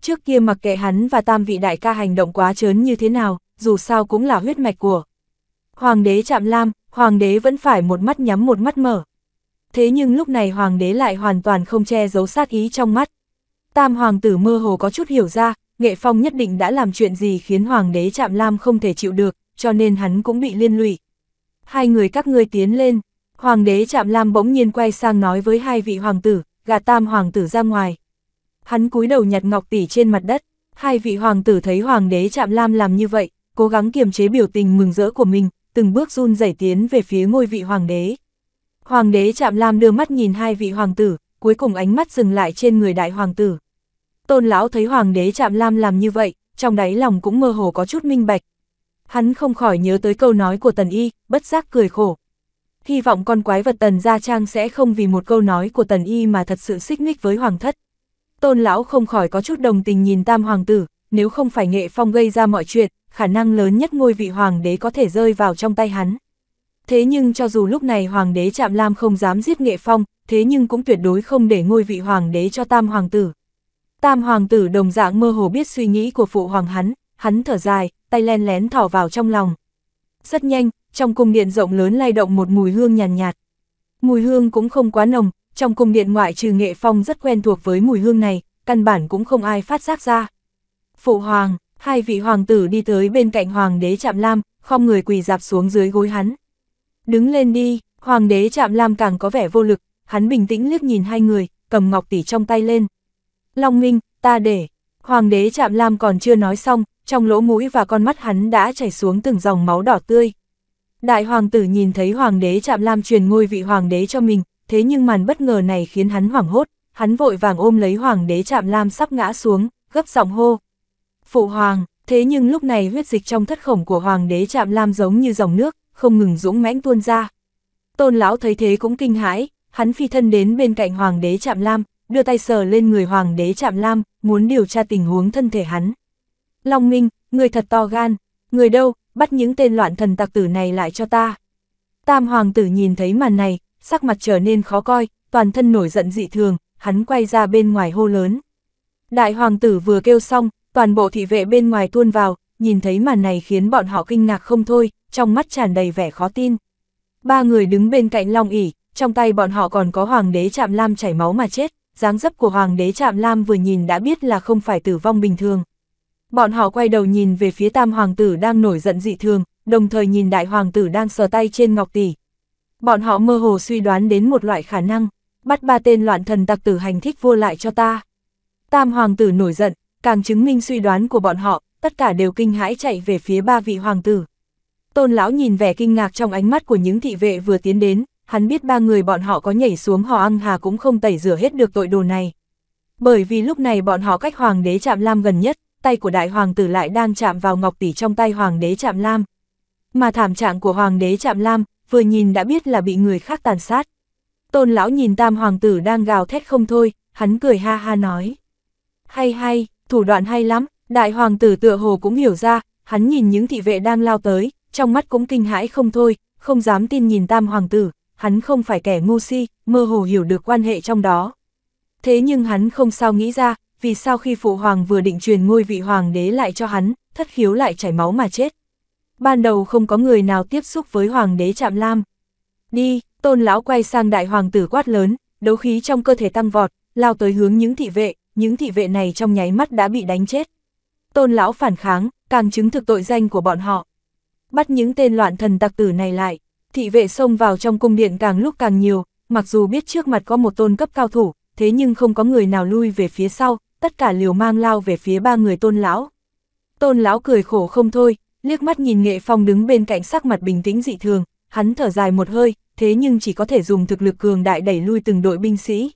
Trước kia mặc kệ hắn và tam vị đại ca hành động quá trớn như thế nào, dù sao cũng là huyết mạch của Hoàng đế chạm lam, hoàng đế vẫn phải một mắt nhắm một mắt mở. Thế nhưng lúc này hoàng đế lại hoàn toàn không che giấu sát ý trong mắt. Tam hoàng tử mơ hồ có chút hiểu ra, nghệ phong nhất định đã làm chuyện gì khiến hoàng đế chạm lam không thể chịu được, cho nên hắn cũng bị liên lụy. Hai người các ngươi tiến lên, hoàng đế chạm lam bỗng nhiên quay sang nói với hai vị hoàng tử, gạt tam hoàng tử ra ngoài. Hắn cúi đầu nhặt ngọc tỷ trên mặt đất, hai vị hoàng tử thấy hoàng đế chạm lam làm như vậy, cố gắng kiềm chế biểu tình mừng rỡ của mình, từng bước run rẩy tiến về phía ngôi vị hoàng đế. Hoàng đế chạm Lam đưa mắt nhìn hai vị hoàng tử, cuối cùng ánh mắt dừng lại trên người đại hoàng tử. Tôn lão thấy hoàng đế chạm Lam làm như vậy, trong đáy lòng cũng mơ hồ có chút minh bạch. Hắn không khỏi nhớ tới câu nói của Tần Y, bất giác cười khổ. Hy vọng con quái vật Tần Gia Trang sẽ không vì một câu nói của Tần Y mà thật sự xích mích với hoàng thất. Tôn lão không khỏi có chút đồng tình nhìn tam hoàng tử, nếu không phải nghệ phong gây ra mọi chuyện, khả năng lớn nhất ngôi vị hoàng đế có thể rơi vào trong tay hắn. Thế nhưng cho dù lúc này hoàng đế Trạm Lam không dám giết Nghệ Phong, thế nhưng cũng tuyệt đối không để ngôi vị hoàng đế cho tam hoàng tử. Tam hoàng tử đồng dạng mơ hồ biết suy nghĩ của phụ hoàng hắn, hắn thở dài, tay len lén thỏ vào trong lòng. Rất nhanh, trong cung điện rộng lớn lay động một mùi hương nhàn nhạt, nhạt. Mùi hương cũng không quá nồng, trong cung điện ngoại trừ nghệ phong rất quen thuộc với mùi hương này, căn bản cũng không ai phát giác ra. Phụ hoàng, Hai vị hoàng tử đi tới bên cạnh hoàng đế chạm Lam, không người quỳ dạp xuống dưới gối hắn. Đứng lên đi, hoàng đế chạm Lam càng có vẻ vô lực, hắn bình tĩnh liếc nhìn hai người, cầm ngọc tỷ trong tay lên. Long Minh, ta để. Hoàng đế chạm Lam còn chưa nói xong, trong lỗ mũi và con mắt hắn đã chảy xuống từng dòng máu đỏ tươi. Đại hoàng tử nhìn thấy hoàng đế chạm Lam truyền ngôi vị hoàng đế cho mình, thế nhưng màn bất ngờ này khiến hắn hoảng hốt, hắn vội vàng ôm lấy hoàng đế chạm Lam sắp ngã xuống, gấp giọng hô, Phụ hoàng, thế nhưng lúc này huyết dịch trong thất khổng của hoàng đế chạm lam giống như dòng nước, không ngừng dũng mãnh tuôn ra. Tôn lão thấy thế cũng kinh hãi, hắn phi thân đến bên cạnh hoàng đế chạm lam, đưa tay sờ lên người hoàng đế chạm lam, muốn điều tra tình huống thân thể hắn. Long Minh, người thật to gan, người đâu, bắt những tên loạn thần tặc tử này lại cho ta. Tam hoàng tử nhìn thấy màn này, sắc mặt trở nên khó coi, toàn thân nổi giận dị thường, hắn quay ra bên ngoài hô lớn. Đại hoàng tử vừa kêu xong, toàn bộ thị vệ bên ngoài tuôn vào, nhìn thấy màn này khiến bọn họ kinh ngạc không thôi, trong mắt tràn đầy vẻ khó tin. Ba người đứng bên cạnh Long ỉ, trong tay bọn họ còn có Hoàng đế chạm Lam chảy máu mà chết, dáng dấp của Hoàng đế chạm Lam vừa nhìn đã biết là không phải tử vong bình thường. Bọn họ quay đầu nhìn về phía tam hoàng tử đang nổi giận dị thường, đồng thời nhìn đại hoàng tử đang sờ tay trên ngọc tỷ. Bọn họ mơ hồ suy đoán đến một loại khả năng, bắt ba tên loạn thần tặc tử hành thích vua lại cho ta. Tam hoàng tử nổi giận, càng chứng minh suy đoán của bọn họ, tất cả đều kinh hãi chạy về phía ba vị hoàng tử. Tôn lão nhìn vẻ kinh ngạc trong ánh mắt của những thị vệ vừa tiến đến, hắn biết ba người bọn họ có nhảy xuống hò ăn hà cũng không tẩy rửa hết được tội đồ này. Bởi vì lúc này bọn họ cách hoàng đế chạm lam gần nhất, tay của đại hoàng tử lại đang chạm vào ngọc tỷ trong tay hoàng đế chạm lam. Mà thảm trạng của hoàng đế chạm lam, vừa nhìn đã biết là bị người khác tàn sát. Tôn lão nhìn tam hoàng tử đang gào thét không thôi, hắn cười ha ha nói. Hay hay, thủ đoạn hay lắm, đại hoàng tử tựa hồ cũng hiểu ra, hắn nhìn những thị vệ đang lao tới, trong mắt cũng kinh hãi không thôi, không dám tin nhìn tam hoàng tử, hắn không phải kẻ ngu si, mơ hồ hiểu được quan hệ trong đó. Thế nhưng hắn không sao nghĩ ra, vì sao khi phụ hoàng vừa định truyền ngôi vị hoàng đế lại cho hắn, thất khiếu lại chảy máu mà chết. Ban đầu không có người nào tiếp xúc với hoàng đế chạm Lam. Đi, tôn lão quay sang đại hoàng tử quát lớn, đấu khí trong cơ thể tăng vọt, lao tới hướng những thị vệ, những thị vệ này trong nháy mắt đã bị đánh chết. Tôn lão phản kháng, càng chứng thực tội danh của bọn họ. Bắt những tên loạn thần tặc tử này lại, thị vệ xông vào trong cung điện càng lúc càng nhiều, mặc dù biết trước mặt có một tôn cấp cao thủ, thế nhưng không có người nào lui về phía sau, tất cả liều mang lao về phía ba người tôn lão. Tôn lão cười khổ không thôi, liếc mắt nhìn nghệ phong đứng bên cạnh sắc mặt bình tĩnh dị thường, hắn thở dài một hơi, thế nhưng chỉ có thể dùng thực lực cường đại đẩy lui từng đội binh sĩ.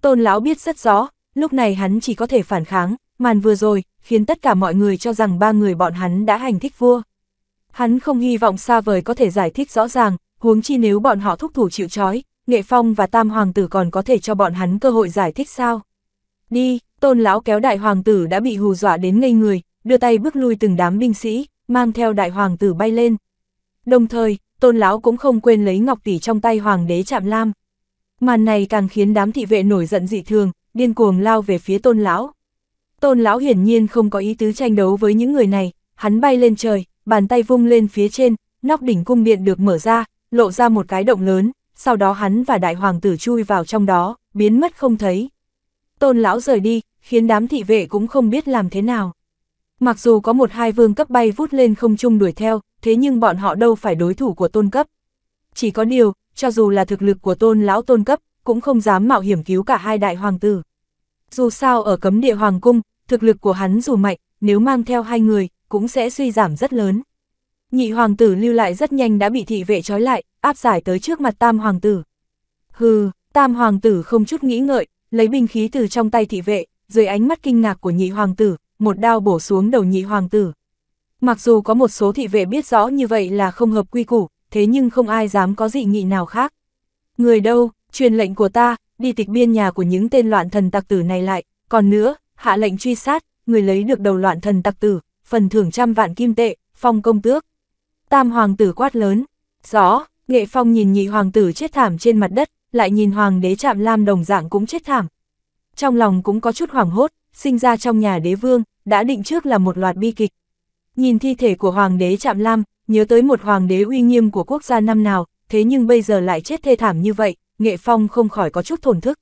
Tôn lão biết rất rõ, lúc này hắn chỉ có thể phản kháng, màn vừa rồi, khiến tất cả mọi người cho rằng ba người bọn hắn đã hành thích vua. Hắn không hy vọng xa vời có thể giải thích rõ ràng, huống chi nếu bọn họ thúc thủ chịu trói, Nghệ Phong và Tam Hoàng tử còn có thể cho bọn hắn cơ hội giải thích sao. Đi, tôn lão kéo đại hoàng tử đã bị hù dọa đến ngây người, đưa tay bước lui từng đám binh sĩ, mang theo đại hoàng tử bay lên. Đồng thời, tôn lão cũng không quên lấy ngọc tỷ trong tay hoàng đế chạm lam. Màn này càng khiến đám thị vệ nổi giận dị thường, điên cuồng lao về phía tôn lão. Tôn lão hiển nhiên không có ý tứ tranh đấu với những người này, hắn bay lên trời, bàn tay vung lên phía trên, nóc đỉnh cung điện được mở ra, lộ ra một cái động lớn, sau đó hắn và đại hoàng tử chui vào trong đó, biến mất không thấy. Tôn lão rời đi, khiến đám thị vệ cũng không biết làm thế nào. Mặc dù có một hai vương cấp bay vút lên không trung đuổi theo, thế nhưng bọn họ đâu phải đối thủ của tôn cấp. Chỉ có điều, cho dù là thực lực của tôn lão tôn cấp, cũng không dám mạo hiểm cứu cả hai đại hoàng tử. Dù sao ở cấm địa hoàng cung, thực lực của hắn dù mạnh, nếu mang theo hai người, cũng sẽ suy giảm rất lớn. Nhị hoàng tử lưu lại rất nhanh đã bị thị vệ trói lại, áp giải tới trước mặt tam hoàng tử. Hừ, tam hoàng tử không chút nghĩ ngợi, lấy binh khí từ trong tay thị vệ, dưới ánh mắt kinh ngạc của nhị hoàng tử, một đao bổ xuống đầu nhị hoàng tử. Mặc dù có một số thị vệ biết rõ như vậy là không hợp quy củ, thế nhưng không ai dám có dị nghị nào khác. Người đâu, truyền lệnh của ta, đi tịch biên nhà của những tên loạn thần tặc tử này lại, còn nữa, hạ lệnh truy sát, người lấy được đầu loạn thần tặc tử, phần thưởng trăm vạn kim tệ, phong công tước. Tam hoàng tử quát lớn, rõ, nghệ phong nhìn nhị hoàng tử chết thảm trên mặt đất, lại nhìn hoàng đế chạm lam đồng dạng cũng chết thảm. Trong lòng cũng có chút hoảng hốt, sinh ra trong nhà đế vương, đã định trước là một loạt bi kịch. Nhìn thi thể của hoàng đế chạm lam, nhớ tới một hoàng đế uy nghiêm của quốc gia năm nào, thế nhưng bây giờ lại chết thê thảm như vậy, Nghệ Phong không khỏi có chút thổn thức.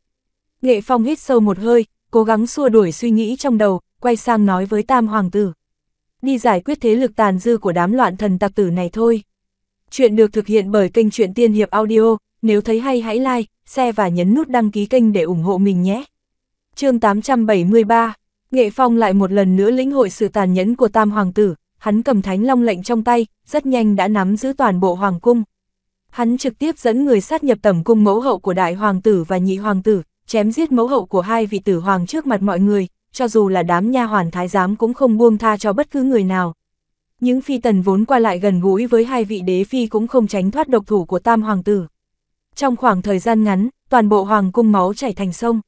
Nghệ Phong hít sâu một hơi, cố gắng xua đuổi suy nghĩ trong đầu, quay sang nói với Tam Hoàng tử. Đi giải quyết thế lực tàn dư của đám loạn thần tặc tử này thôi. Chuyện được thực hiện bởi kênh Chuyện Tiên Hiệp Audio, nếu thấy hay hãy like, share và nhấn nút đăng ký kênh để ủng hộ mình nhé. chương 873, Nghệ Phong lại một lần nữa lĩnh hội sự tàn nhẫn của Tam Hoàng tử, hắn cầm thánh long lệnh trong tay, rất nhanh đã nắm giữ toàn bộ Hoàng cung. Hắn trực tiếp dẫn người sát nhập tẩm cung mẫu hậu của đại hoàng tử và nhị hoàng tử, chém giết mẫu hậu của hai vị tử hoàng trước mặt mọi người, cho dù là đám nha hoàn thái giám cũng không buông tha cho bất cứ người nào. Những phi tần vốn qua lại gần gũi với hai vị đế phi cũng không tránh thoát độc thủ của tam hoàng tử. Trong khoảng thời gian ngắn, toàn bộ hoàng cung máu chảy thành sông.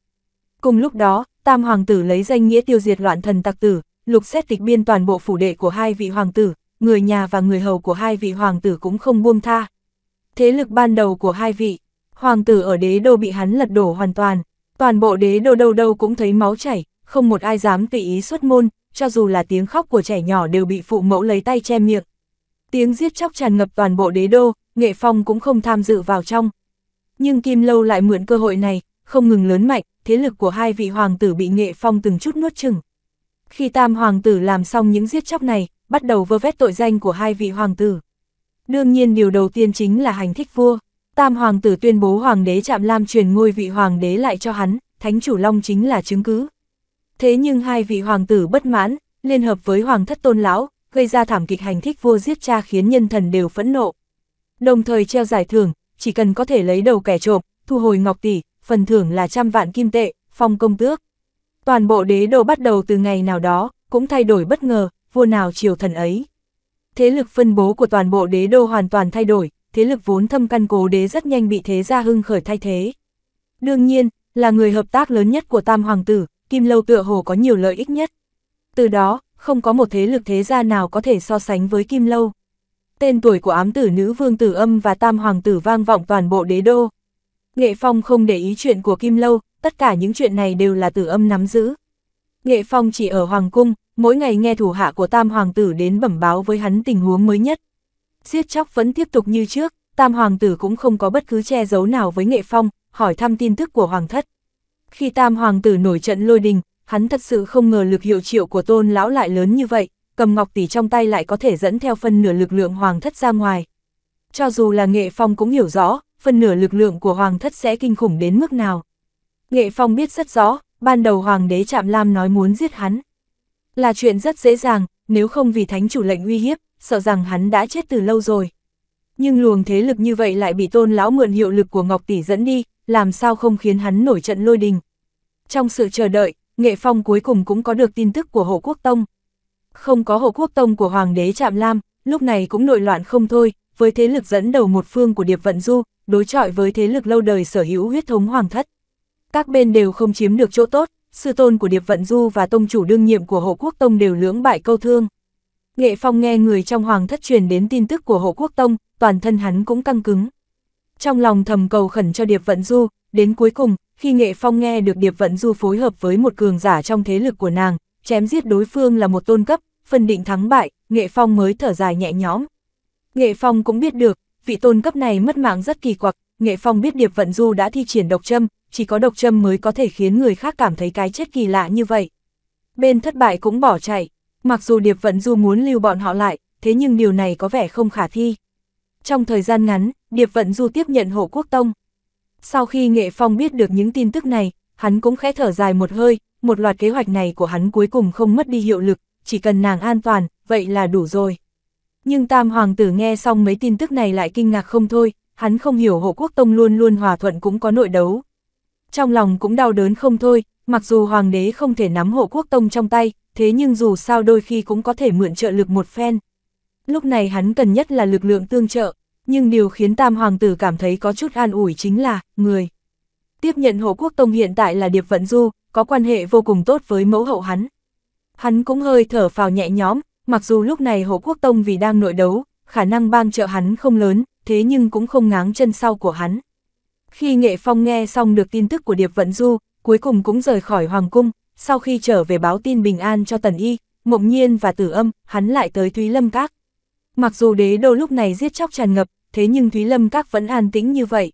Cùng lúc đó, tam hoàng tử lấy danh nghĩa tiêu diệt loạn thần tặc tử, lục xét tịch biên toàn bộ phủ đệ của hai vị hoàng tử, người nhà và người hầu của hai vị hoàng tử cũng không buông tha thế lực ban đầu của hai vị, hoàng tử ở đế đô bị hắn lật đổ hoàn toàn, toàn bộ đế đô đâu đâu cũng thấy máu chảy, không một ai dám tùy ý xuất môn, cho dù là tiếng khóc của trẻ nhỏ đều bị phụ mẫu lấy tay che miệng. Tiếng giết chóc tràn ngập toàn bộ đế đô, nghệ phong cũng không tham dự vào trong. Nhưng Kim Lâu lại mượn cơ hội này, không ngừng lớn mạnh, thế lực của hai vị hoàng tử bị nghệ phong từng chút nuốt chừng. Khi tam hoàng tử làm xong những giết chóc này, bắt đầu vơ vét tội danh của hai vị hoàng tử. Đương nhiên điều đầu tiên chính là hành thích vua. Tam hoàng tử tuyên bố hoàng đế chạm Lam truyền ngôi vị hoàng đế lại cho hắn, Thánh chủ Long chính là chứng cứ. Thế nhưng hai vị hoàng tử bất mãn, liên hợp với hoàng thất tôn lão, gây ra thảm kịch hành thích vua giết cha khiến nhân thần đều phẫn nộ. Đồng thời treo giải thưởng, chỉ cần có thể lấy đầu kẻ trộm, thu hồi ngọc tỷ, phần thưởng là trăm vạn kim tệ, phong công tước. Toàn bộ đế đồ bắt đầu từ ngày nào đó, cũng thay đổi bất ngờ, vua nào triều thần ấy thế lực phân bố của toàn bộ đế đô hoàn toàn thay đổi, thế lực vốn thâm căn cố đế rất nhanh bị thế gia hưng khởi thay thế. Đương nhiên, là người hợp tác lớn nhất của Tam Hoàng tử, Kim Lâu tựa hồ có nhiều lợi ích nhất. Từ đó, không có một thế lực thế gia nào có thể so sánh với Kim Lâu. Tên tuổi của ám tử nữ vương tử âm và tam hoàng tử vang vọng toàn bộ đế đô. Nghệ Phong không để ý chuyện của Kim Lâu, tất cả những chuyện này đều là tử âm nắm giữ. Nghệ Phong chỉ ở Hoàng Cung, mỗi ngày nghe thủ hạ của Tam Hoàng tử đến bẩm báo với hắn tình huống mới nhất. Giết chóc vẫn tiếp tục như trước, Tam Hoàng tử cũng không có bất cứ che giấu nào với Nghệ Phong, hỏi thăm tin tức của Hoàng thất. Khi Tam Hoàng tử nổi trận lôi đình, hắn thật sự không ngờ lực hiệu triệu của tôn lão lại lớn như vậy, cầm ngọc tỷ trong tay lại có thể dẫn theo phân nửa lực lượng Hoàng thất ra ngoài. Cho dù là Nghệ Phong cũng hiểu rõ, phân nửa lực lượng của Hoàng thất sẽ kinh khủng đến mức nào. Nghệ Phong biết rất rõ, ban đầu Hoàng đế Trạm Lam nói muốn giết hắn, là chuyện rất dễ dàng, nếu không vì thánh chủ lệnh uy hiếp, sợ rằng hắn đã chết từ lâu rồi. Nhưng luồng thế lực như vậy lại bị tôn lão mượn hiệu lực của Ngọc Tỷ dẫn đi, làm sao không khiến hắn nổi trận lôi đình. Trong sự chờ đợi, Nghệ Phong cuối cùng cũng có được tin tức của Hộ Quốc Tông. Không có Hộ Quốc Tông của Hoàng đế Trạm Lam, lúc này cũng nội loạn không thôi, với thế lực dẫn đầu một phương của Điệp Vận Du, đối chọi với thế lực lâu đời sở hữu huyết thống Hoàng Thất. Các bên đều không chiếm được chỗ tốt, sư tôn của Điệp Vận Du và tông chủ đương nhiệm của Hộ Quốc Tông đều lưỡng bại câu thương. Nghệ Phong nghe người trong hoàng thất truyền đến tin tức của Hộ Quốc Tông, toàn thân hắn cũng căng cứng. Trong lòng thầm cầu khẩn cho Điệp Vận Du, đến cuối cùng, khi Nghệ Phong nghe được Điệp Vận Du phối hợp với một cường giả trong thế lực của nàng, chém giết đối phương là một tôn cấp, phân định thắng bại, Nghệ Phong mới thở dài nhẹ nhõm. Nghệ Phong cũng biết được, vị tôn cấp này mất mạng rất kỳ quặc, Nghệ Phong biết Điệp Vận Du đã thi triển độc châm, chỉ có độc châm mới có thể khiến người khác cảm thấy cái chết kỳ lạ như vậy. Bên thất bại cũng bỏ chạy, mặc dù Điệp Vận Du muốn lưu bọn họ lại, thế nhưng điều này có vẻ không khả thi. Trong thời gian ngắn, Điệp Vận Du tiếp nhận hộ quốc tông. Sau khi Nghệ Phong biết được những tin tức này, hắn cũng khẽ thở dài một hơi, một loạt kế hoạch này của hắn cuối cùng không mất đi hiệu lực, chỉ cần nàng an toàn, vậy là đủ rồi. Nhưng Tam Hoàng tử nghe xong mấy tin tức này lại kinh ngạc không thôi, hắn không hiểu hộ quốc tông luôn luôn hòa thuận cũng có nội đấu, trong lòng cũng đau đớn không thôi, mặc dù hoàng đế không thể nắm hộ quốc tông trong tay, thế nhưng dù sao đôi khi cũng có thể mượn trợ lực một phen. Lúc này hắn cần nhất là lực lượng tương trợ, nhưng điều khiến tam hoàng tử cảm thấy có chút an ủi chính là, người. Tiếp nhận hộ quốc tông hiện tại là Điệp Vận Du, có quan hệ vô cùng tốt với mẫu hậu hắn. Hắn cũng hơi thở phào nhẹ nhõm, mặc dù lúc này hộ quốc tông vì đang nội đấu, khả năng bang trợ hắn không lớn, thế nhưng cũng không ngáng chân sau của hắn. Khi Nghệ Phong nghe xong được tin tức của Điệp Vận Du, cuối cùng cũng rời khỏi Hoàng Cung, sau khi trở về báo tin bình an cho Tần Y, Mộng Nhiên và Tử Âm, hắn lại tới Thúy Lâm Các. Mặc dù đế đô lúc này giết chóc tràn ngập, thế nhưng Thúy Lâm Các vẫn an tĩnh như vậy.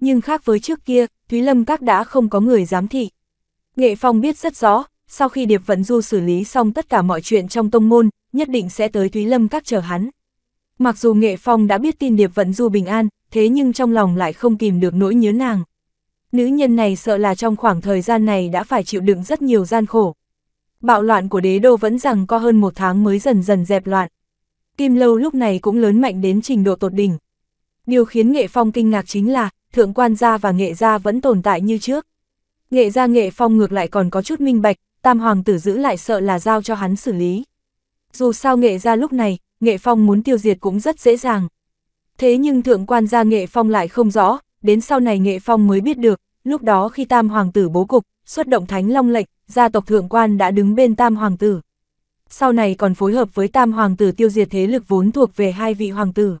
Nhưng khác với trước kia, Thúy Lâm Các đã không có người giám thị. Nghệ Phong biết rất rõ, sau khi Điệp Vận Du xử lý xong tất cả mọi chuyện trong tông môn, nhất định sẽ tới Thúy Lâm Các chờ hắn. Mặc dù Nghệ Phong đã biết tin Điệp Vận Du bình an, thế nhưng trong lòng lại không kìm được nỗi nhớ nàng. Nữ nhân này sợ là trong khoảng thời gian này đã phải chịu đựng rất nhiều gian khổ. Bạo loạn của đế đô vẫn rằng có hơn một tháng mới dần dần dẹp loạn. Kim Lâu lúc này cũng lớn mạnh đến trình độ tột đỉnh. Điều khiến Nghệ Phong kinh ngạc chính là, thượng quan gia và nghệ gia vẫn tồn tại như trước. Nghệ gia nghệ phong ngược lại còn có chút minh bạch, tam hoàng tử giữ lại sợ là giao cho hắn xử lý. Dù sao nghệ gia lúc này, nghệ phong muốn tiêu diệt cũng rất dễ dàng. Thế nhưng thượng quan gia Nghệ Phong lại không rõ, đến sau này Nghệ Phong mới biết được, lúc đó khi tam hoàng tử bố cục, xuất động thánh long lệnh, gia tộc thượng quan đã đứng bên tam hoàng tử. Sau này còn phối hợp với tam hoàng tử tiêu diệt thế lực vốn thuộc về hai vị hoàng tử.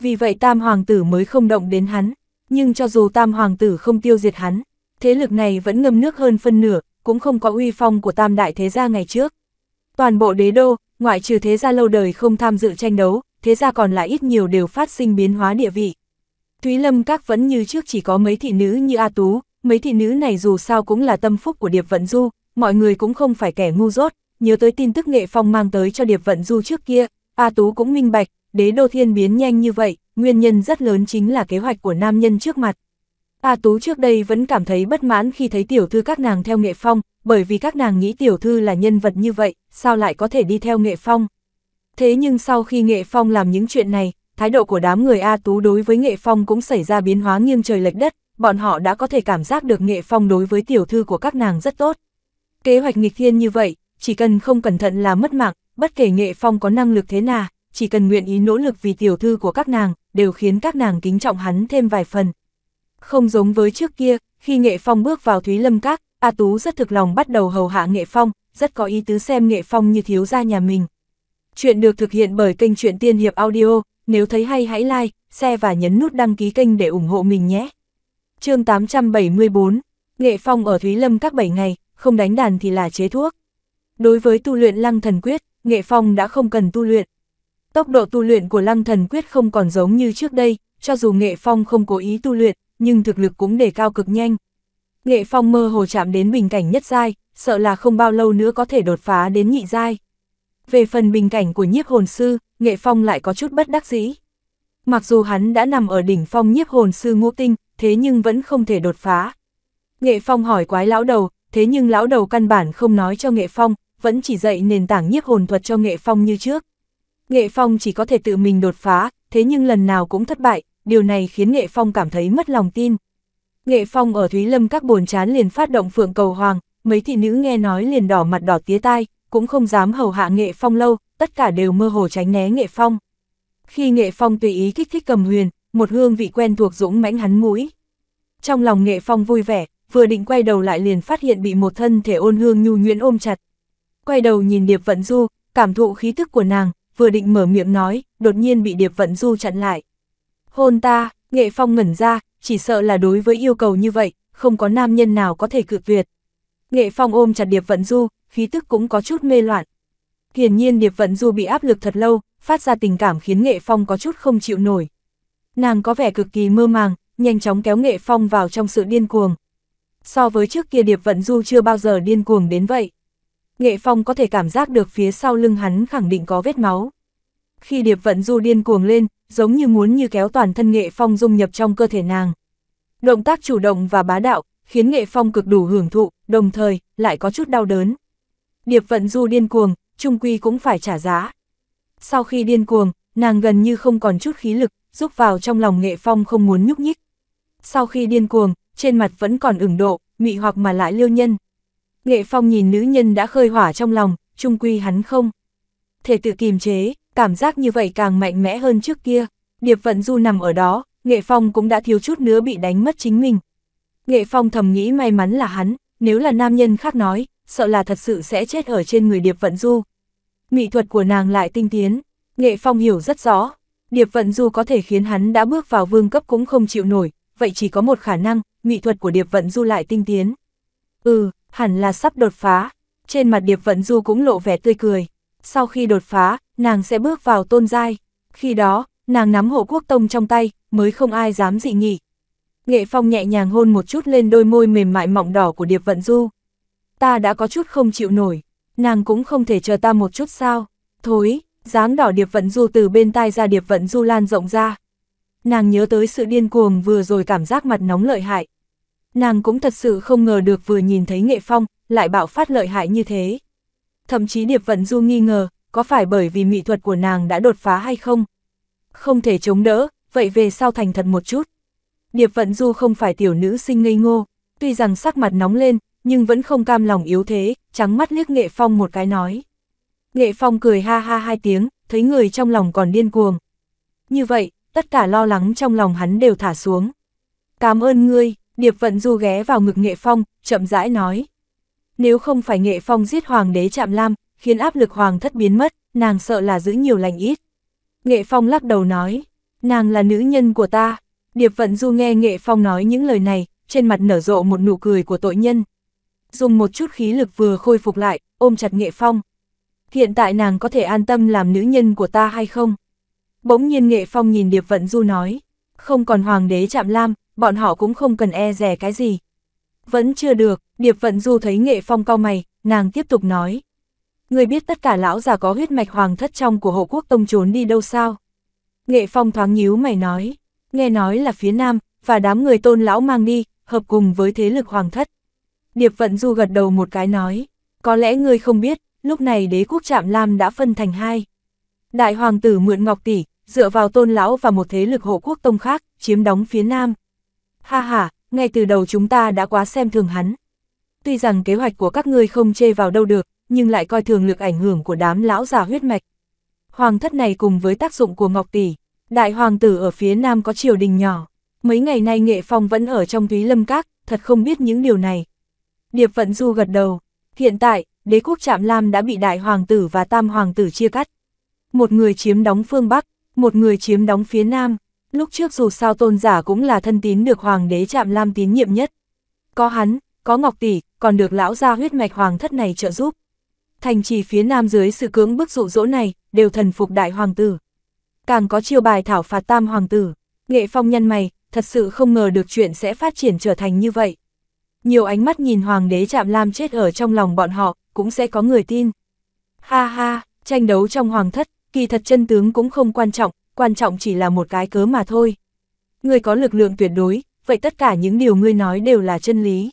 Vì vậy tam hoàng tử mới không động đến hắn, nhưng cho dù tam hoàng tử không tiêu diệt hắn, thế lực này vẫn ngâm nước hơn phân nửa, cũng không có uy phong của tam đại thế gia ngày trước. Toàn bộ đế đô, ngoại trừ thế gia lâu đời không tham dự tranh đấu, thế ra còn lại ít nhiều đều phát sinh biến hóa địa vị. Thúy Lâm Các vẫn như trước chỉ có mấy thị nữ như A Tú, mấy thị nữ này dù sao cũng là tâm phúc của Điệp Vận Du, mọi người cũng không phải kẻ ngu dốt, nhớ tới tin tức nghệ phong mang tới cho Điệp Vận Du trước kia, A Tú cũng minh bạch, đế đô thiên biến nhanh như vậy, nguyên nhân rất lớn chính là kế hoạch của nam nhân trước mặt. A Tú trước đây vẫn cảm thấy bất mãn khi thấy tiểu thư các nàng theo nghệ phong, bởi vì các nàng nghĩ tiểu thư là nhân vật như vậy, sao lại có thể đi theo nghệ phong. Thế nhưng sau khi Nghệ Phong làm những chuyện này, thái độ của đám người A Tú đối với Nghệ Phong cũng xảy ra biến hóa nghiêng trời lệch đất, bọn họ đã có thể cảm giác được Nghệ Phong đối với tiểu thư của các nàng rất tốt. Kế hoạch nghịch thiên như vậy, chỉ cần không cẩn thận là mất mạng, bất kể Nghệ Phong có năng lực thế nào, chỉ cần nguyện ý nỗ lực vì tiểu thư của các nàng, đều khiến các nàng kính trọng hắn thêm vài phần. Không giống với trước kia, khi Nghệ Phong bước vào Thúy Lâm Các, A Tú rất thực lòng bắt đầu hầu hạ Nghệ Phong, rất có ý tứ xem Nghệ Phong như thiếu gia nhà mình. Chuyện được thực hiện bởi kênh truyện Tiên Hiệp Audio, nếu thấy hay hãy like, share và nhấn nút đăng ký kênh để ủng hộ mình nhé. chương 874, Nghệ Phong ở Thúy Lâm các 7 ngày, không đánh đàn thì là chế thuốc. Đối với tu luyện lăng thần quyết, Nghệ Phong đã không cần tu luyện. Tốc độ tu luyện của lăng thần quyết không còn giống như trước đây, cho dù Nghệ Phong không cố ý tu luyện, nhưng thực lực cũng đề cao cực nhanh. Nghệ Phong mơ hồ chạm đến bình cảnh nhất giai, sợ là không bao lâu nữa có thể đột phá đến nhị giai. Về phần bình cảnh của nhiếp hồn sư, Nghệ Phong lại có chút bất đắc dĩ. Mặc dù hắn đã nằm ở đỉnh phong nhiếp hồn sư ngũ tinh, thế nhưng vẫn không thể đột phá. Nghệ Phong hỏi quái lão đầu, thế nhưng lão đầu căn bản không nói cho Nghệ Phong, vẫn chỉ dạy nền tảng nhiếp hồn thuật cho Nghệ Phong như trước. Nghệ Phong chỉ có thể tự mình đột phá, thế nhưng lần nào cũng thất bại, điều này khiến Nghệ Phong cảm thấy mất lòng tin. Nghệ Phong ở Thúy Lâm các buồn chán liền phát động phượng cầu hoàng, mấy thị nữ nghe nói liền đỏ mặt đỏ tía tai, cũng không dám hầu hạ nghệ phong lâu, tất cả đều mơ hồ tránh né nghệ phong. Khi nghệ phong tùy ý kích thích cầm huyền, một hương vị quen thuộc dũng mãnh hắn mũi. Trong lòng nghệ phong vui vẻ, vừa định quay đầu lại liền phát hiện bị một thân thể ôn hương nhu nhuyễn ôm chặt. Quay đầu nhìn Điệp Vận Du, cảm thụ khí thức của nàng, vừa định mở miệng nói, đột nhiên bị Điệp Vận Du chặn lại. Hôn ta, nghệ phong ngẩn ra, chỉ sợ là đối với yêu cầu như vậy, không có nam nhân nào có thể cự tuyệt. Nghệ phong ôm chặt Điệp Vận Du, khí tức cũng có chút mê loạn. Hiển nhiên Điệp Vận Du bị áp lực thật lâu, phát ra tình cảm khiến Nghệ Phong có chút không chịu nổi. Nàng có vẻ cực kỳ mơ màng, nhanh chóng kéo Nghệ Phong vào trong sự điên cuồng. So với trước kia Điệp Vận Du chưa bao giờ điên cuồng đến vậy. Nghệ Phong có thể cảm giác được phía sau lưng hắn khẳng định có vết máu. Khi Điệp Vận Du điên cuồng lên, giống như muốn như kéo toàn thân Nghệ Phong dung nhập trong cơ thể nàng. Động tác chủ động và bá đạo, khiến Nghệ Phong cực đủ hưởng thụ, đồng thời lại có chút đau đớn. Điệp vận du điên cuồng, trung quy cũng phải trả giá. Sau khi điên cuồng, nàng gần như không còn chút khí lực, rúc vào trong lòng nghệ phong không muốn nhúc nhích. Sau khi điên cuồng, trên mặt vẫn còn ửng độ, mị hoặc mà lại liêu nhân. Nghệ phong nhìn nữ nhân đã khơi hỏa trong lòng, trung quy hắn không. Thể tự kìm chế, cảm giác như vậy càng mạnh mẽ hơn trước kia. Điệp vận du nằm ở đó, nghệ phong cũng đã thiếu chút nữa bị đánh mất chính mình. Nghệ phong thầm nghĩ may mắn là hắn, nếu là nam nhân khác nói, sợ là thật sự sẽ chết ở trên người Điệp Vận Du. Mỹ thuật của nàng lại tinh tiến, Nghệ Phong hiểu rất rõ, Điệp Vận Du có thể khiến hắn đã bước vào vương cấp cũng không chịu nổi, vậy chỉ có một khả năng, mỹ thuật của Điệp Vận Du lại tinh tiến. Ừ, hẳn là sắp đột phá, trên mặt Điệp Vận Du cũng lộ vẻ tươi cười. Sau khi đột phá, nàng sẽ bước vào tôn giai, khi đó, nàng nắm hộ quốc tông trong tay, mới không ai dám dị nghị. Nghệ Phong nhẹ nhàng hôn một chút lên đôi môi mềm mại mọng đỏ của Điệp Vận Du ta đã có chút không chịu nổi, nàng cũng không thể chờ ta một chút sao, thối, dáng đỏ điệp vận du từ bên tai ra điệp vận du lan rộng ra. Nàng nhớ tới sự điên cuồng vừa rồi cảm giác mặt nóng lợi hại. Nàng cũng thật sự không ngờ được vừa nhìn thấy nghệ phong, lại bạo phát lợi hại như thế. Thậm chí điệp vận du nghi ngờ, có phải bởi vì mỹ thuật của nàng đã đột phá hay không? Không thể chống đỡ, vậy về sau thành thật một chút. Điệp vận du không phải tiểu nữ sinh ngây ngô, tuy rằng sắc mặt nóng lên, nhưng vẫn không cam lòng yếu thế, trắng mắt liếc Nghệ Phong một cái nói. Nghệ Phong cười ha ha hai tiếng, thấy người trong lòng còn điên cuồng. Như vậy, tất cả lo lắng trong lòng hắn đều thả xuống. Cảm ơn ngươi, Điệp Vận Du ghé vào ngực Nghệ Phong, chậm rãi nói. Nếu không phải Nghệ Phong giết Hoàng đế Trạm Lam, khiến áp lực Hoàng thất biến mất, nàng sợ là giữ nhiều lành ít. Nghệ Phong lắc đầu nói, nàng là nữ nhân của ta. Điệp Vận Du nghe Nghệ Phong nói những lời này, trên mặt nở rộ một nụ cười của tội nhân dùng một chút khí lực vừa khôi phục lại, ôm chặt Nghệ Phong. Hiện tại nàng có thể an tâm làm nữ nhân của ta hay không? Bỗng nhiên Nghệ Phong nhìn Điệp Vận Du nói, không còn Hoàng đế chạm lam, bọn họ cũng không cần e rè cái gì. Vẫn chưa được, Điệp Vận Du thấy Nghệ Phong cau mày, nàng tiếp tục nói. Người biết tất cả lão già có huyết mạch hoàng thất trong của hộ quốc tông trốn đi đâu sao? Nghệ Phong thoáng nhíu mày nói, nghe nói là phía nam, và đám người tôn lão mang đi, hợp cùng với thế lực hoàng thất. Điệp Vận Du gật đầu một cái nói, có lẽ ngươi không biết, lúc này đế quốc Trạm Lam đã phân thành hai. Đại hoàng tử mượn ngọc tỷ, dựa vào tôn lão và một thế lực hộ quốc tông khác, chiếm đóng phía nam. Ha ha, ngay từ đầu chúng ta đã quá xem thường hắn. Tuy rằng kế hoạch của các ngươi không chê vào đâu được, nhưng lại coi thường lực ảnh hưởng của đám lão già huyết mạch. Hoàng thất này cùng với tác dụng của Ngọc Tỷ, đại hoàng tử ở phía nam có triều đình nhỏ. Mấy ngày nay Nghệ Phong vẫn ở trong túy lâm các, thật không biết những điều này. Điệp Vận Du gật đầu. Hiện tại, đế quốc Trạm Lam đã bị đại hoàng tử và tam hoàng tử chia cắt. Một người chiếm đóng phương Bắc, một người chiếm đóng phía Nam. Lúc trước dù sao tôn giả cũng là thân tín được hoàng đế Trạm Lam tín nhiệm nhất. Có hắn, có Ngọc Tỷ, còn được lão gia huyết mạch hoàng thất này trợ giúp. Thành trì phía Nam dưới sự cưỡng bức dụ dỗ này, đều thần phục đại hoàng tử. Càng có chiêu bài thảo phạt tam hoàng tử, nghệ phong nhân mày, thật sự không ngờ được chuyện sẽ phát triển trở thành như vậy nhiều ánh mắt nhìn hoàng đế chạm lam chết ở trong lòng bọn họ, cũng sẽ có người tin. Ha ha, tranh đấu trong hoàng thất, kỳ thật chân tướng cũng không quan trọng, quan trọng chỉ là một cái cớ mà thôi. Người có lực lượng tuyệt đối, vậy tất cả những điều ngươi nói đều là chân lý.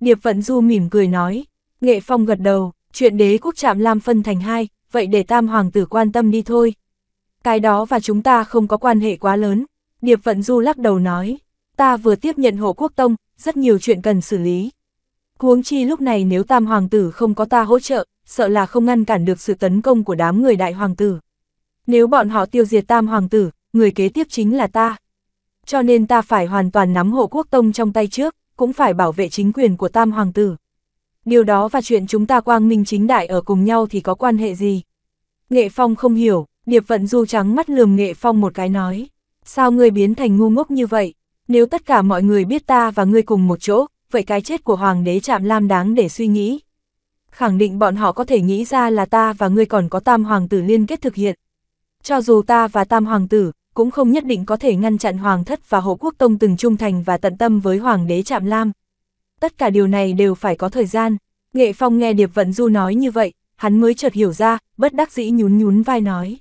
Điệp Vận Du mỉm cười nói, Nghệ Phong gật đầu, chuyện đế quốc chạm lam phân thành hai, vậy để tam hoàng tử quan tâm đi thôi. Cái đó và chúng ta không có quan hệ quá lớn, Điệp Vận Du lắc đầu nói, ta vừa tiếp nhận hộ quốc tông, rất nhiều chuyện cần xử lý. Huống chi lúc này nếu tam hoàng tử không có ta hỗ trợ, sợ là không ngăn cản được sự tấn công của đám người đại hoàng tử. Nếu bọn họ tiêu diệt tam hoàng tử, người kế tiếp chính là ta. Cho nên ta phải hoàn toàn nắm hộ quốc tông trong tay trước, cũng phải bảo vệ chính quyền của tam hoàng tử. Điều đó và chuyện chúng ta quang minh chính đại ở cùng nhau thì có quan hệ gì? Nghệ Phong không hiểu, Điệp Vận Du trắng mắt lườm Nghệ Phong một cái nói. Sao ngươi biến thành ngu ngốc như vậy? nếu tất cả mọi người biết ta và ngươi cùng một chỗ, vậy cái chết của Hoàng đế chạm Lam đáng để suy nghĩ. Khẳng định bọn họ có thể nghĩ ra là ta và ngươi còn có tam hoàng tử liên kết thực hiện. Cho dù ta và tam hoàng tử, cũng không nhất định có thể ngăn chặn Hoàng thất và Hộ quốc tông từng trung thành và tận tâm với Hoàng đế chạm Lam. Tất cả điều này đều phải có thời gian. Nghệ Phong nghe Điệp Vận Du nói như vậy, hắn mới chợt hiểu ra, bất đắc dĩ nhún nhún vai nói.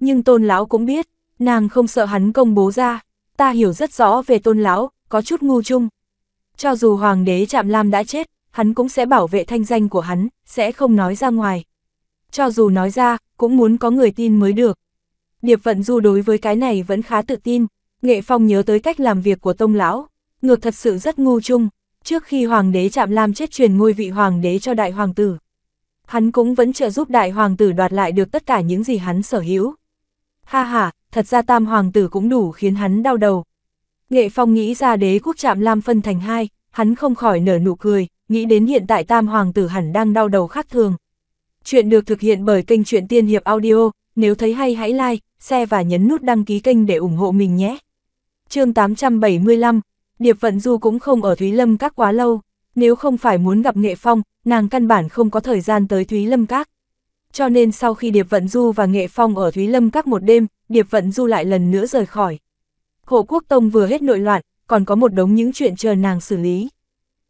Nhưng tôn lão cũng biết, nàng không sợ hắn công bố ra, ta hiểu rất rõ về tôn lão, có chút ngu chung. Cho dù hoàng đế chạm Lam đã chết, hắn cũng sẽ bảo vệ thanh danh của hắn, sẽ không nói ra ngoài. Cho dù nói ra, cũng muốn có người tin mới được. Điệp Vận Du đối với cái này vẫn khá tự tin, Nghệ Phong nhớ tới cách làm việc của tôn Lão, ngược thật sự rất ngu chung, trước khi Hoàng đế chạm Lam chết truyền ngôi vị Hoàng đế cho Đại Hoàng tử. Hắn cũng vẫn trợ giúp Đại Hoàng tử đoạt lại được tất cả những gì hắn sở hữu ha ha, thật ra tam hoàng tử cũng đủ khiến hắn đau đầu. Nghệ Phong nghĩ ra đế quốc chạm Lam phân thành hai, hắn không khỏi nở nụ cười, nghĩ đến hiện tại tam hoàng tử hẳn đang đau đầu khác thường. Chuyện được thực hiện bởi kênh truyện Tiên Hiệp Audio, nếu thấy hay hãy like, share và nhấn nút đăng ký kênh để ủng hộ mình nhé. chương 875, Điệp Vận Du cũng không ở Thúy Lâm Các quá lâu, nếu không phải muốn gặp Nghệ Phong, nàng căn bản không có thời gian tới Thúy Lâm Các cho nên sau khi Điệp Vận Du và Nghệ Phong ở Thúy Lâm các một đêm, Điệp Vận Du lại lần nữa rời khỏi. Hộ Quốc Tông vừa hết nội loạn, còn có một đống những chuyện chờ nàng xử lý.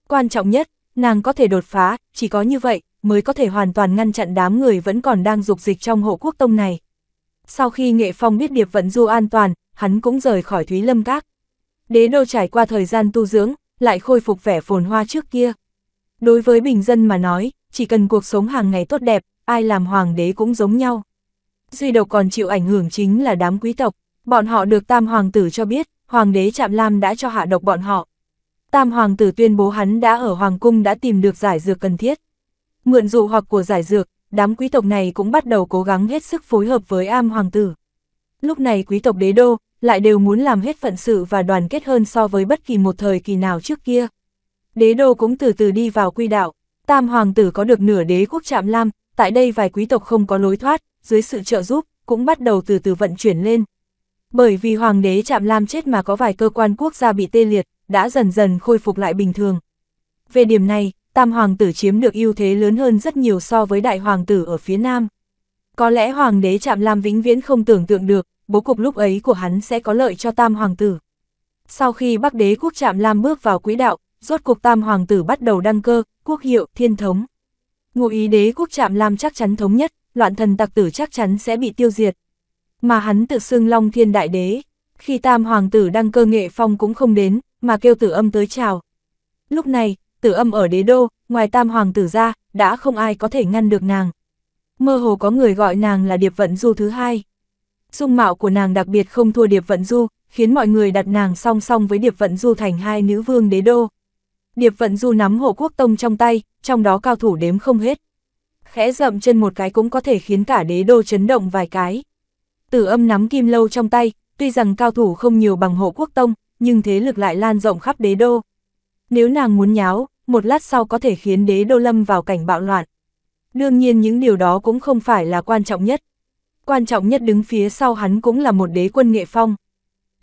Quan trọng nhất, nàng có thể đột phá, chỉ có như vậy mới có thể hoàn toàn ngăn chặn đám người vẫn còn đang dục dịch trong Hộ Quốc Tông này. Sau khi Nghệ Phong biết Điệp Vận Du an toàn, hắn cũng rời khỏi Thúy Lâm các. Đế đô trải qua thời gian tu dưỡng, lại khôi phục vẻ phồn hoa trước kia. Đối với bình dân mà nói, chỉ cần cuộc sống hàng ngày tốt đẹp, ai làm hoàng đế cũng giống nhau. Duy độc còn chịu ảnh hưởng chính là đám quý tộc, bọn họ được tam hoàng tử cho biết, hoàng đế Trạm Lam đã cho hạ độc bọn họ. Tam hoàng tử tuyên bố hắn đã ở hoàng cung đã tìm được giải dược cần thiết. Mượn dụ hoặc của giải dược, đám quý tộc này cũng bắt đầu cố gắng hết sức phối hợp với am hoàng tử. Lúc này quý tộc đế đô lại đều muốn làm hết phận sự và đoàn kết hơn so với bất kỳ một thời kỳ nào trước kia. Đế đô cũng từ từ đi vào quy đạo, tam hoàng tử có được nửa đế quốc Trạm Lam, tại đây vài quý tộc không có lối thoát, dưới sự trợ giúp, cũng bắt đầu từ từ vận chuyển lên. Bởi vì hoàng đế chạm Lam chết mà có vài cơ quan quốc gia bị tê liệt, đã dần dần khôi phục lại bình thường. Về điểm này, tam hoàng tử chiếm được ưu thế lớn hơn rất nhiều so với đại hoàng tử ở phía nam. Có lẽ hoàng đế chạm Lam vĩnh viễn không tưởng tượng được, bố cục lúc ấy của hắn sẽ có lợi cho tam hoàng tử. Sau khi Bắc đế quốc chạm Lam bước vào quỹ đạo, rốt cuộc tam hoàng tử bắt đầu đăng cơ, quốc hiệu, thiên thống ngụ ý đế quốc chạm lam chắc chắn thống nhất, loạn thần tặc tử chắc chắn sẽ bị tiêu diệt. Mà hắn tự xưng Long Thiên Đại Đế, khi tam hoàng tử đăng cơ nghệ phong cũng không đến, mà kêu tử âm tới chào. Lúc này, tử âm ở đế đô, ngoài tam hoàng tử ra, đã không ai có thể ngăn được nàng. Mơ hồ có người gọi nàng là Điệp Vận Du thứ hai. Dung mạo của nàng đặc biệt không thua Điệp Vận Du, khiến mọi người đặt nàng song song với Điệp Vận Du thành hai nữ vương đế đô. Điệp Vận Du nắm hộ quốc tông trong tay, trong đó cao thủ đếm không hết. Khẽ dậm chân một cái cũng có thể khiến cả đế đô chấn động vài cái. Tử âm nắm kim lâu trong tay, tuy rằng cao thủ không nhiều bằng hộ quốc tông, nhưng thế lực lại lan rộng khắp đế đô. Nếu nàng muốn nháo, một lát sau có thể khiến đế đô lâm vào cảnh bạo loạn. Đương nhiên những điều đó cũng không phải là quan trọng nhất. Quan trọng nhất đứng phía sau hắn cũng là một đế quân nghệ phong.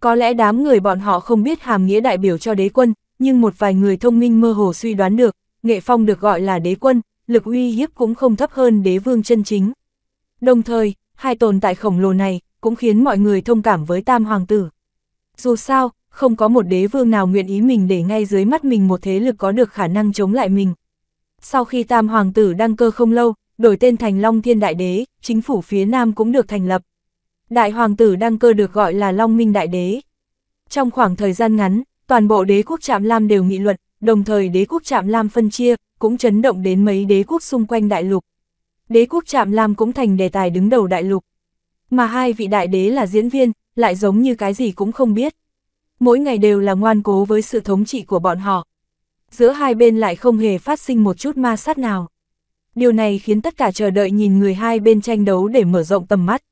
Có lẽ đám người bọn họ không biết hàm nghĩa đại biểu cho đế quân, nhưng một vài người thông minh mơ hồ suy đoán được, Nghệ Phong được gọi là đế quân, lực uy hiếp cũng không thấp hơn đế vương chân chính. Đồng thời, hai tồn tại khổng lồ này cũng khiến mọi người thông cảm với tam hoàng tử. Dù sao, không có một đế vương nào nguyện ý mình để ngay dưới mắt mình một thế lực có được khả năng chống lại mình. Sau khi tam hoàng tử đăng cơ không lâu, đổi tên thành Long Thiên Đại Đế, chính phủ phía Nam cũng được thành lập. Đại hoàng tử đăng cơ được gọi là Long Minh Đại Đế. Trong khoảng thời gian ngắn, toàn bộ đế quốc Trạm Lam đều nghị luận, đồng thời đế quốc Trạm Lam phân chia, cũng chấn động đến mấy đế quốc xung quanh đại lục. Đế quốc Trạm Lam cũng thành đề tài đứng đầu đại lục. Mà hai vị đại đế là diễn viên, lại giống như cái gì cũng không biết. Mỗi ngày đều là ngoan cố với sự thống trị của bọn họ. Giữa hai bên lại không hề phát sinh một chút ma sát nào. Điều này khiến tất cả chờ đợi nhìn người hai bên tranh đấu để mở rộng tầm mắt.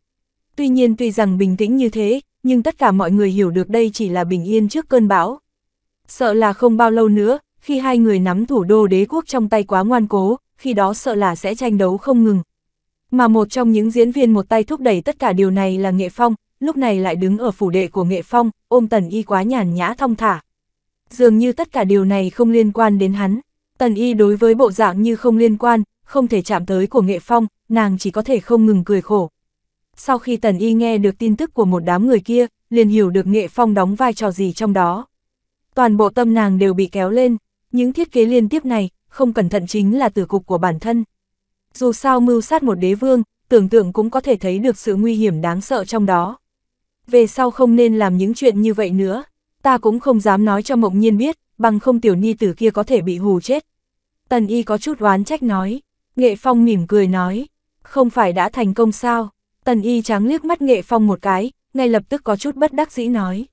Tuy nhiên tuy rằng bình tĩnh như thế, nhưng tất cả mọi người hiểu được đây chỉ là bình yên trước cơn bão, Sợ là không bao lâu nữa, khi hai người nắm thủ đô đế quốc trong tay quá ngoan cố, khi đó sợ là sẽ tranh đấu không ngừng. Mà một trong những diễn viên một tay thúc đẩy tất cả điều này là Nghệ Phong, lúc này lại đứng ở phủ đệ của Nghệ Phong, ôm Tần Y quá nhàn nhã thong thả. Dường như tất cả điều này không liên quan đến hắn. Tần Y đối với bộ dạng như không liên quan, không thể chạm tới của Nghệ Phong, nàng chỉ có thể không ngừng cười khổ. Sau khi Tần Y nghe được tin tức của một đám người kia, liền hiểu được Nghệ Phong đóng vai trò gì trong đó toàn bộ tâm nàng đều bị kéo lên, những thiết kế liên tiếp này, không cẩn thận chính là tử cục của bản thân. Dù sao mưu sát một đế vương, tưởng tượng cũng có thể thấy được sự nguy hiểm đáng sợ trong đó. Về sau không nên làm những chuyện như vậy nữa, ta cũng không dám nói cho mộng nhiên biết, bằng không tiểu ni tử kia có thể bị hù chết. Tần y có chút oán trách nói, nghệ phong mỉm cười nói, không phải đã thành công sao, tần y trắng liếc mắt nghệ phong một cái, ngay lập tức có chút bất đắc dĩ nói.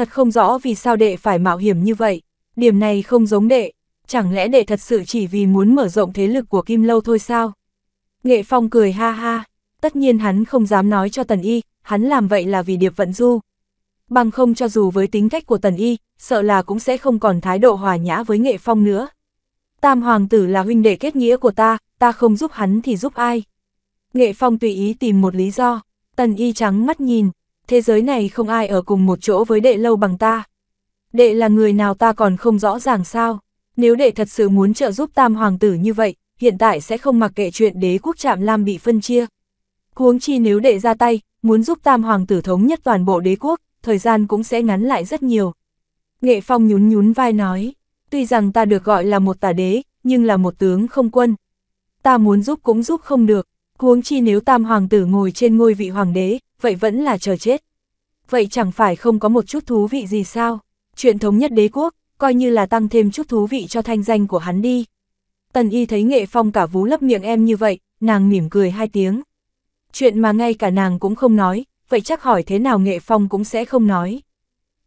Thật không rõ vì sao đệ phải mạo hiểm như vậy, điểm này không giống đệ, chẳng lẽ đệ thật sự chỉ vì muốn mở rộng thế lực của Kim Lâu thôi sao? Nghệ Phong cười ha ha, tất nhiên hắn không dám nói cho Tần Y, hắn làm vậy là vì Điệp Vận Du. Bằng không cho dù với tính cách của Tần Y, sợ là cũng sẽ không còn thái độ hòa nhã với Nghệ Phong nữa. Tam Hoàng tử là huynh đệ kết nghĩa của ta, ta không giúp hắn thì giúp ai? Nghệ Phong tùy ý tìm một lý do, Tần Y trắng mắt nhìn, thế giới này không ai ở cùng một chỗ với đệ lâu bằng ta. Đệ là người nào ta còn không rõ ràng sao, nếu đệ thật sự muốn trợ giúp tam hoàng tử như vậy, hiện tại sẽ không mặc kệ chuyện đế quốc trạm lam bị phân chia. Huống chi nếu đệ ra tay, muốn giúp tam hoàng tử thống nhất toàn bộ đế quốc, thời gian cũng sẽ ngắn lại rất nhiều. Nghệ Phong nhún nhún vai nói, tuy rằng ta được gọi là một tả đế, nhưng là một tướng không quân. Ta muốn giúp cũng giúp không được, huống chi nếu tam hoàng tử ngồi trên ngôi vị hoàng đế, vậy vẫn là chờ chết. Vậy chẳng phải không có một chút thú vị gì sao? Chuyện thống nhất đế quốc, coi như là tăng thêm chút thú vị cho thanh danh của hắn đi. Tần y thấy nghệ phong cả vú lấp miệng em như vậy, nàng mỉm cười hai tiếng. Chuyện mà ngay cả nàng cũng không nói, vậy chắc hỏi thế nào nghệ phong cũng sẽ không nói.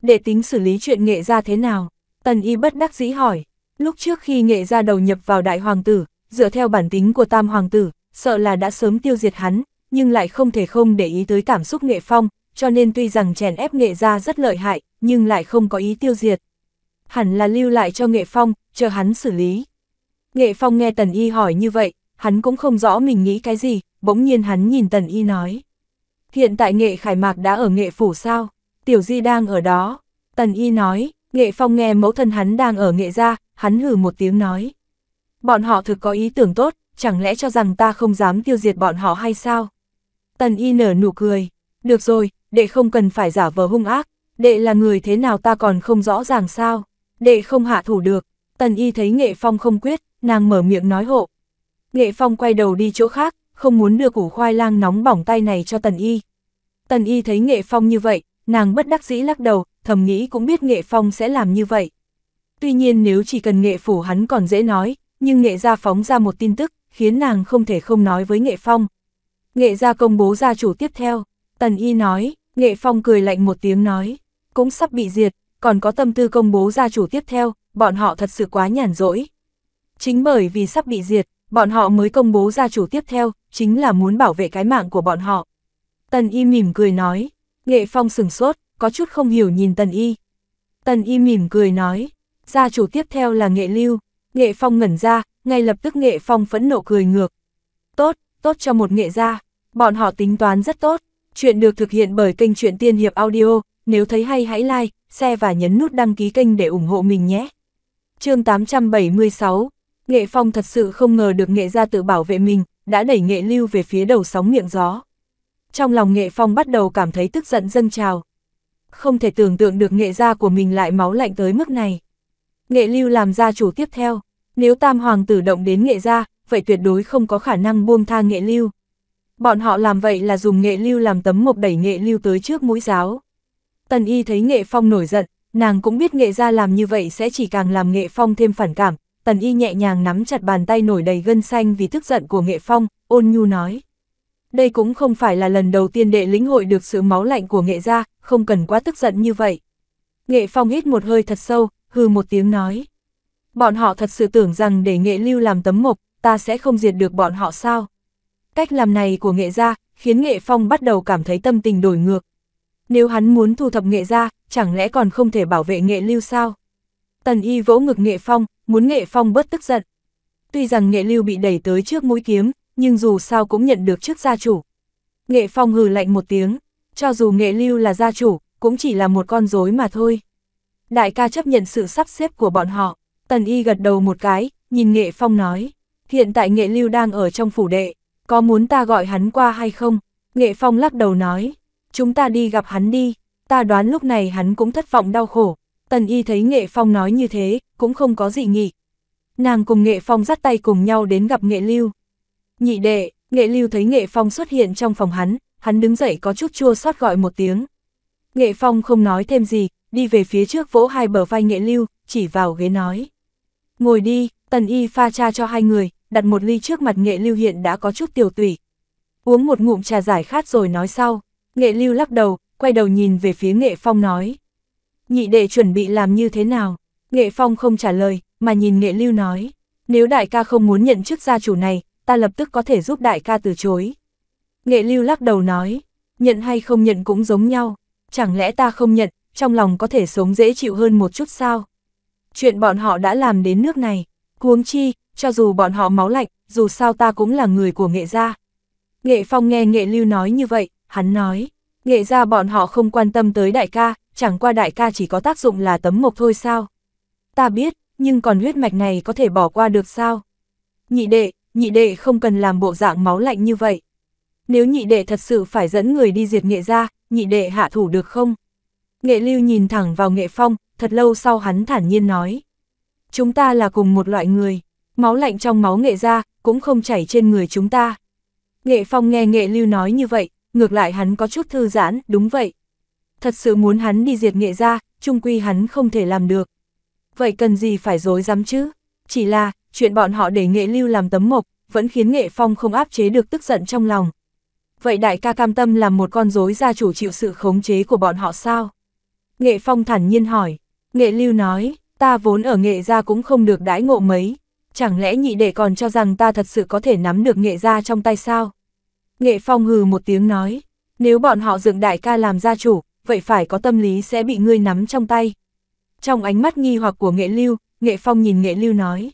Để tính xử lý chuyện nghệ ra thế nào, tần y bất đắc dĩ hỏi. Lúc trước khi nghệ ra đầu nhập vào đại hoàng tử, dựa theo bản tính của tam hoàng tử, sợ là đã sớm tiêu diệt hắn, nhưng lại không thể không để ý tới cảm xúc nghệ phong, cho nên tuy rằng chèn ép nghệ ra rất lợi hại, nhưng lại không có ý tiêu diệt. Hẳn là lưu lại cho nghệ phong, chờ hắn xử lý. Nghệ phong nghe tần y hỏi như vậy, hắn cũng không rõ mình nghĩ cái gì, bỗng nhiên hắn nhìn tần y nói. Hiện tại nghệ khải mạc đã ở nghệ phủ sao, tiểu di đang ở đó. Tần y nói, nghệ phong nghe mẫu thân hắn đang ở nghệ ra, hắn hử một tiếng nói. Bọn họ thực có ý tưởng tốt, chẳng lẽ cho rằng ta không dám tiêu diệt bọn họ hay sao? Tần y nở nụ cười. Được rồi, đệ không cần phải giả vờ hung ác, đệ là người thế nào ta còn không rõ ràng sao, đệ không hạ thủ được. Tần y thấy nghệ phong không quyết, nàng mở miệng nói hộ. Nghệ phong quay đầu đi chỗ khác, không muốn đưa củ khoai lang nóng bỏng tay này cho tần y. Tần y thấy nghệ phong như vậy, nàng bất đắc dĩ lắc đầu, thầm nghĩ cũng biết nghệ phong sẽ làm như vậy. Tuy nhiên nếu chỉ cần nghệ phủ hắn còn dễ nói, nhưng nghệ gia phóng ra một tin tức, khiến nàng không thể không nói với nghệ phong. Nghệ gia công bố gia chủ tiếp theo, Tần Y nói, Nghệ Phong cười lạnh một tiếng nói, cũng sắp bị diệt, còn có tâm tư công bố gia chủ tiếp theo, bọn họ thật sự quá nhàn rỗi. Chính bởi vì sắp bị diệt, bọn họ mới công bố gia chủ tiếp theo, chính là muốn bảo vệ cái mạng của bọn họ. Tần Y mỉm cười nói, Nghệ Phong sừng sốt, có chút không hiểu nhìn Tần Y. Tần Y mỉm cười nói, gia chủ tiếp theo là Nghệ Lưu, Nghệ Phong ngẩn ra, ngay lập tức Nghệ Phong phẫn nộ cười ngược. Tốt, tốt cho một nghệ gia, bọn họ tính toán rất tốt. Chuyện được thực hiện bởi kênh truyện Tiên Hiệp Audio, nếu thấy hay hãy like, share và nhấn nút đăng ký kênh để ủng hộ mình nhé. chương 876, Nghệ Phong thật sự không ngờ được nghệ gia tự bảo vệ mình, đã đẩy nghệ lưu về phía đầu sóng miệng gió. Trong lòng nghệ Phong bắt đầu cảm thấy tức giận dâng trào. Không thể tưởng tượng được nghệ gia của mình lại máu lạnh tới mức này. Nghệ lưu làm gia chủ tiếp theo, nếu tam hoàng tử động đến nghệ gia, vậy tuyệt đối không có khả năng buông tha nghệ lưu. Bọn họ làm vậy là dùng nghệ lưu làm tấm mộc đẩy nghệ lưu tới trước mũi giáo. Tần y thấy nghệ phong nổi giận, nàng cũng biết nghệ ra làm như vậy sẽ chỉ càng làm nghệ phong thêm phản cảm. Tần y nhẹ nhàng nắm chặt bàn tay nổi đầy gân xanh vì tức giận của nghệ phong, ôn nhu nói. Đây cũng không phải là lần đầu tiên đệ lĩnh hội được sự máu lạnh của nghệ gia, không cần quá tức giận như vậy. Nghệ phong hít một hơi thật sâu, hư một tiếng nói. Bọn họ thật sự tưởng rằng để nghệ lưu làm tấm mộc, ta sẽ không diệt được bọn họ sao? Cách làm này của nghệ gia, khiến nghệ phong bắt đầu cảm thấy tâm tình đổi ngược. Nếu hắn muốn thu thập nghệ gia, chẳng lẽ còn không thể bảo vệ nghệ lưu sao? Tần y vỗ ngực nghệ phong, muốn nghệ phong bớt tức giận. Tuy rằng nghệ lưu bị đẩy tới trước mũi kiếm, nhưng dù sao cũng nhận được trước gia chủ. Nghệ phong hừ lạnh một tiếng, cho dù nghệ lưu là gia chủ, cũng chỉ là một con rối mà thôi. Đại ca chấp nhận sự sắp xếp của bọn họ, tần y gật đầu một cái, nhìn nghệ phong nói. Hiện tại nghệ lưu đang ở trong phủ đệ, có muốn ta gọi hắn qua hay không? Nghệ Phong lắc đầu nói, chúng ta đi gặp hắn đi, ta đoán lúc này hắn cũng thất vọng đau khổ. Tần y thấy Nghệ Phong nói như thế, cũng không có gì nghị Nàng cùng Nghệ Phong dắt tay cùng nhau đến gặp Nghệ Lưu. Nhị đệ, Nghệ Lưu thấy Nghệ Phong xuất hiện trong phòng hắn, hắn đứng dậy có chút chua xót gọi một tiếng. Nghệ Phong không nói thêm gì, đi về phía trước vỗ hai bờ vai Nghệ Lưu, chỉ vào ghế nói. Ngồi đi, Tần y pha trà cho hai người, đặt một ly trước mặt nghệ lưu hiện đã có chút tiểu tủy. Uống một ngụm trà giải khát rồi nói sau, nghệ lưu lắc đầu, quay đầu nhìn về phía nghệ phong nói. Nhị đệ chuẩn bị làm như thế nào? Nghệ phong không trả lời, mà nhìn nghệ lưu nói. Nếu đại ca không muốn nhận chức gia chủ này, ta lập tức có thể giúp đại ca từ chối. Nghệ lưu lắc đầu nói, nhận hay không nhận cũng giống nhau, chẳng lẽ ta không nhận, trong lòng có thể sống dễ chịu hơn một chút sao? Chuyện bọn họ đã làm đến nước này, Huống chi, cho dù bọn họ máu lạnh, dù sao ta cũng là người của nghệ gia. Nghệ Phong nghe nghệ lưu nói như vậy, hắn nói, nghệ gia bọn họ không quan tâm tới đại ca, chẳng qua đại ca chỉ có tác dụng là tấm mộc thôi sao. Ta biết, nhưng còn huyết mạch này có thể bỏ qua được sao? Nhị đệ, nhị đệ không cần làm bộ dạng máu lạnh như vậy. Nếu nhị đệ thật sự phải dẫn người đi diệt nghệ gia, nhị đệ hạ thủ được không? Nghệ lưu nhìn thẳng vào nghệ phong, thật lâu sau hắn thản nhiên nói chúng ta là cùng một loại người, máu lạnh trong máu nghệ ra, cũng không chảy trên người chúng ta. Nghệ Phong nghe nghệ lưu nói như vậy, ngược lại hắn có chút thư giãn, đúng vậy. Thật sự muốn hắn đi diệt nghệ ra, trung quy hắn không thể làm được. Vậy cần gì phải dối dám chứ? Chỉ là, chuyện bọn họ để nghệ lưu làm tấm mộc, vẫn khiến nghệ phong không áp chế được tức giận trong lòng. Vậy đại ca cam tâm làm một con rối gia chủ chịu sự khống chế của bọn họ sao? Nghệ phong thản nhiên hỏi. Nghệ lưu nói, Ta vốn ở nghệ gia cũng không được đãi ngộ mấy, chẳng lẽ nhị đệ còn cho rằng ta thật sự có thể nắm được nghệ gia trong tay sao? Nghệ Phong hừ một tiếng nói, nếu bọn họ dựng đại ca làm gia chủ, vậy phải có tâm lý sẽ bị ngươi nắm trong tay. Trong ánh mắt nghi hoặc của nghệ lưu, nghệ Phong nhìn nghệ lưu nói.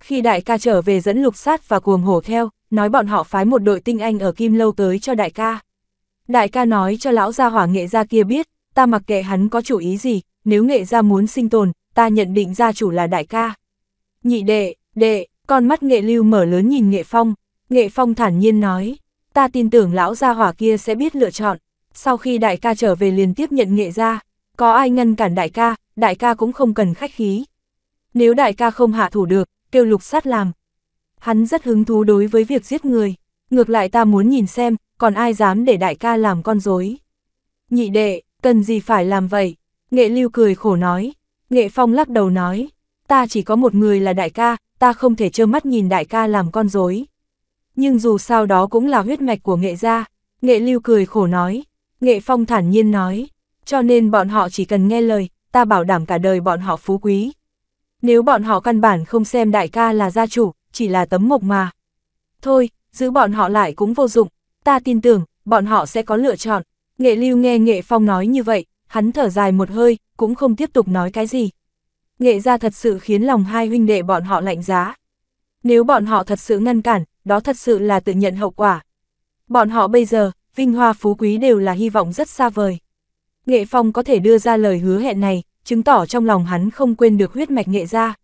Khi đại ca trở về dẫn lục sát và cuồng hổ theo, nói bọn họ phái một đội tinh anh ở Kim Lâu tới cho đại ca. Đại ca nói cho lão gia hỏa nghệ gia kia biết, ta mặc kệ hắn có chủ ý gì, nếu nghệ gia muốn sinh tồn, ta nhận định gia chủ là đại ca. Nhị đệ, đệ, con mắt nghệ lưu mở lớn nhìn nghệ phong, nghệ phong thản nhiên nói, ta tin tưởng lão gia hỏa kia sẽ biết lựa chọn, sau khi đại ca trở về liền tiếp nhận nghệ gia, có ai ngăn cản đại ca, đại ca cũng không cần khách khí. Nếu đại ca không hạ thủ được, kêu lục sát làm. Hắn rất hứng thú đối với việc giết người, ngược lại ta muốn nhìn xem, còn ai dám để đại ca làm con dối. Nhị đệ, cần gì phải làm vậy? Nghệ lưu cười khổ nói, Nghệ Phong lắc đầu nói, ta chỉ có một người là đại ca, ta không thể trơ mắt nhìn đại ca làm con dối. Nhưng dù sao đó cũng là huyết mạch của nghệ gia, nghệ lưu cười khổ nói, nghệ phong thản nhiên nói, cho nên bọn họ chỉ cần nghe lời, ta bảo đảm cả đời bọn họ phú quý. Nếu bọn họ căn bản không xem đại ca là gia chủ, chỉ là tấm mộc mà. Thôi, giữ bọn họ lại cũng vô dụng, ta tin tưởng, bọn họ sẽ có lựa chọn. Nghệ lưu nghe nghệ phong nói như vậy, hắn thở dài một hơi, cũng không tiếp tục nói cái gì. Nghệ gia thật sự khiến lòng hai huynh đệ bọn họ lạnh giá. Nếu bọn họ thật sự ngăn cản, đó thật sự là tự nhận hậu quả. Bọn họ bây giờ, vinh hoa phú quý đều là hy vọng rất xa vời. Nghệ Phong có thể đưa ra lời hứa hẹn này, chứng tỏ trong lòng hắn không quên được huyết mạch nghệ gia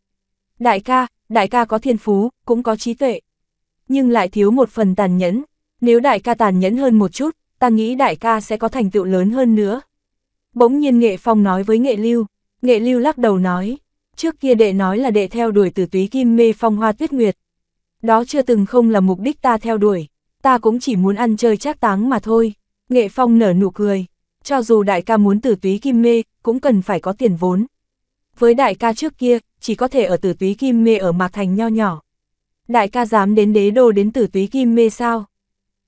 Đại ca, đại ca có thiên phú, cũng có trí tuệ. Nhưng lại thiếu một phần tàn nhẫn. Nếu đại ca tàn nhẫn hơn một chút, ta nghĩ đại ca sẽ có thành tựu lớn hơn nữa. Bỗng nhiên nghệ phong nói với nghệ lưu, nghệ lưu lắc đầu nói, trước kia đệ nói là đệ theo đuổi tử túy kim mê phong hoa tuyết nguyệt. Đó chưa từng không là mục đích ta theo đuổi, ta cũng chỉ muốn ăn chơi trác táng mà thôi. Nghệ phong nở nụ cười, cho dù đại ca muốn tử túy kim mê, cũng cần phải có tiền vốn. Với đại ca trước kia, chỉ có thể ở tử túy kim mê ở mạc thành nho nhỏ. Đại ca dám đến đế đô đến tử túy kim mê sao?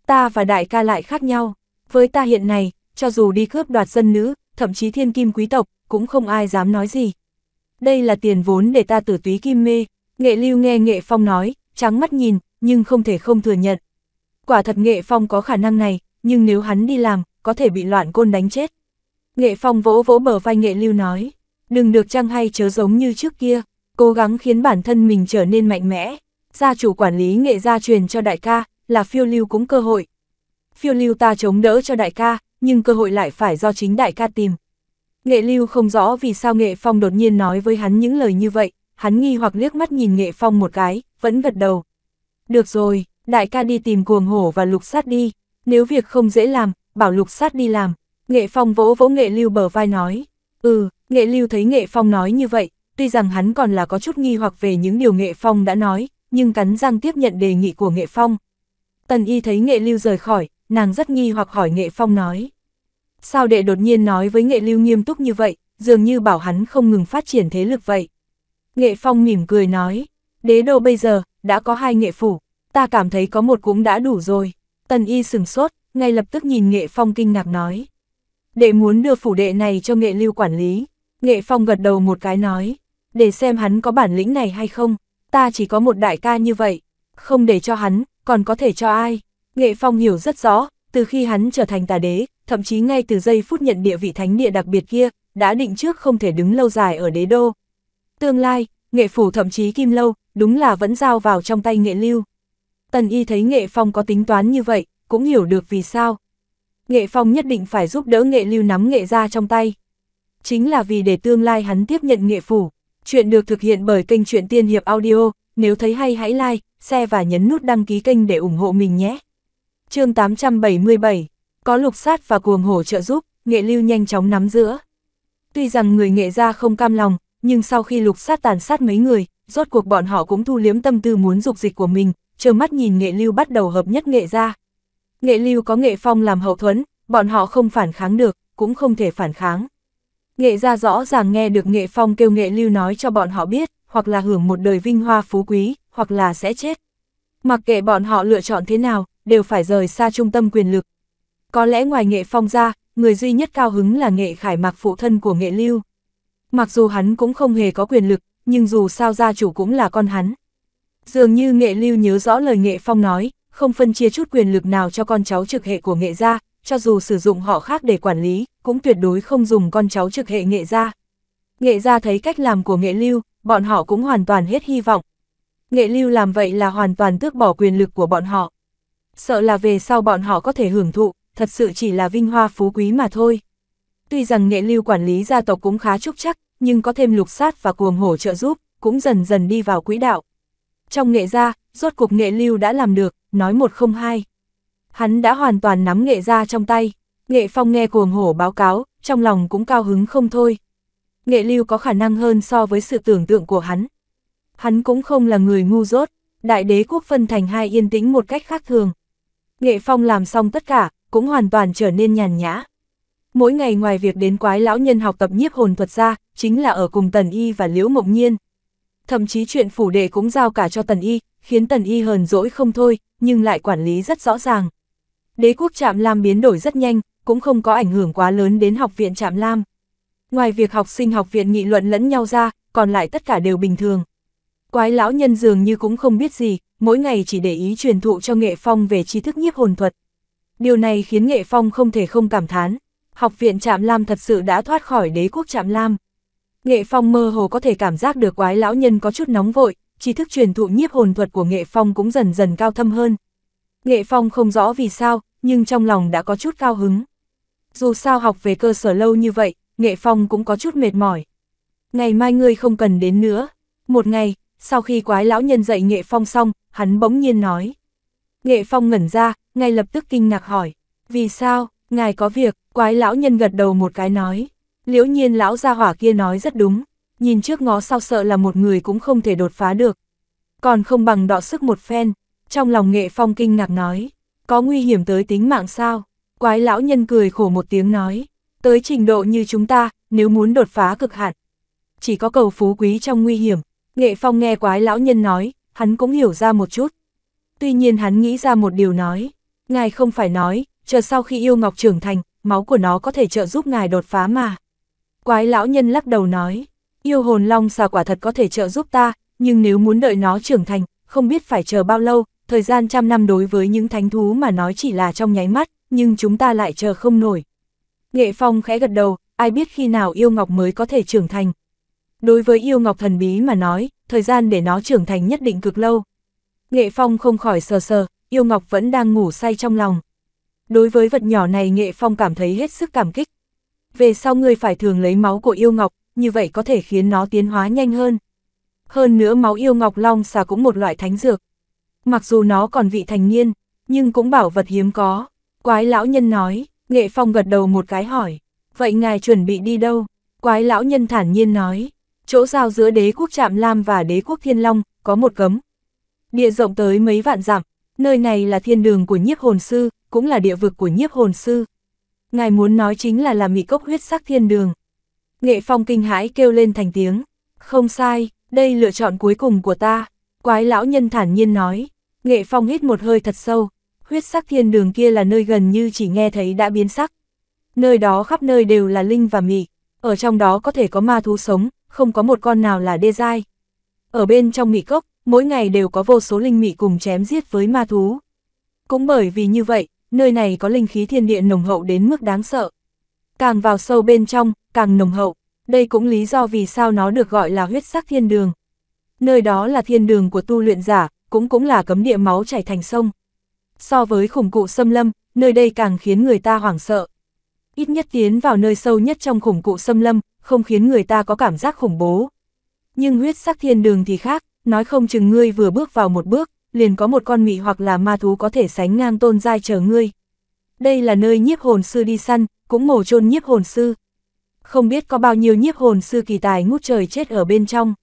Ta và đại ca lại khác nhau, với ta hiện này, cho dù đi cướp đoạt dân nữ, thậm chí thiên kim quý tộc, cũng không ai dám nói gì. Đây là tiền vốn để ta tử túy kim mê, nghệ lưu nghe nghệ phong nói, trắng mắt nhìn, nhưng không thể không thừa nhận. Quả thật nghệ phong có khả năng này, nhưng nếu hắn đi làm, có thể bị loạn côn đánh chết. Nghệ phong vỗ vỗ bờ vai nghệ lưu nói, đừng được trăng hay chớ giống như trước kia, cố gắng khiến bản thân mình trở nên mạnh mẽ. Gia chủ quản lý nghệ gia truyền cho đại ca, là phiêu lưu cũng cơ hội. Phiêu lưu ta chống đỡ cho đại ca, nhưng cơ hội lại phải do chính đại ca tìm. Nghệ lưu không rõ vì sao nghệ phong đột nhiên nói với hắn những lời như vậy, hắn nghi hoặc liếc mắt nhìn nghệ phong một cái, vẫn gật đầu. Được rồi, đại ca đi tìm cuồng hổ và lục sát đi, nếu việc không dễ làm, bảo lục sát đi làm. Nghệ phong vỗ vỗ nghệ lưu bờ vai nói, ừ, nghệ lưu thấy nghệ phong nói như vậy, tuy rằng hắn còn là có chút nghi hoặc về những điều nghệ phong đã nói, nhưng cắn răng tiếp nhận đề nghị của nghệ phong. Tần y thấy nghệ lưu rời khỏi, nàng rất nghi hoặc hỏi nghệ phong nói. Sao đệ đột nhiên nói với nghệ lưu nghiêm túc như vậy, dường như bảo hắn không ngừng phát triển thế lực vậy. Nghệ phong mỉm cười nói, đế đô bây giờ, đã có hai nghệ phủ, ta cảm thấy có một cũng đã đủ rồi. Tần y sừng sốt, ngay lập tức nhìn nghệ phong kinh ngạc nói. Đệ muốn đưa phủ đệ này cho nghệ lưu quản lý. Nghệ phong gật đầu một cái nói, để xem hắn có bản lĩnh này hay không, ta chỉ có một đại ca như vậy, không để cho hắn, còn có thể cho ai. Nghệ Phong hiểu rất rõ, từ khi hắn trở thành tà đế, thậm chí ngay từ giây phút nhận địa vị thánh địa đặc biệt kia, đã định trước không thể đứng lâu dài ở đế đô. Tương lai, nghệ phủ thậm chí kim lâu, đúng là vẫn giao vào trong tay nghệ lưu. Tần y thấy nghệ phong có tính toán như vậy, cũng hiểu được vì sao. Nghệ phong nhất định phải giúp đỡ nghệ lưu nắm nghệ ra trong tay. Chính là vì để tương lai hắn tiếp nhận nghệ phủ. Chuyện được thực hiện bởi kênh truyện Tiên Hiệp Audio, nếu thấy hay hãy like, share và nhấn nút đăng ký kênh để ủng hộ mình nhé chương 877, có lục sát và cuồng hổ trợ giúp, nghệ lưu nhanh chóng nắm giữa. Tuy rằng người nghệ gia không cam lòng, nhưng sau khi lục sát tàn sát mấy người, rốt cuộc bọn họ cũng thu liếm tâm tư muốn dục dịch của mình, trơ mắt nhìn nghệ lưu bắt đầu hợp nhất nghệ gia. Nghệ lưu có nghệ phong làm hậu thuẫn, bọn họ không phản kháng được, cũng không thể phản kháng. Nghệ gia rõ ràng nghe được nghệ phong kêu nghệ lưu nói cho bọn họ biết, hoặc là hưởng một đời vinh hoa phú quý, hoặc là sẽ chết. Mặc kệ bọn họ lựa chọn thế nào, đều phải rời xa trung tâm quyền lực. Có lẽ ngoài nghệ phong ra, người duy nhất cao hứng là nghệ khải mặc phụ thân của nghệ lưu. Mặc dù hắn cũng không hề có quyền lực, nhưng dù sao gia chủ cũng là con hắn. Dường như nghệ lưu nhớ rõ lời nghệ phong nói, không phân chia chút quyền lực nào cho con cháu trực hệ của nghệ gia, cho dù sử dụng họ khác để quản lý, cũng tuyệt đối không dùng con cháu trực hệ nghệ gia. Nghệ gia thấy cách làm của nghệ lưu, bọn họ cũng hoàn toàn hết hy vọng. Nghệ lưu làm vậy là hoàn toàn tước bỏ quyền lực của bọn họ sợ là về sau bọn họ có thể hưởng thụ, thật sự chỉ là vinh hoa phú quý mà thôi. Tuy rằng nghệ lưu quản lý gia tộc cũng khá trúc chắc, nhưng có thêm lục sát và cuồng hổ trợ giúp, cũng dần dần đi vào quỹ đạo. Trong nghệ gia, rốt cuộc nghệ lưu đã làm được, nói một không hai. Hắn đã hoàn toàn nắm nghệ gia trong tay, nghệ phong nghe cuồng hổ báo cáo, trong lòng cũng cao hứng không thôi. Nghệ lưu có khả năng hơn so với sự tưởng tượng của hắn. Hắn cũng không là người ngu dốt, đại đế quốc phân thành hai yên tĩnh một cách khác thường, Nghệ Phong làm xong tất cả, cũng hoàn toàn trở nên nhàn nhã. Mỗi ngày ngoài việc đến quái lão nhân học tập nhiếp hồn thuật ra, chính là ở cùng Tần Y và Liễu Mộng Nhiên. Thậm chí chuyện phủ đệ cũng giao cả cho Tần Y, khiến Tần Y hờn dỗi không thôi, nhưng lại quản lý rất rõ ràng. Đế quốc Trạm Lam biến đổi rất nhanh, cũng không có ảnh hưởng quá lớn đến học viện Trạm Lam. Ngoài việc học sinh học viện nghị luận lẫn nhau ra, còn lại tất cả đều bình thường. Quái lão nhân dường như cũng không biết gì, mỗi ngày chỉ để ý truyền thụ cho Nghệ Phong về tri thức nhiếp hồn thuật. Điều này khiến Nghệ Phong không thể không cảm thán, học viện Trạm Lam thật sự đã thoát khỏi đế quốc Trạm Lam. Nghệ Phong mơ hồ có thể cảm giác được quái lão nhân có chút nóng vội, tri thức truyền thụ nhiếp hồn thuật của Nghệ Phong cũng dần dần cao thâm hơn. Nghệ Phong không rõ vì sao, nhưng trong lòng đã có chút cao hứng. Dù sao học về cơ sở lâu như vậy, Nghệ Phong cũng có chút mệt mỏi. Ngày mai ngươi không cần đến nữa. Một ngày, sau khi quái lão nhân dạy Nghệ Phong xong, hắn bỗng nhiên nói. Nghệ Phong ngẩn ra, ngay lập tức kinh ngạc hỏi, vì sao, ngài có việc, quái lão nhân gật đầu một cái nói. Liễu nhiên lão gia hỏa kia nói rất đúng, nhìn trước ngó sau sợ là một người cũng không thể đột phá được. Còn không bằng đọ sức một phen, trong lòng Nghệ Phong kinh ngạc nói, có nguy hiểm tới tính mạng sao? Quái lão nhân cười khổ một tiếng nói, tới trình độ như chúng ta, nếu muốn đột phá cực hạn. Chỉ có cầu phú quý trong nguy hiểm, Nghệ Phong nghe quái lão nhân nói, hắn cũng hiểu ra một chút. Tuy nhiên hắn nghĩ ra một điều nói, ngài không phải nói, chờ sau khi yêu ngọc trưởng thành, máu của nó có thể trợ giúp ngài đột phá mà. Quái lão nhân lắc đầu nói, yêu hồn long xà quả thật có thể trợ giúp ta, nhưng nếu muốn đợi nó trưởng thành, không biết phải chờ bao lâu, thời gian trăm năm đối với những thánh thú mà nói chỉ là trong nháy mắt, nhưng chúng ta lại chờ không nổi. Nghệ Phong khẽ gật đầu, ai biết khi nào yêu ngọc mới có thể trưởng thành, Đối với yêu ngọc thần bí mà nói, thời gian để nó trưởng thành nhất định cực lâu. Nghệ Phong không khỏi sờ sờ, yêu ngọc vẫn đang ngủ say trong lòng. Đối với vật nhỏ này Nghệ Phong cảm thấy hết sức cảm kích. Về sau người phải thường lấy máu của yêu ngọc, như vậy có thể khiến nó tiến hóa nhanh hơn. Hơn nữa máu yêu ngọc long xà cũng một loại thánh dược. Mặc dù nó còn vị thành niên, nhưng cũng bảo vật hiếm có. Quái lão nhân nói, Nghệ Phong gật đầu một cái hỏi, vậy ngài chuẩn bị đi đâu? Quái lão nhân thản nhiên nói, chỗ giao giữa đế quốc Trạm Lam và đế quốc Thiên Long, có một cấm. Địa rộng tới mấy vạn dặm, nơi này là thiên đường của nhiếp hồn sư, cũng là địa vực của nhiếp hồn sư. Ngài muốn nói chính là làm mị cốc huyết sắc thiên đường. Nghệ phong kinh hãi kêu lên thành tiếng. Không sai, đây lựa chọn cuối cùng của ta. Quái lão nhân thản nhiên nói. Nghệ phong hít một hơi thật sâu. Huyết sắc thiên đường kia là nơi gần như chỉ nghe thấy đã biến sắc. Nơi đó khắp nơi đều là linh và mị. Ở trong đó có thể có ma thú sống, không có một con nào là đê dai. Ở bên trong mị cốc, mỗi ngày đều có vô số linh mị cùng chém giết với ma thú. Cũng bởi vì như vậy, nơi này có linh khí thiên địa nồng hậu đến mức đáng sợ. Càng vào sâu bên trong, càng nồng hậu, đây cũng lý do vì sao nó được gọi là huyết sắc thiên đường. Nơi đó là thiên đường của tu luyện giả, cũng cũng là cấm địa máu chảy thành sông. So với khủng cụ xâm lâm, nơi đây càng khiến người ta hoảng sợ. Ít nhất tiến vào nơi sâu nhất trong khủng cụ xâm lâm, không khiến người ta có cảm giác khủng bố. Nhưng huyết sắc thiên đường thì khác, nói không chừng ngươi vừa bước vào một bước, liền có một con mị hoặc là ma thú có thể sánh ngang tôn giai chờ ngươi. Đây là nơi nhiếp hồn sư đi săn, cũng mổ chôn nhiếp hồn sư. Không biết có bao nhiêu nhiếp hồn sư kỳ tài ngút trời chết ở bên trong.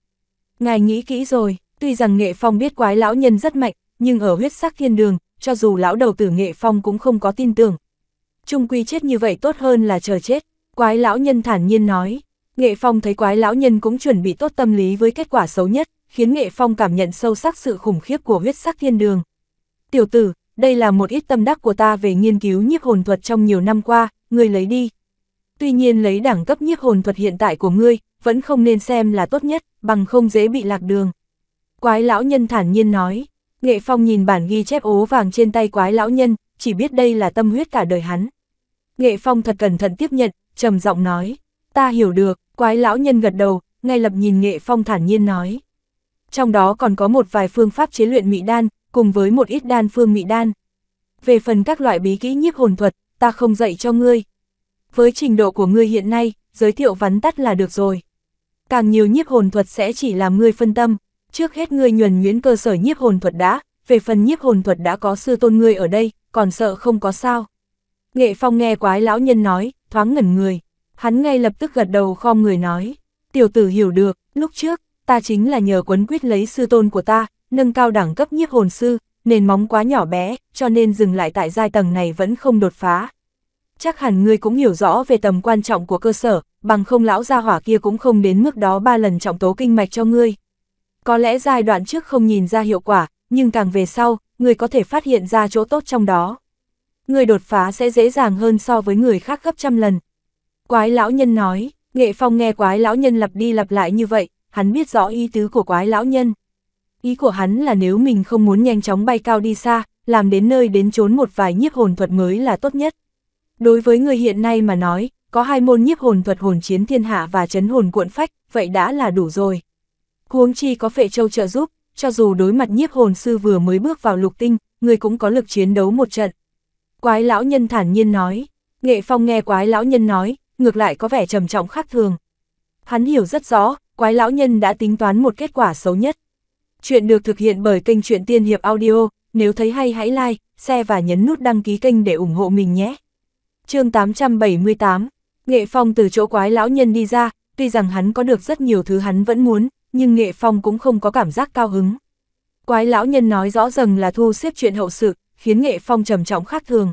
Ngài nghĩ kỹ rồi, tuy rằng nghệ phong biết quái lão nhân rất mạnh, nhưng ở huyết sắc thiên đường, cho dù lão đầu tử nghệ phong cũng không có tin tưởng. Trung quy chết như vậy tốt hơn là chờ chết, quái lão nhân thản nhiên nói. Nghệ Phong thấy quái lão nhân cũng chuẩn bị tốt tâm lý với kết quả xấu nhất, khiến Nghệ Phong cảm nhận sâu sắc sự khủng khiếp của huyết sắc thiên đường. Tiểu tử, đây là một ít tâm đắc của ta về nghiên cứu nhiếp hồn thuật trong nhiều năm qua, ngươi lấy đi. Tuy nhiên lấy đẳng cấp nhiếp hồn thuật hiện tại của ngươi, vẫn không nên xem là tốt nhất, bằng không dễ bị lạc đường. Quái lão nhân thản nhiên nói, Nghệ Phong nhìn bản ghi chép ố vàng trên tay quái lão nhân, chỉ biết đây là tâm huyết cả đời hắn. Nghệ Phong thật cẩn thận tiếp nhận, trầm giọng nói, ta hiểu được, Quái lão nhân gật đầu, ngay lập nhìn nghệ phong thản nhiên nói. Trong đó còn có một vài phương pháp chế luyện mị đan, cùng với một ít đan phương mị đan. Về phần các loại bí kỹ nhiếp hồn thuật, ta không dạy cho ngươi. Với trình độ của ngươi hiện nay, giới thiệu vắn tắt là được rồi. Càng nhiều nhiếp hồn thuật sẽ chỉ làm ngươi phân tâm. Trước hết ngươi nhuần nguyễn cơ sở nhiếp hồn thuật đã, về phần nhiếp hồn thuật đã có sư tôn ngươi ở đây, còn sợ không có sao. Nghệ Phong nghe quái lão nhân nói, thoáng ngẩn người. Hắn ngay lập tức gật đầu khom người nói, tiểu tử hiểu được, lúc trước, ta chính là nhờ quấn quyết lấy sư tôn của ta, nâng cao đẳng cấp nhiếp hồn sư, nền móng quá nhỏ bé, cho nên dừng lại tại giai tầng này vẫn không đột phá. Chắc hẳn ngươi cũng hiểu rõ về tầm quan trọng của cơ sở, bằng không lão gia hỏa kia cũng không đến mức đó ba lần trọng tố kinh mạch cho ngươi. Có lẽ giai đoạn trước không nhìn ra hiệu quả, nhưng càng về sau, ngươi có thể phát hiện ra chỗ tốt trong đó. Ngươi đột phá sẽ dễ dàng hơn so với người khác gấp trăm lần, Quái lão nhân nói, nghệ phong nghe quái lão nhân lặp đi lặp lại như vậy, hắn biết rõ ý tứ của quái lão nhân. Ý của hắn là nếu mình không muốn nhanh chóng bay cao đi xa, làm đến nơi đến trốn một vài nhiếp hồn thuật mới là tốt nhất. Đối với người hiện nay mà nói, có hai môn nhiếp hồn thuật hồn chiến thiên hạ và chấn hồn cuộn phách, vậy đã là đủ rồi. Huống chi có phệ châu trợ giúp, cho dù đối mặt nhiếp hồn sư vừa mới bước vào lục tinh, người cũng có lực chiến đấu một trận. Quái lão nhân thản nhiên nói, nghệ phong nghe quái lão nhân nói, ngược lại có vẻ trầm trọng khác thường. Hắn hiểu rất rõ, quái lão nhân đã tính toán một kết quả xấu nhất. Chuyện được thực hiện bởi kênh truyện Tiên Hiệp Audio, nếu thấy hay hãy like, share và nhấn nút đăng ký kênh để ủng hộ mình nhé. chương 878, Nghệ Phong từ chỗ quái lão nhân đi ra, tuy rằng hắn có được rất nhiều thứ hắn vẫn muốn, nhưng Nghệ Phong cũng không có cảm giác cao hứng. Quái lão nhân nói rõ rằng là thu xếp chuyện hậu sự, khiến Nghệ Phong trầm trọng khác thường.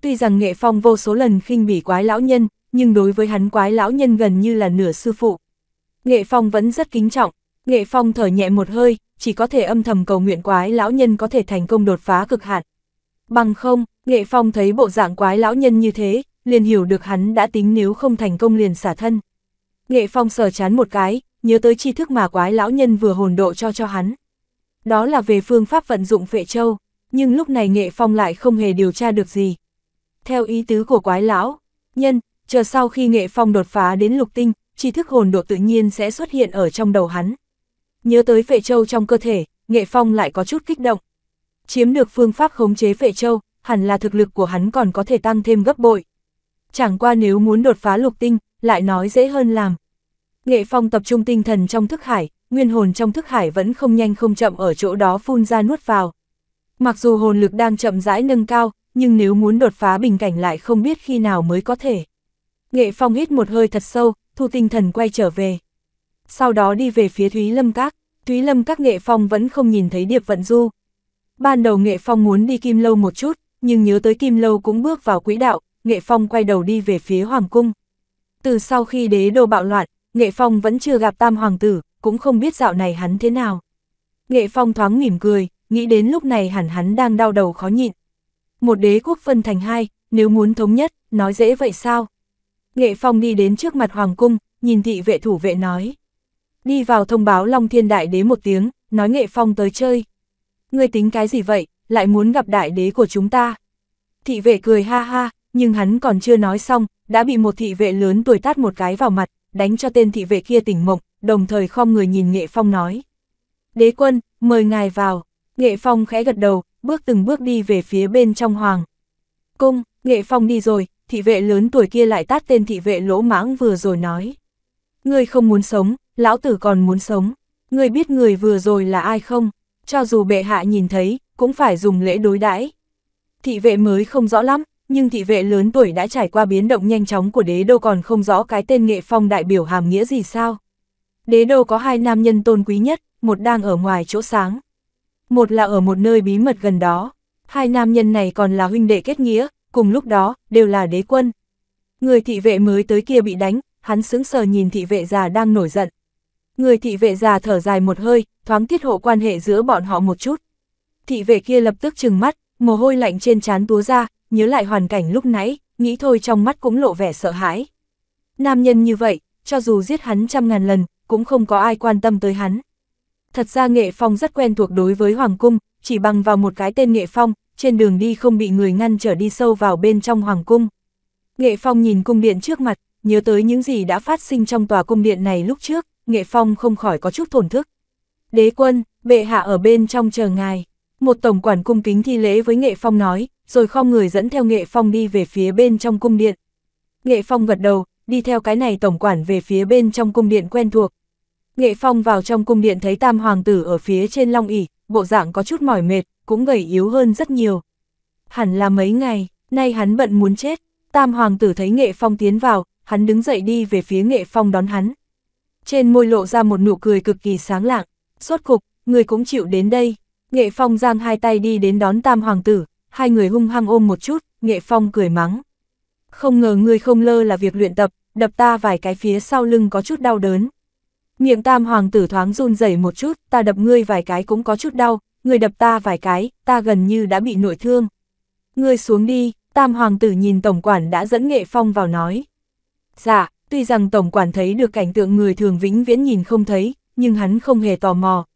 Tuy rằng Nghệ Phong vô số lần khinh bỉ quái lão nhân, nhưng đối với hắn quái lão nhân gần như là nửa sư phụ. Nghệ Phong vẫn rất kính trọng, Nghệ Phong thở nhẹ một hơi, chỉ có thể âm thầm cầu nguyện quái lão nhân có thể thành công đột phá cực hạn. Bằng không, Nghệ Phong thấy bộ dạng quái lão nhân như thế, liền hiểu được hắn đã tính nếu không thành công liền xả thân. Nghệ Phong sờ chán một cái, nhớ tới tri thức mà quái lão nhân vừa hồn độ cho cho hắn. Đó là về phương pháp vận dụng vệ châu, nhưng lúc này Nghệ Phong lại không hề điều tra được gì. Theo ý tứ của quái lão, nhân, chờ sau khi nghệ phong đột phá đến lục tinh, tri thức hồn độ tự nhiên sẽ xuất hiện ở trong đầu hắn. Nhớ tới phệ châu trong cơ thể, nghệ phong lại có chút kích động. Chiếm được phương pháp khống chế phệ châu, hẳn là thực lực của hắn còn có thể tăng thêm gấp bội. Chẳng qua nếu muốn đột phá lục tinh, lại nói dễ hơn làm. Nghệ phong tập trung tinh thần trong thức hải, nguyên hồn trong thức hải vẫn không nhanh không chậm ở chỗ đó phun ra nuốt vào. Mặc dù hồn lực đang chậm rãi nâng cao, nhưng nếu muốn đột phá bình cảnh lại không biết khi nào mới có thể. Nghệ Phong hít một hơi thật sâu, thu tinh thần quay trở về. Sau đó đi về phía Thúy Lâm Các, Thúy Lâm Các Nghệ Phong vẫn không nhìn thấy Điệp Vận Du. Ban đầu Nghệ Phong muốn đi Kim Lâu một chút, nhưng nhớ tới Kim Lâu cũng bước vào quỹ đạo, Nghệ Phong quay đầu đi về phía Hoàng Cung. Từ sau khi đế đô bạo loạn, Nghệ Phong vẫn chưa gặp Tam Hoàng tử, cũng không biết dạo này hắn thế nào. Nghệ Phong thoáng mỉm cười, nghĩ đến lúc này hẳn hắn đang đau đầu khó nhịn. Một đế quốc phân thành hai, nếu muốn thống nhất, nói dễ vậy sao? Nghệ Phong đi đến trước mặt Hoàng Cung, nhìn thị vệ thủ vệ nói. Đi vào thông báo Long Thiên Đại Đế một tiếng, nói Nghệ Phong tới chơi. Ngươi tính cái gì vậy, lại muốn gặp Đại Đế của chúng ta. Thị vệ cười ha ha, nhưng hắn còn chưa nói xong, đã bị một thị vệ lớn tuổi tát một cái vào mặt, đánh cho tên thị vệ kia tỉnh mộng, đồng thời khom người nhìn Nghệ Phong nói. Đế quân, mời ngài vào. Nghệ Phong khẽ gật đầu, bước từng bước đi về phía bên trong hoàng. Cung, Nghệ Phong đi rồi, thị vệ lớn tuổi kia lại tát tên thị vệ lỗ mãng vừa rồi nói. Ngươi không muốn sống, lão tử còn muốn sống. Ngươi biết người vừa rồi là ai không? Cho dù bệ hạ nhìn thấy, cũng phải dùng lễ đối đãi. Thị vệ mới không rõ lắm, nhưng thị vệ lớn tuổi đã trải qua biến động nhanh chóng của đế đô còn không rõ cái tên nghệ phong đại biểu hàm nghĩa gì sao. Đế đô có hai nam nhân tôn quý nhất, một đang ở ngoài chỗ sáng. Một là ở một nơi bí mật gần đó. Hai nam nhân này còn là huynh đệ kết nghĩa, cùng lúc đó, đều là đế quân. Người thị vệ mới tới kia bị đánh, hắn sững sờ nhìn thị vệ già đang nổi giận. Người thị vệ già thở dài một hơi, thoáng tiết hộ quan hệ giữa bọn họ một chút. Thị vệ kia lập tức trừng mắt, mồ hôi lạnh trên trán túa ra, nhớ lại hoàn cảnh lúc nãy, nghĩ thôi trong mắt cũng lộ vẻ sợ hãi. Nam nhân như vậy, cho dù giết hắn trăm ngàn lần, cũng không có ai quan tâm tới hắn. Thật ra Nghệ Phong rất quen thuộc đối với Hoàng Cung, chỉ bằng vào một cái tên Nghệ Phong, trên đường đi không bị người ngăn trở đi sâu vào bên trong hoàng cung. Nghệ Phong nhìn cung điện trước mặt, nhớ tới những gì đã phát sinh trong tòa cung điện này lúc trước, Nghệ Phong không khỏi có chút thổn thức. Đế quân, bệ hạ ở bên trong chờ ngài. Một tổng quản cung kính thi lễ với Nghệ Phong nói, rồi khom người dẫn theo Nghệ Phong đi về phía bên trong cung điện. Nghệ Phong gật đầu, đi theo cái này tổng quản về phía bên trong cung điện quen thuộc. Nghệ Phong vào trong cung điện thấy tam hoàng tử ở phía trên long ỉ, bộ dạng có chút mỏi mệt, cũng gầy yếu hơn rất nhiều. Hẳn là mấy ngày, nay hắn bận muốn chết, tam hoàng tử thấy nghệ phong tiến vào, hắn đứng dậy đi về phía nghệ phong đón hắn. Trên môi lộ ra một nụ cười cực kỳ sáng lạng, suốt cục, người cũng chịu đến đây. Nghệ phong giang hai tay đi đến đón tam hoàng tử, hai người hung hăng ôm một chút, nghệ phong cười mắng. Không ngờ ngươi không lơ là việc luyện tập, đập ta vài cái phía sau lưng có chút đau đớn. Miệng tam hoàng tử thoáng run rẩy một chút, ta đập ngươi vài cái cũng có chút đau, người đập ta vài cái, ta gần như đã bị nội thương. Ngươi xuống đi, tam hoàng tử nhìn tổng quản đã dẫn nghệ phong vào nói. Dạ, tuy rằng tổng quản thấy được cảnh tượng người thường vĩnh viễn nhìn không thấy, nhưng hắn không hề tò mò.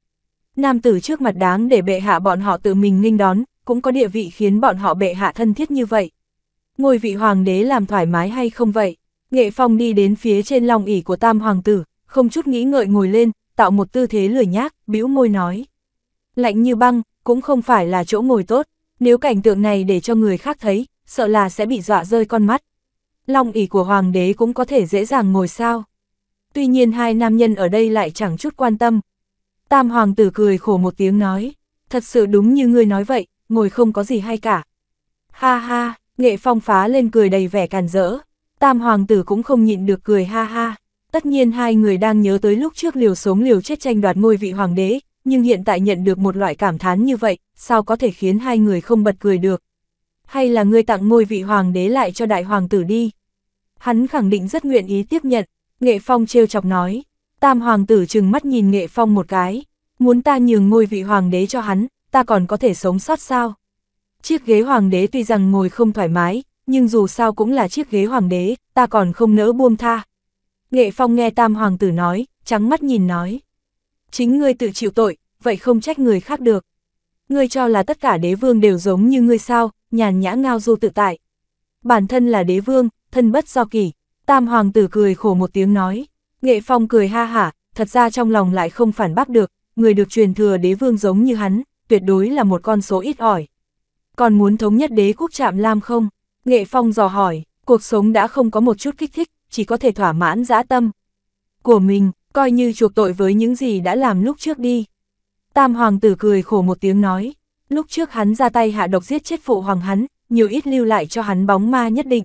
Nam tử trước mặt đáng để bệ hạ bọn họ tự mình nghênh đón, cũng có địa vị khiến bọn họ bệ hạ thân thiết như vậy. Ngôi vị hoàng đế làm thoải mái hay không vậy? Nghệ phong đi đến phía trên lòng ỉ của tam hoàng tử, không chút nghĩ ngợi ngồi lên, tạo một tư thế lười nhác, bĩu môi nói lạnh như băng, cũng không phải là chỗ ngồi tốt, nếu cảnh tượng này để cho người khác thấy, sợ là sẽ bị dọa rơi con mắt. Long ỷ của hoàng đế cũng có thể dễ dàng ngồi sao. Tuy nhiên hai nam nhân ở đây lại chẳng chút quan tâm. Tam hoàng tử cười khổ một tiếng nói, thật sự đúng như ngươi nói vậy, ngồi không có gì hay cả. Ha ha, nghệ phong phá lên cười đầy vẻ càn rỡ, tam hoàng tử cũng không nhịn được cười ha ha. Tất nhiên hai người đang nhớ tới lúc trước liều sống liều chết tranh đoạt ngôi vị hoàng đế, nhưng hiện tại nhận được một loại cảm thán như vậy, sao có thể khiến hai người không bật cười được. Hay là ngươi tặng ngôi vị hoàng đế lại cho đại hoàng tử đi. Hắn khẳng định rất nguyện ý tiếp nhận, Nghệ Phong trêu chọc nói, tam hoàng tử chừng mắt nhìn Nghệ Phong một cái, muốn ta nhường ngôi vị hoàng đế cho hắn, ta còn có thể sống sót sao. Chiếc ghế hoàng đế tuy rằng ngồi không thoải mái, nhưng dù sao cũng là chiếc ghế hoàng đế, ta còn không nỡ buông tha. Nghệ Phong nghe tam hoàng tử nói, trắng mắt nhìn nói chính ngươi tự chịu tội, vậy không trách người khác được. Ngươi cho là tất cả đế vương đều giống như ngươi sao, nhàn nhã ngao du tự tại. Bản thân là đế vương, thân bất do kỷ, tam hoàng tử cười khổ một tiếng nói. Nghệ phong cười ha hả, thật ra trong lòng lại không phản bác được, người được truyền thừa đế vương giống như hắn, tuyệt đối là một con số ít ỏi. Còn muốn thống nhất đế quốc trạm lam không? Nghệ phong dò hỏi, cuộc sống đã không có một chút kích thích, chỉ có thể thỏa mãn dã tâm. Của mình, coi như chuộc tội với những gì đã làm lúc trước đi. Tam hoàng tử cười khổ một tiếng nói, lúc trước hắn ra tay hạ độc giết chết phụ hoàng hắn, nhiều ít lưu lại cho hắn bóng ma nhất định.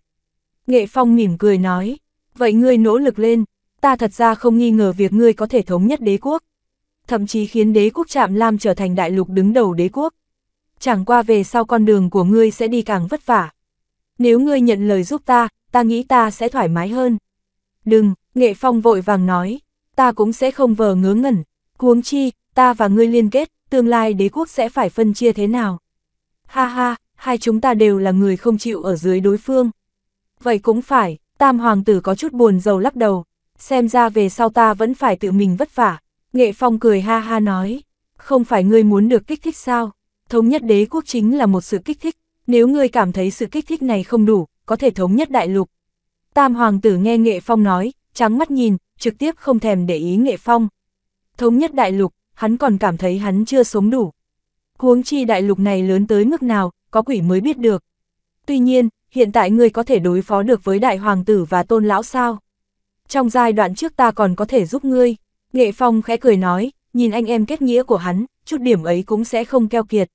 Nghệ Phong mỉm cười nói, vậy ngươi nỗ lực lên, ta thật ra không nghi ngờ việc ngươi có thể thống nhất đế quốc. Thậm chí khiến đế quốc Trạm Lam trở thành đại lục đứng đầu đế quốc. Chẳng qua về sau con đường của ngươi sẽ đi càng vất vả. Nếu ngươi nhận lời giúp ta, ta nghĩ ta sẽ thoải mái hơn. Đừng, Nghệ Phong vội vàng nói, ta cũng sẽ không vờ ngớ ngẩn, cuống chi, ta và ngươi liên kết, tương lai đế quốc sẽ phải phân chia thế nào. Ha ha, hai chúng ta đều là người không chịu ở dưới đối phương. Vậy cũng phải, tam hoàng tử có chút buồn rầu lắc đầu, xem ra về sau ta vẫn phải tự mình vất vả. Nghệ Phong cười ha ha nói, không phải ngươi muốn được kích thích sao, thống nhất đế quốc chính là một sự kích thích, nếu ngươi cảm thấy sự kích thích này không đủ, có thể thống nhất đại lục. Tam hoàng tử nghe Nghệ Phong nói, trắng mắt nhìn, trực tiếp không thèm để ý nghệ phong. Thống nhất đại lục, hắn còn cảm thấy hắn chưa sống đủ. Huống chi đại lục này lớn tới mức nào, có quỷ mới biết được. Tuy nhiên, hiện tại ngươi có thể đối phó được với đại hoàng tử và tôn lão sao? Trong giai đoạn trước ta còn có thể giúp ngươi. Nghệ Phong khẽ cười nói, nhìn anh em kết nghĩa của hắn, chút điểm ấy cũng sẽ không keo kiệt.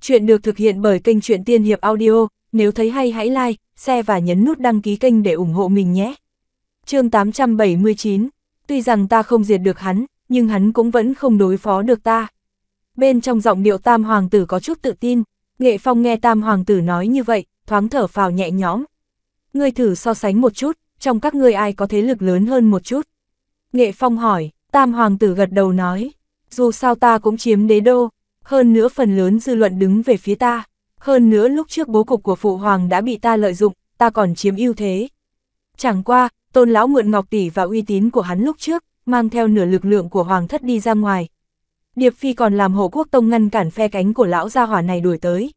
Chuyện được thực hiện bởi kênh truyện Tiên Hiệp Audio, nếu thấy hay hãy like, share và nhấn nút đăng ký kênh để ủng hộ mình nhé chương 879, tuy rằng ta không diệt được hắn, nhưng hắn cũng vẫn không đối phó được ta. Bên trong giọng điệu tam hoàng tử có chút tự tin, nghệ phong nghe tam hoàng tử nói như vậy, thoáng thở phào nhẹ nhõm. Ngươi thử so sánh một chút, trong các ngươi ai có thế lực lớn hơn một chút. Nghệ phong hỏi, tam hoàng tử gật đầu nói, dù sao ta cũng chiếm đế đô, hơn nữa phần lớn dư luận đứng về phía ta, hơn nữa lúc trước bố cục của phụ hoàng đã bị ta lợi dụng, ta còn chiếm ưu thế. Chẳng qua, Tôn lão mượn ngọc tỷ và uy tín của hắn lúc trước, mang theo nửa lực lượng của hoàng thất đi ra ngoài. Điệp Phi còn làm hộ quốc tông ngăn cản phe cánh của lão gia hỏa này đuổi tới.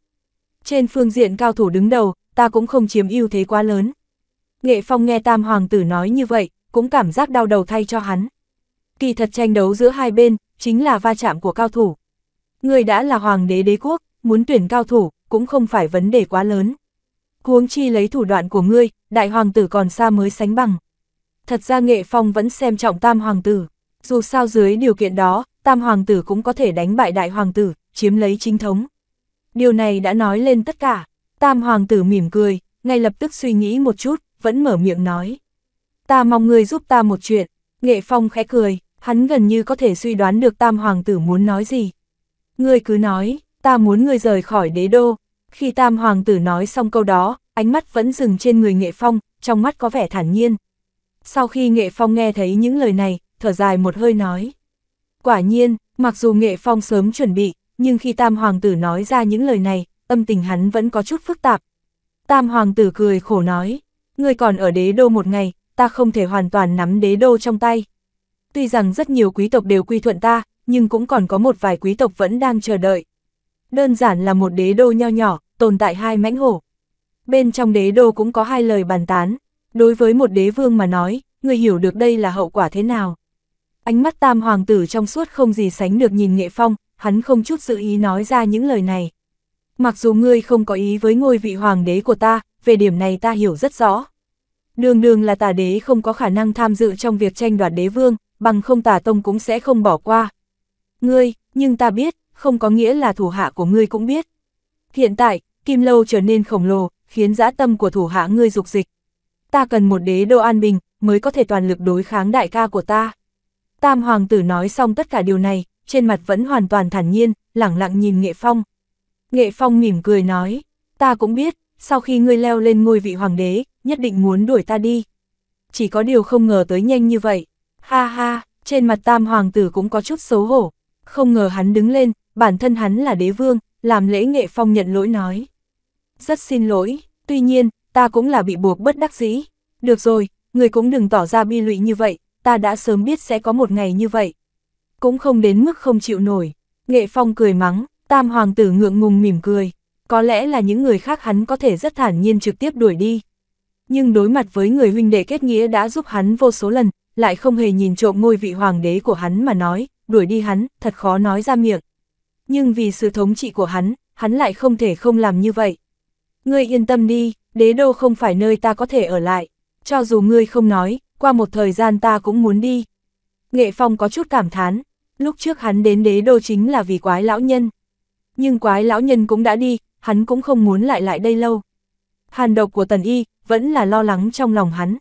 Trên phương diện cao thủ đứng đầu, ta cũng không chiếm ưu thế quá lớn. Nghệ Phong nghe tam hoàng tử nói như vậy, cũng cảm giác đau đầu thay cho hắn. Kỳ thật tranh đấu giữa hai bên, chính là va chạm của cao thủ. Người đã là hoàng đế đế quốc, muốn tuyển cao thủ, cũng không phải vấn đề quá lớn. Huống chi lấy thủ đoạn của ngươi, đại hoàng tử còn xa mới sánh bằng thật ra nghệ phong vẫn xem trọng tam hoàng tử. Dù sao dưới điều kiện đó, tam hoàng tử cũng có thể đánh bại đại hoàng tử, chiếm lấy chính thống. Điều này đã nói lên tất cả. Tam hoàng tử mỉm cười, ngay lập tức suy nghĩ một chút, vẫn mở miệng nói. Ta mong ngươi giúp ta một chuyện. Nghệ phong khẽ cười, hắn gần như có thể suy đoán được tam hoàng tử muốn nói gì. Ngươi cứ nói, ta muốn ngươi rời khỏi đế đô. Khi tam hoàng tử nói xong câu đó, ánh mắt vẫn dừng trên người nghệ phong, trong mắt có vẻ thản nhiên. Sau khi Nghệ Phong nghe thấy những lời này, thở dài một hơi nói. Quả nhiên, mặc dù Nghệ Phong sớm chuẩn bị, nhưng khi Tam Hoàng tử nói ra những lời này, âm tình hắn vẫn có chút phức tạp. Tam Hoàng tử cười khổ nói, ngươi còn ở đế đô một ngày, ta không thể hoàn toàn nắm đế đô trong tay. Tuy rằng rất nhiều quý tộc đều quy thuận ta, nhưng cũng còn có một vài quý tộc vẫn đang chờ đợi. Đơn giản là một đế đô nho nhỏ, tồn tại hai mãnh hổ. Bên trong đế đô cũng có hai lời bàn tán, Đối với một đế vương mà nói, người hiểu được đây là hậu quả thế nào. Ánh mắt tam hoàng tử trong suốt không gì sánh được nhìn nghệ phong, hắn không chút sự ý nói ra những lời này. Mặc dù ngươi không có ý với ngôi vị hoàng đế của ta, về điểm này ta hiểu rất rõ. Đường đường là tà đế không có khả năng tham dự trong việc tranh đoạt đế vương, bằng không tà tông cũng sẽ không bỏ qua. Ngươi, nhưng ta biết, không có nghĩa là thủ hạ của ngươi cũng biết. Hiện tại, Kim Lâu trở nên khổng lồ, khiến dã tâm của thủ hạ ngươi dục dịch ta cần một đế đô an bình, mới có thể toàn lực đối kháng đại ca của ta. Tam hoàng tử nói xong tất cả điều này, trên mặt vẫn hoàn toàn thản nhiên, lẳng lặng nhìn Nghệ Phong. Nghệ Phong mỉm cười nói, ta cũng biết, sau khi ngươi leo lên ngôi vị hoàng đế, nhất định muốn đuổi ta đi. Chỉ có điều không ngờ tới nhanh như vậy. Ha ha, trên mặt tam hoàng tử cũng có chút xấu hổ. Không ngờ hắn đứng lên, bản thân hắn là đế vương, làm lễ Nghệ Phong nhận lỗi nói. Rất xin lỗi, tuy nhiên, ta cũng là bị buộc bất đắc dĩ. Được rồi, người cũng đừng tỏ ra bi lụy như vậy, ta đã sớm biết sẽ có một ngày như vậy. Cũng không đến mức không chịu nổi. Nghệ Phong cười mắng, tam hoàng tử ngượng ngùng mỉm cười. Có lẽ là những người khác hắn có thể rất thản nhiên trực tiếp đuổi đi. Nhưng đối mặt với người huynh đệ kết nghĩa đã giúp hắn vô số lần, lại không hề nhìn trộm ngôi vị hoàng đế của hắn mà nói, đuổi đi hắn, thật khó nói ra miệng. Nhưng vì sự thống trị của hắn, hắn lại không thể không làm như vậy. Ngươi yên tâm đi, đế đô không phải nơi ta có thể ở lại, cho dù ngươi không nói, qua một thời gian ta cũng muốn đi. Nghệ Phong có chút cảm thán, lúc trước hắn đến đế đô chính là vì quái lão nhân. Nhưng quái lão nhân cũng đã đi, hắn cũng không muốn lại lại đây lâu. Hàn độc của Tần Y vẫn là lo lắng trong lòng hắn.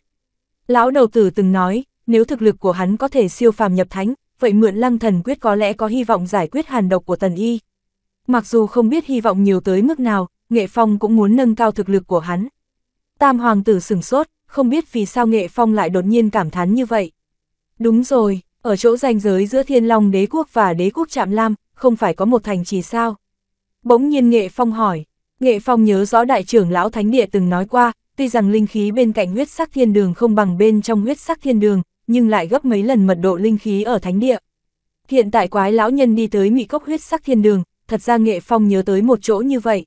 Lão đầu tử từng nói, nếu thực lực của hắn có thể siêu phàm nhập thánh, vậy mượn lăng thần quyết có lẽ có hy vọng giải quyết hàn độc của Tần Y. Mặc dù không biết hy vọng nhiều tới mức nào, Nghệ Phong cũng muốn nâng cao thực lực của hắn. Tam hoàng tử sửng sốt, không biết vì sao Nghệ Phong lại đột nhiên cảm thán như vậy. Đúng rồi, ở chỗ ranh giới giữa Thiên Long đế quốc và đế quốc Trạm Lam, không phải có một thành trì sao? Bỗng nhiên Nghệ Phong hỏi, Nghệ Phong nhớ rõ đại trưởng lão Thánh Địa từng nói qua, tuy rằng linh khí bên cạnh huyết sắc thiên đường không bằng bên trong huyết sắc thiên đường, nhưng lại gấp mấy lần mật độ linh khí ở Thánh Địa. Hiện tại quái lão nhân đi tới Mị cốc huyết sắc thiên đường, thật ra Nghệ Phong nhớ tới một chỗ như vậy.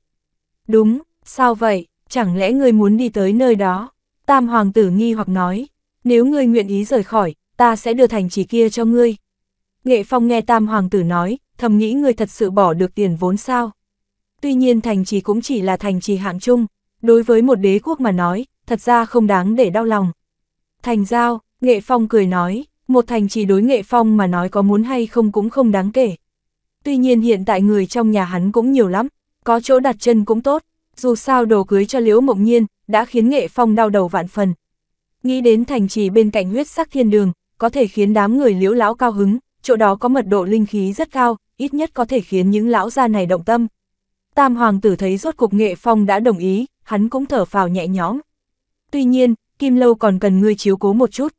Đúng, sao vậy, chẳng lẽ ngươi muốn đi tới nơi đó? Tam hoàng tử nghi hoặc nói, nếu ngươi nguyện ý rời khỏi, ta sẽ đưa thành trì kia cho ngươi. Nghệ Phong nghe tam hoàng tử nói, thầm nghĩ ngươi thật sự bỏ được tiền vốn sao. Tuy nhiên thành trì cũng chỉ là thành trì hạng chung, đối với một đế quốc mà nói, thật ra không đáng để đau lòng. Thành giao, Nghệ Phong cười nói, một thành trì đối Nghệ Phong mà nói có muốn hay không cũng không đáng kể. Tuy nhiên hiện tại người trong nhà hắn cũng nhiều lắm, có chỗ đặt chân cũng tốt, dù sao đồ cưới cho Liễu Mộng Nhiên, đã khiến Nghệ Phong đau đầu vạn phần. Nghĩ đến thành trì bên cạnh huyết sắc thiên đường, có thể khiến đám người Liễu lão cao hứng, chỗ đó có mật độ linh khí rất cao, ít nhất có thể khiến những lão gia này động tâm. Tam hoàng tử thấy rốt cục Nghệ Phong đã đồng ý, hắn cũng thở phào nhẹ nhõm. Tuy nhiên, Kim Lâu còn cần ngươi chiếu cố một chút.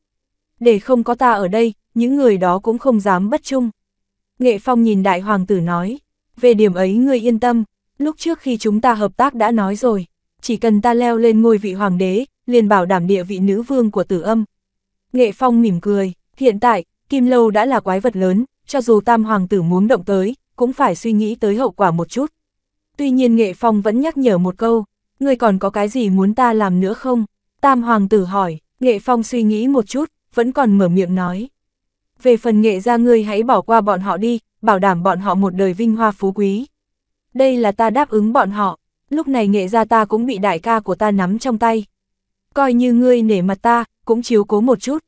Để không có ta ở đây, những người đó cũng không dám bất trung. Nghệ Phong nhìn đại hoàng tử nói, về điểm ấy ngươi yên tâm, Lúc trước khi chúng ta hợp tác đã nói rồi, chỉ cần ta leo lên ngôi vị hoàng đế, liền bảo đảm địa vị nữ vương của tử âm. Nghệ Phong mỉm cười, hiện tại, Kim Lâu đã là quái vật lớn, cho dù tam hoàng tử muốn động tới, cũng phải suy nghĩ tới hậu quả một chút. Tuy nhiên Nghệ Phong vẫn nhắc nhở một câu, ngươi còn có cái gì muốn ta làm nữa không? Tam hoàng tử hỏi, Nghệ Phong suy nghĩ một chút, vẫn còn mở miệng nói. Về phần nghệ ra ngươi hãy bỏ qua bọn họ đi, bảo đảm bọn họ một đời vinh hoa phú quý. Đây là ta đáp ứng bọn họ, lúc này nghệ gia ta cũng bị đại ca của ta nắm trong tay. Coi như ngươi nể mặt ta, cũng chiếu cố một chút.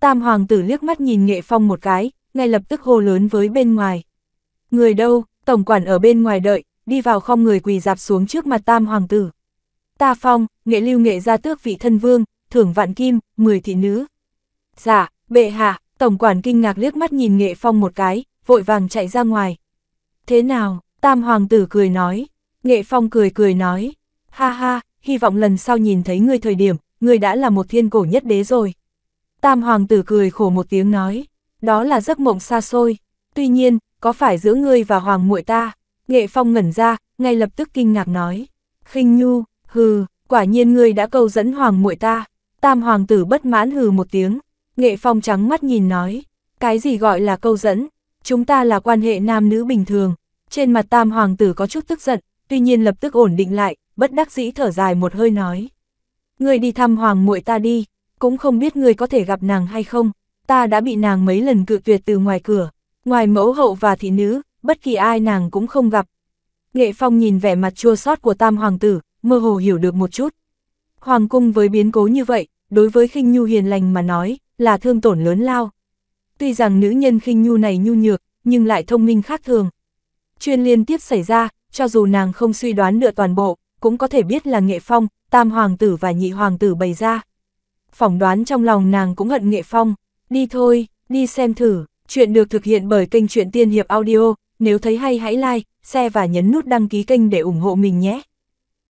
Tam hoàng tử liếc mắt nhìn nghệ phong một cái, ngay lập tức hô lớn với bên ngoài. Người đâu, tổng quản ở bên ngoài đợi, đi vào không người quỳ dạp xuống trước mặt tam hoàng tử. Ta phong, nghệ lưu nghệ gia tước vị thân vương, thưởng vạn kim, mười thị nữ. Dạ, bệ hạ, tổng quản kinh ngạc liếc mắt nhìn nghệ phong một cái, vội vàng chạy ra ngoài. Thế nào, Tam hoàng tử cười nói, nghệ phong cười cười nói, ha ha, hy vọng lần sau nhìn thấy ngươi thời điểm, ngươi đã là một thiên cổ nhất đế rồi. Tam hoàng tử cười khổ một tiếng nói, đó là giấc mộng xa xôi, tuy nhiên, có phải giữa ngươi và hoàng muội ta? Nghệ phong ngẩn ra, ngay lập tức kinh ngạc nói, khinh nhu, hừ, quả nhiên ngươi đã câu dẫn hoàng muội ta. Tam hoàng tử bất mãn hừ một tiếng, nghệ phong trắng mắt nhìn nói, cái gì gọi là câu dẫn, chúng ta là quan hệ nam nữ bình thường, trên mặt tam hoàng tử có chút tức giận, tuy nhiên lập tức ổn định lại, bất đắc dĩ thở dài một hơi nói. Người đi thăm hoàng muội ta đi, cũng không biết người có thể gặp nàng hay không, ta đã bị nàng mấy lần cự tuyệt từ ngoài cửa, ngoài mẫu hậu và thị nữ, bất kỳ ai nàng cũng không gặp. Nghệ Phong nhìn vẻ mặt chua xót của tam hoàng tử, mơ hồ hiểu được một chút. Hoàng cung với biến cố như vậy, đối với khinh nhu hiền lành mà nói, là thương tổn lớn lao. Tuy rằng nữ nhân khinh nhu này nhu nhược, nhưng lại thông minh khác thường, Chuyên liên tiếp xảy ra, cho dù nàng không suy đoán được toàn bộ, cũng có thể biết là nghệ phong, tam hoàng tử và nhị hoàng tử bày ra. Phỏng đoán trong lòng nàng cũng hận nghệ phong, đi thôi, đi xem thử, chuyện được thực hiện bởi kênh truyện tiên hiệp audio, nếu thấy hay hãy like, share và nhấn nút đăng ký kênh để ủng hộ mình nhé.